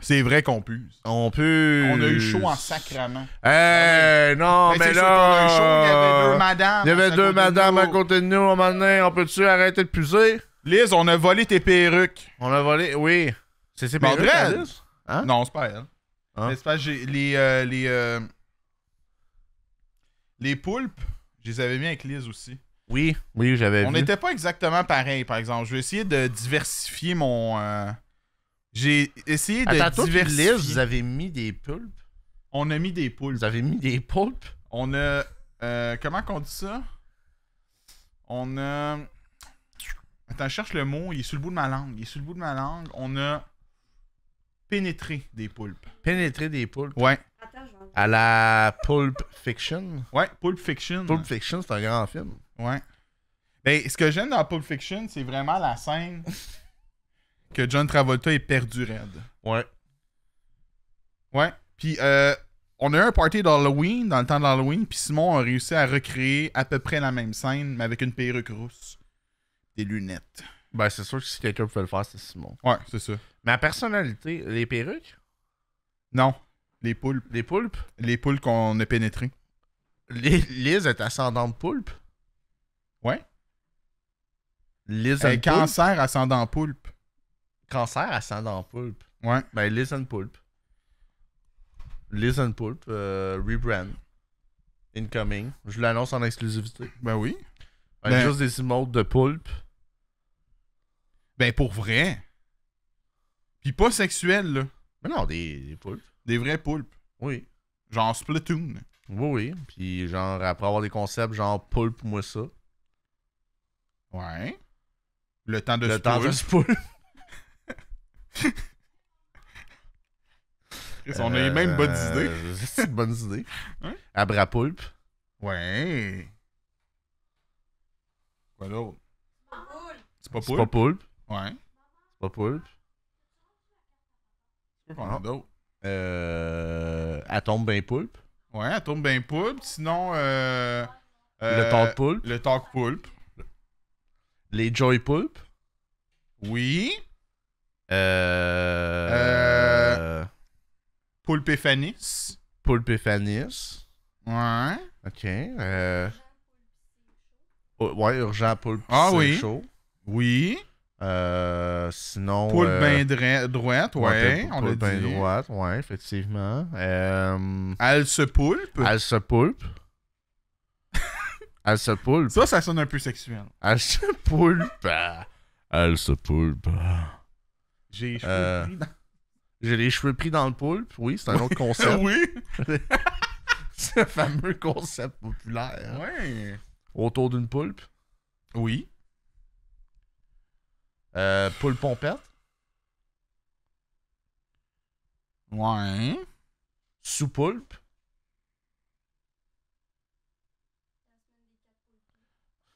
C'est vrai qu'on puse. On puse. On a eu chaud en sacrament. hey, eh, non, mais, là. Chaud, il y avait deux euh, madames. Il y avait deux madames à côté de nous. un moment on peut-tu arrêter de puser? Liz, on a volé tes perruques. On a volé, oui. C'est pas perruques. Hein? Non, c'est pas elle. Hein? c'est pas j'ai les euh, les euh, les poulpes, je les avais mis avec Liz aussi. Oui, oui, j'avais. On n'était pas exactement pareil, par exemple. Je vais essayer de diversifier mon. Euh, j'ai essayé de Attends, toi, vous avez mis des poulpes. On a mis des poulpes. Vous avez mis des poulpes. On a. comment qu'on dit ça? On a. Attends, je cherche le mot, il est sous le bout de ma langue. Il est sous le bout de ma langue. On a pénétré des poulpes. Pénétrer des poulpes. Ouais. À la Pulp Fiction. Ouais, Pulp Fiction. Pulp Fiction, c'est un grand film. Ouais. Ben, ce que j'aime dans Pulp Fiction, c'est vraiment la scène que John Travolta est perdu raide. Ouais. Ouais. Puis, euh, on a eu un party d'Halloween, dans le temps d'Halloween, puis Simon a réussi à recréer à peu près la même scène, mais avec une perruque rousse des lunettes. Ben, c'est sûr que si quelqu'un pouvait le faire, c'est Simon. Ouais, c'est ça. Ma personnalité, les perruques Non. Les poulpes. Les poulpes Les poulpes qu'on a pénétrées. Liz est ascendante poulpe Ouais. Liz est cancer ascendant poulpe. Cancer ascendant poulpe. Ouais. Ben, Liz and poulpe. Liz and poulpe, euh, rebrand. Incoming. Je l'annonce en exclusivité. Ben oui. Ben, ben- juste des emotes de poulpe. Ben, pour vrai. Puis pas sexuel, là. Mais non, des, des poulpes. Des vrais poulpes. Oui. Genre Splatoon. Oui, oui. Puis genre, après avoir des concepts genre poulpe, moi ça. Ouais. Le temps de Le temps de poulpe. on a les mêmes euh, bonnes idées. C'est une bonne idée. Abrapoulpe. Ouais. Quoi d'autre? C'est pas poulpe. C'est pas poulpe. Ouais. C'est pas Poulpe. C'est ah. quoi qu'on a d'autre? Euh, elle tombe bien Poulpe. Ouais, elle tombe bien Poulpe. Sinon, euh, euh le Talk Poulpe. Le Talk Poulpe. Les Joy Poulpe. Oui. Euh... euh poulpe et Fanis. Poulpe Fanis. Ouais. Ok. Euh... Ouais, Urgent Poulpe. Ah oui. Oui. Euh, sinon. Poule euh, bien droite, ouais. on poule bien droite, ouais, effectivement. Euh, se poulpe. se poulpe. se poulpe. Ça, ça sonne un peu sexuel. elle poulpe. se poulpe. J'ai les cheveux euh, J'ai les cheveux pris dans le poulpe, oui, c'est un autre concept. oui! le fameux concept populaire. Ouais! Autour d'une poulpe. Oui. Euh, poule pompette. Ouais. Sous-poulpe.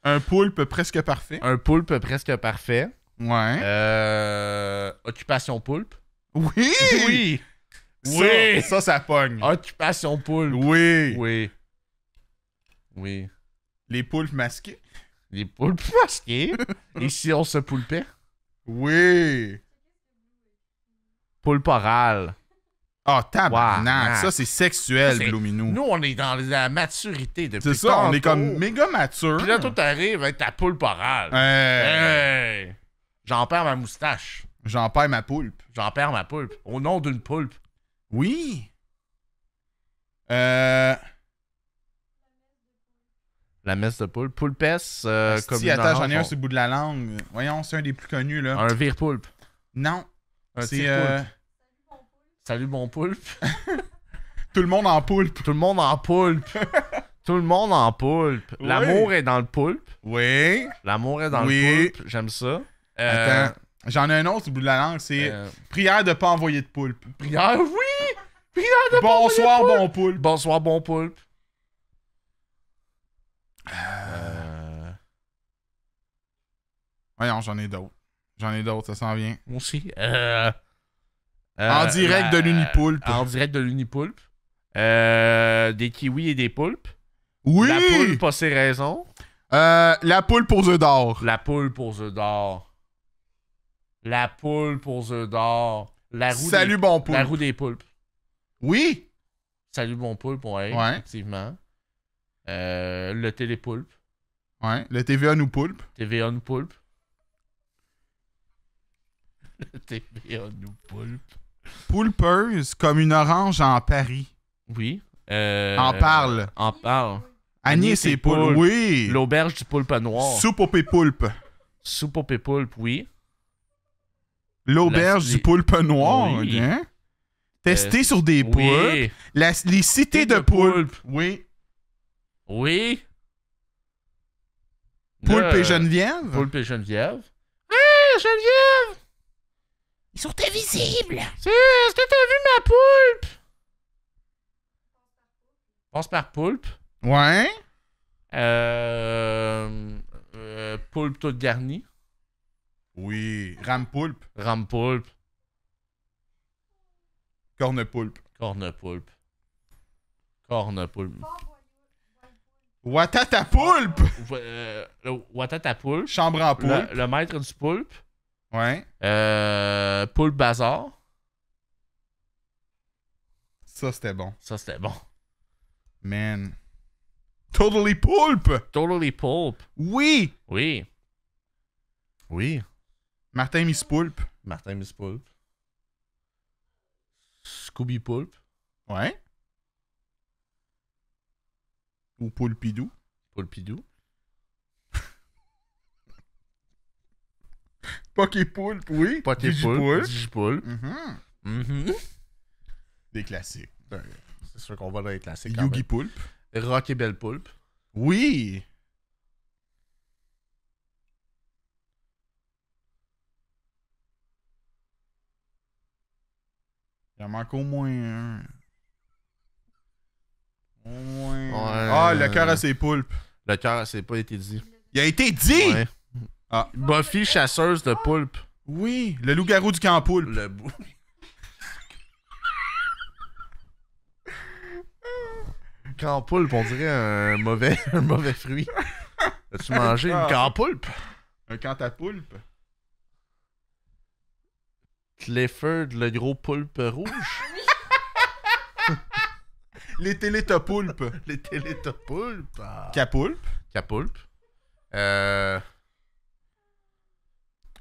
Un poulpe presque parfait. Un poulpe presque parfait. Ouais. Euh, occupation poulpe. Oui! Oui! Oui! Ça, ça, pogne. Occupation poulpe. Oui! Oui. Oui. Les poulpes masquées. Les poulpes masquées. Et si on se poulpait? Oui. Poule Ah, oh, tabarnak. Ça, c'est sexuel, blouminou. Nous, on est dans la maturité depuis C'est ça, on est comme méga mature. Puis là, toi, t'arrives avec ta poule J'en perds ma moustache. J'en perds ma poulpe. J'en perds ma poulpe. Au nom d'une poulpe. Oui. Euh... La messe de poulpe. Poulpes, euh, comme Si, attends, j'en ai un sur le bout de la langue. Voyons, c'est un des plus connus, là. Un vire-poulpe. Non. C'est. Euh... Salut, bon poulpe. Tout le monde en poulpe. Tout le monde en poulpe. Tout le monde en poulpe. L'amour est dans le poulpe. Oui. L'amour est dans le poulpe. J'aime ça. Euh, attends. J'en ai un autre le bout de la langue. C'est euh, prière de pas envoyer de poulpe. Prière, oui! Prière de pas envoyer de poulpe. bon poulpe. Bonsoir, bon poulpe. Voyons, j'en ai d'autres. J'en ai d'autres, ça s'en vient. Moi aussi. Euh, euh, euh, en direct de l'unipoulpe. En direct de l'unipoulpe. des kiwis et des poulpes. Oui! La poule a ses raisons. la poule pour œufs d'or. La poule pour œufs d'or. La poule pour œufs d'or. La roue Salut des... bon poulpe. La roue des poulpes. Oui. Salut bon poulpe, oui. ouais. effectivement. le télépoulpe. Ouais, le TVA nous poulpe. TVA nous poulpe. Le TVA nous poulpe. Poulpeuse, comme une orange en Paris. Oui. Euh, en parle. En parle. Agnès et poulpe. Oui. L'auberge du poulpe noir. Soupe au poulpe. Soupe au poulpe, oui. L'auberge du poulpe noir, oui. Hein? Testé euh, sur des poulpes. Oui. les cités de, poulpe. Oui. Oui. Poulpe et Geneviève. Poulpe et Geneviève. Ah, Geneviève! Ils sont invisibles Est-ce que t'as vu ma poulpe Pense par poulpe. Ouais. Euh... euh poulpe toute garnie. Oui. Rame poulpe. Rame poulpe. Corne poulpe. Corne poulpe. Corne poulpe. Watata poulpe! Euh, Watata poulpe. Chambre en poulpe. Le, le maître du poulpe. Ouais. Euh, Poule Bazar. Ça, c'était bon. Ça, c'était bon. Man. Totally Pulp! Totally Pulp. Oui! Oui. Oui. Martin Miss Pulp. Martin Miss Pulp. Scooby Pulp. Ouais. Ou Poulpidou. Poulpidou. Poképoulpe, oui. Pocky Poulpe. Mm -hmm. Des classiques. Ben, c'est sûr qu'on va dans les classiques. Yugi Poulpe. Rock et Belle Poulpe. Oui! Il en manque au moins un. Au moins. Ouais, ah, le cœur à ses poulpes. Le cœur c'est pas été dit. Il a été dit! Ah. Buffy, chasseuse de poulpe. Oui, le loup-garou du camp poulpe. Le bou... poulpe, on dirait un mauvais, mauvais fruit. As-tu mangé une ah. camp-poulpe? Un camp-ta-poulpe? Clifford, le gros poulpe rouge? Les télétopoulpes. Les télétopoulpes. Ah. Cap-poulpe. Capoulpe. Euh...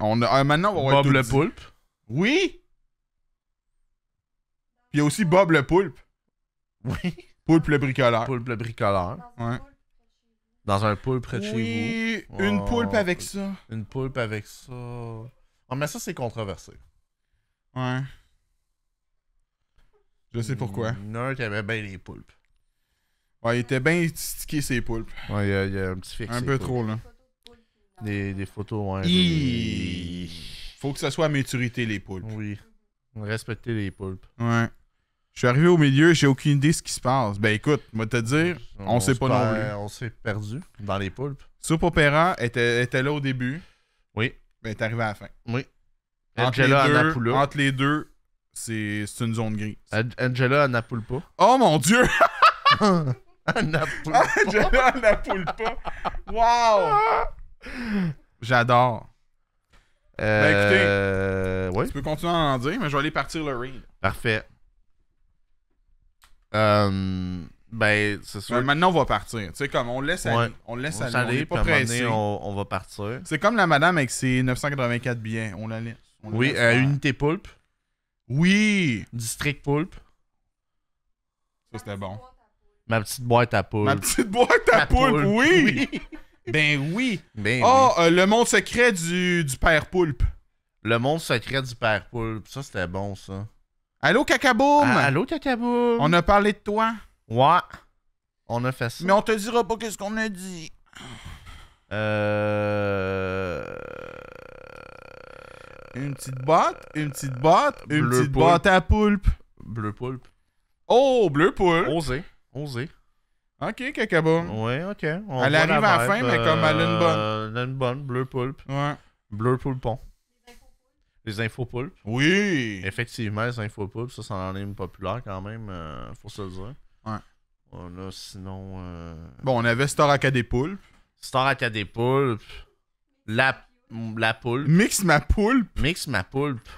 On a, euh, maintenant, on va Bob le Poulpe. Oui! il y a aussi Bob le Poulpe. Oui. Poulpe le bricoleur. Poulpe le bricoleur. Ouais. Dans un poulpe près de chez vous. Oui, une oh. poulpe avec ça. Une poulpe avec ça. Ah, mais ça, c'est controversé. Ouais. Je sais pourquoi. Il qui avait bien les poulpes. Ouais, il était bien stické ses poulpes. Ouais, il y, a, un petit fixe. Un peu trop, là. Des, photos, Il... Faut que ça soit à maturité, les poulpes. Oui. Respecter les poulpes. Ouais. Je suis arrivé au milieu, j'ai aucune idée de ce qui se passe. Ben écoute, moi te dire, on, sait pas non plus. On s'est perdu dans les poulpes. soup était, là au début. Oui. Ben t'es arrivé à la fin. Oui. Entre, Angela les, deux, entre les deux, c'est une zone grise. Angela Anapulpa. Oh mon dieu! pas Angela Anapulpa. Wow! J'adore. ben écoutez, euh, tu peux continuer à en dire, mais je vais aller partir le read. Parfait. Euh, ben, c'est sûr. Ben, maintenant, on va partir. Tu sais, comme on laisse aller. On laisse aller. pas on, va partir. C'est comme la madame avec ses 984 biens. On la laisse. oui, euh, unité poulpe. Oui. District poulpe. Ça, c'était bon. Ma petite boîte à poulpe. Ma petite boîte à, poulpe, oui. Ben oui. oh, le monde secret du, père Poulpe. Le monde secret du père Poulpe. Ça, c'était bon, ça. Allô, Cacaboum! Ah, allô, Cacaboum! On a parlé de toi. Ouais. On a fait ça. Mais on te dira pas qu'est-ce qu'on a dit. Euh... Une petite botte, une petite botte, une petite botte à poulpe. Bleu poulpe. Oh, bleu poulpe! Osé, Osez. Ok, Kakabo. Oui, ok. elle arrive à la fin, mais comme elle a une bonne. Euh, une bonne, bleu poulpe. Ouais. Bleu poulpon. Les infopoulpes. Oui! Effectivement, les infopoulpes, ça, c'est un anime populaire quand même, il euh, faut se le dire. Ouais. On a sinon. Euh... Bon, on avait Star Acadé Poulpe. Star Acadé Poulpe. La, la poulpe. Mix ma poulpe. Mix ma poulpe.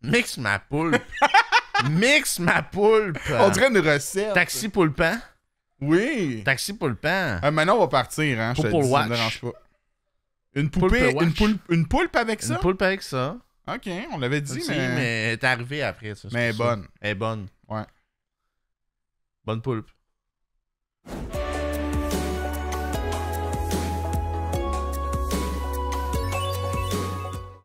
Mix ma poulpe. Mix ma poulpe. On dirait une recette. Taxi poulpant. Oui. Taxi pour le pain. Euh, maintenant, on va partir, hein. je te dérange pas. Une poupée, une, poulpe, une poulpe avec ça? Une poulpe avec ça. Ok, on l'avait dit, mais... mais elle est arrivée après, ça. Mais elle est bonne. Elle est bonne. Ouais. Bonne poulpe.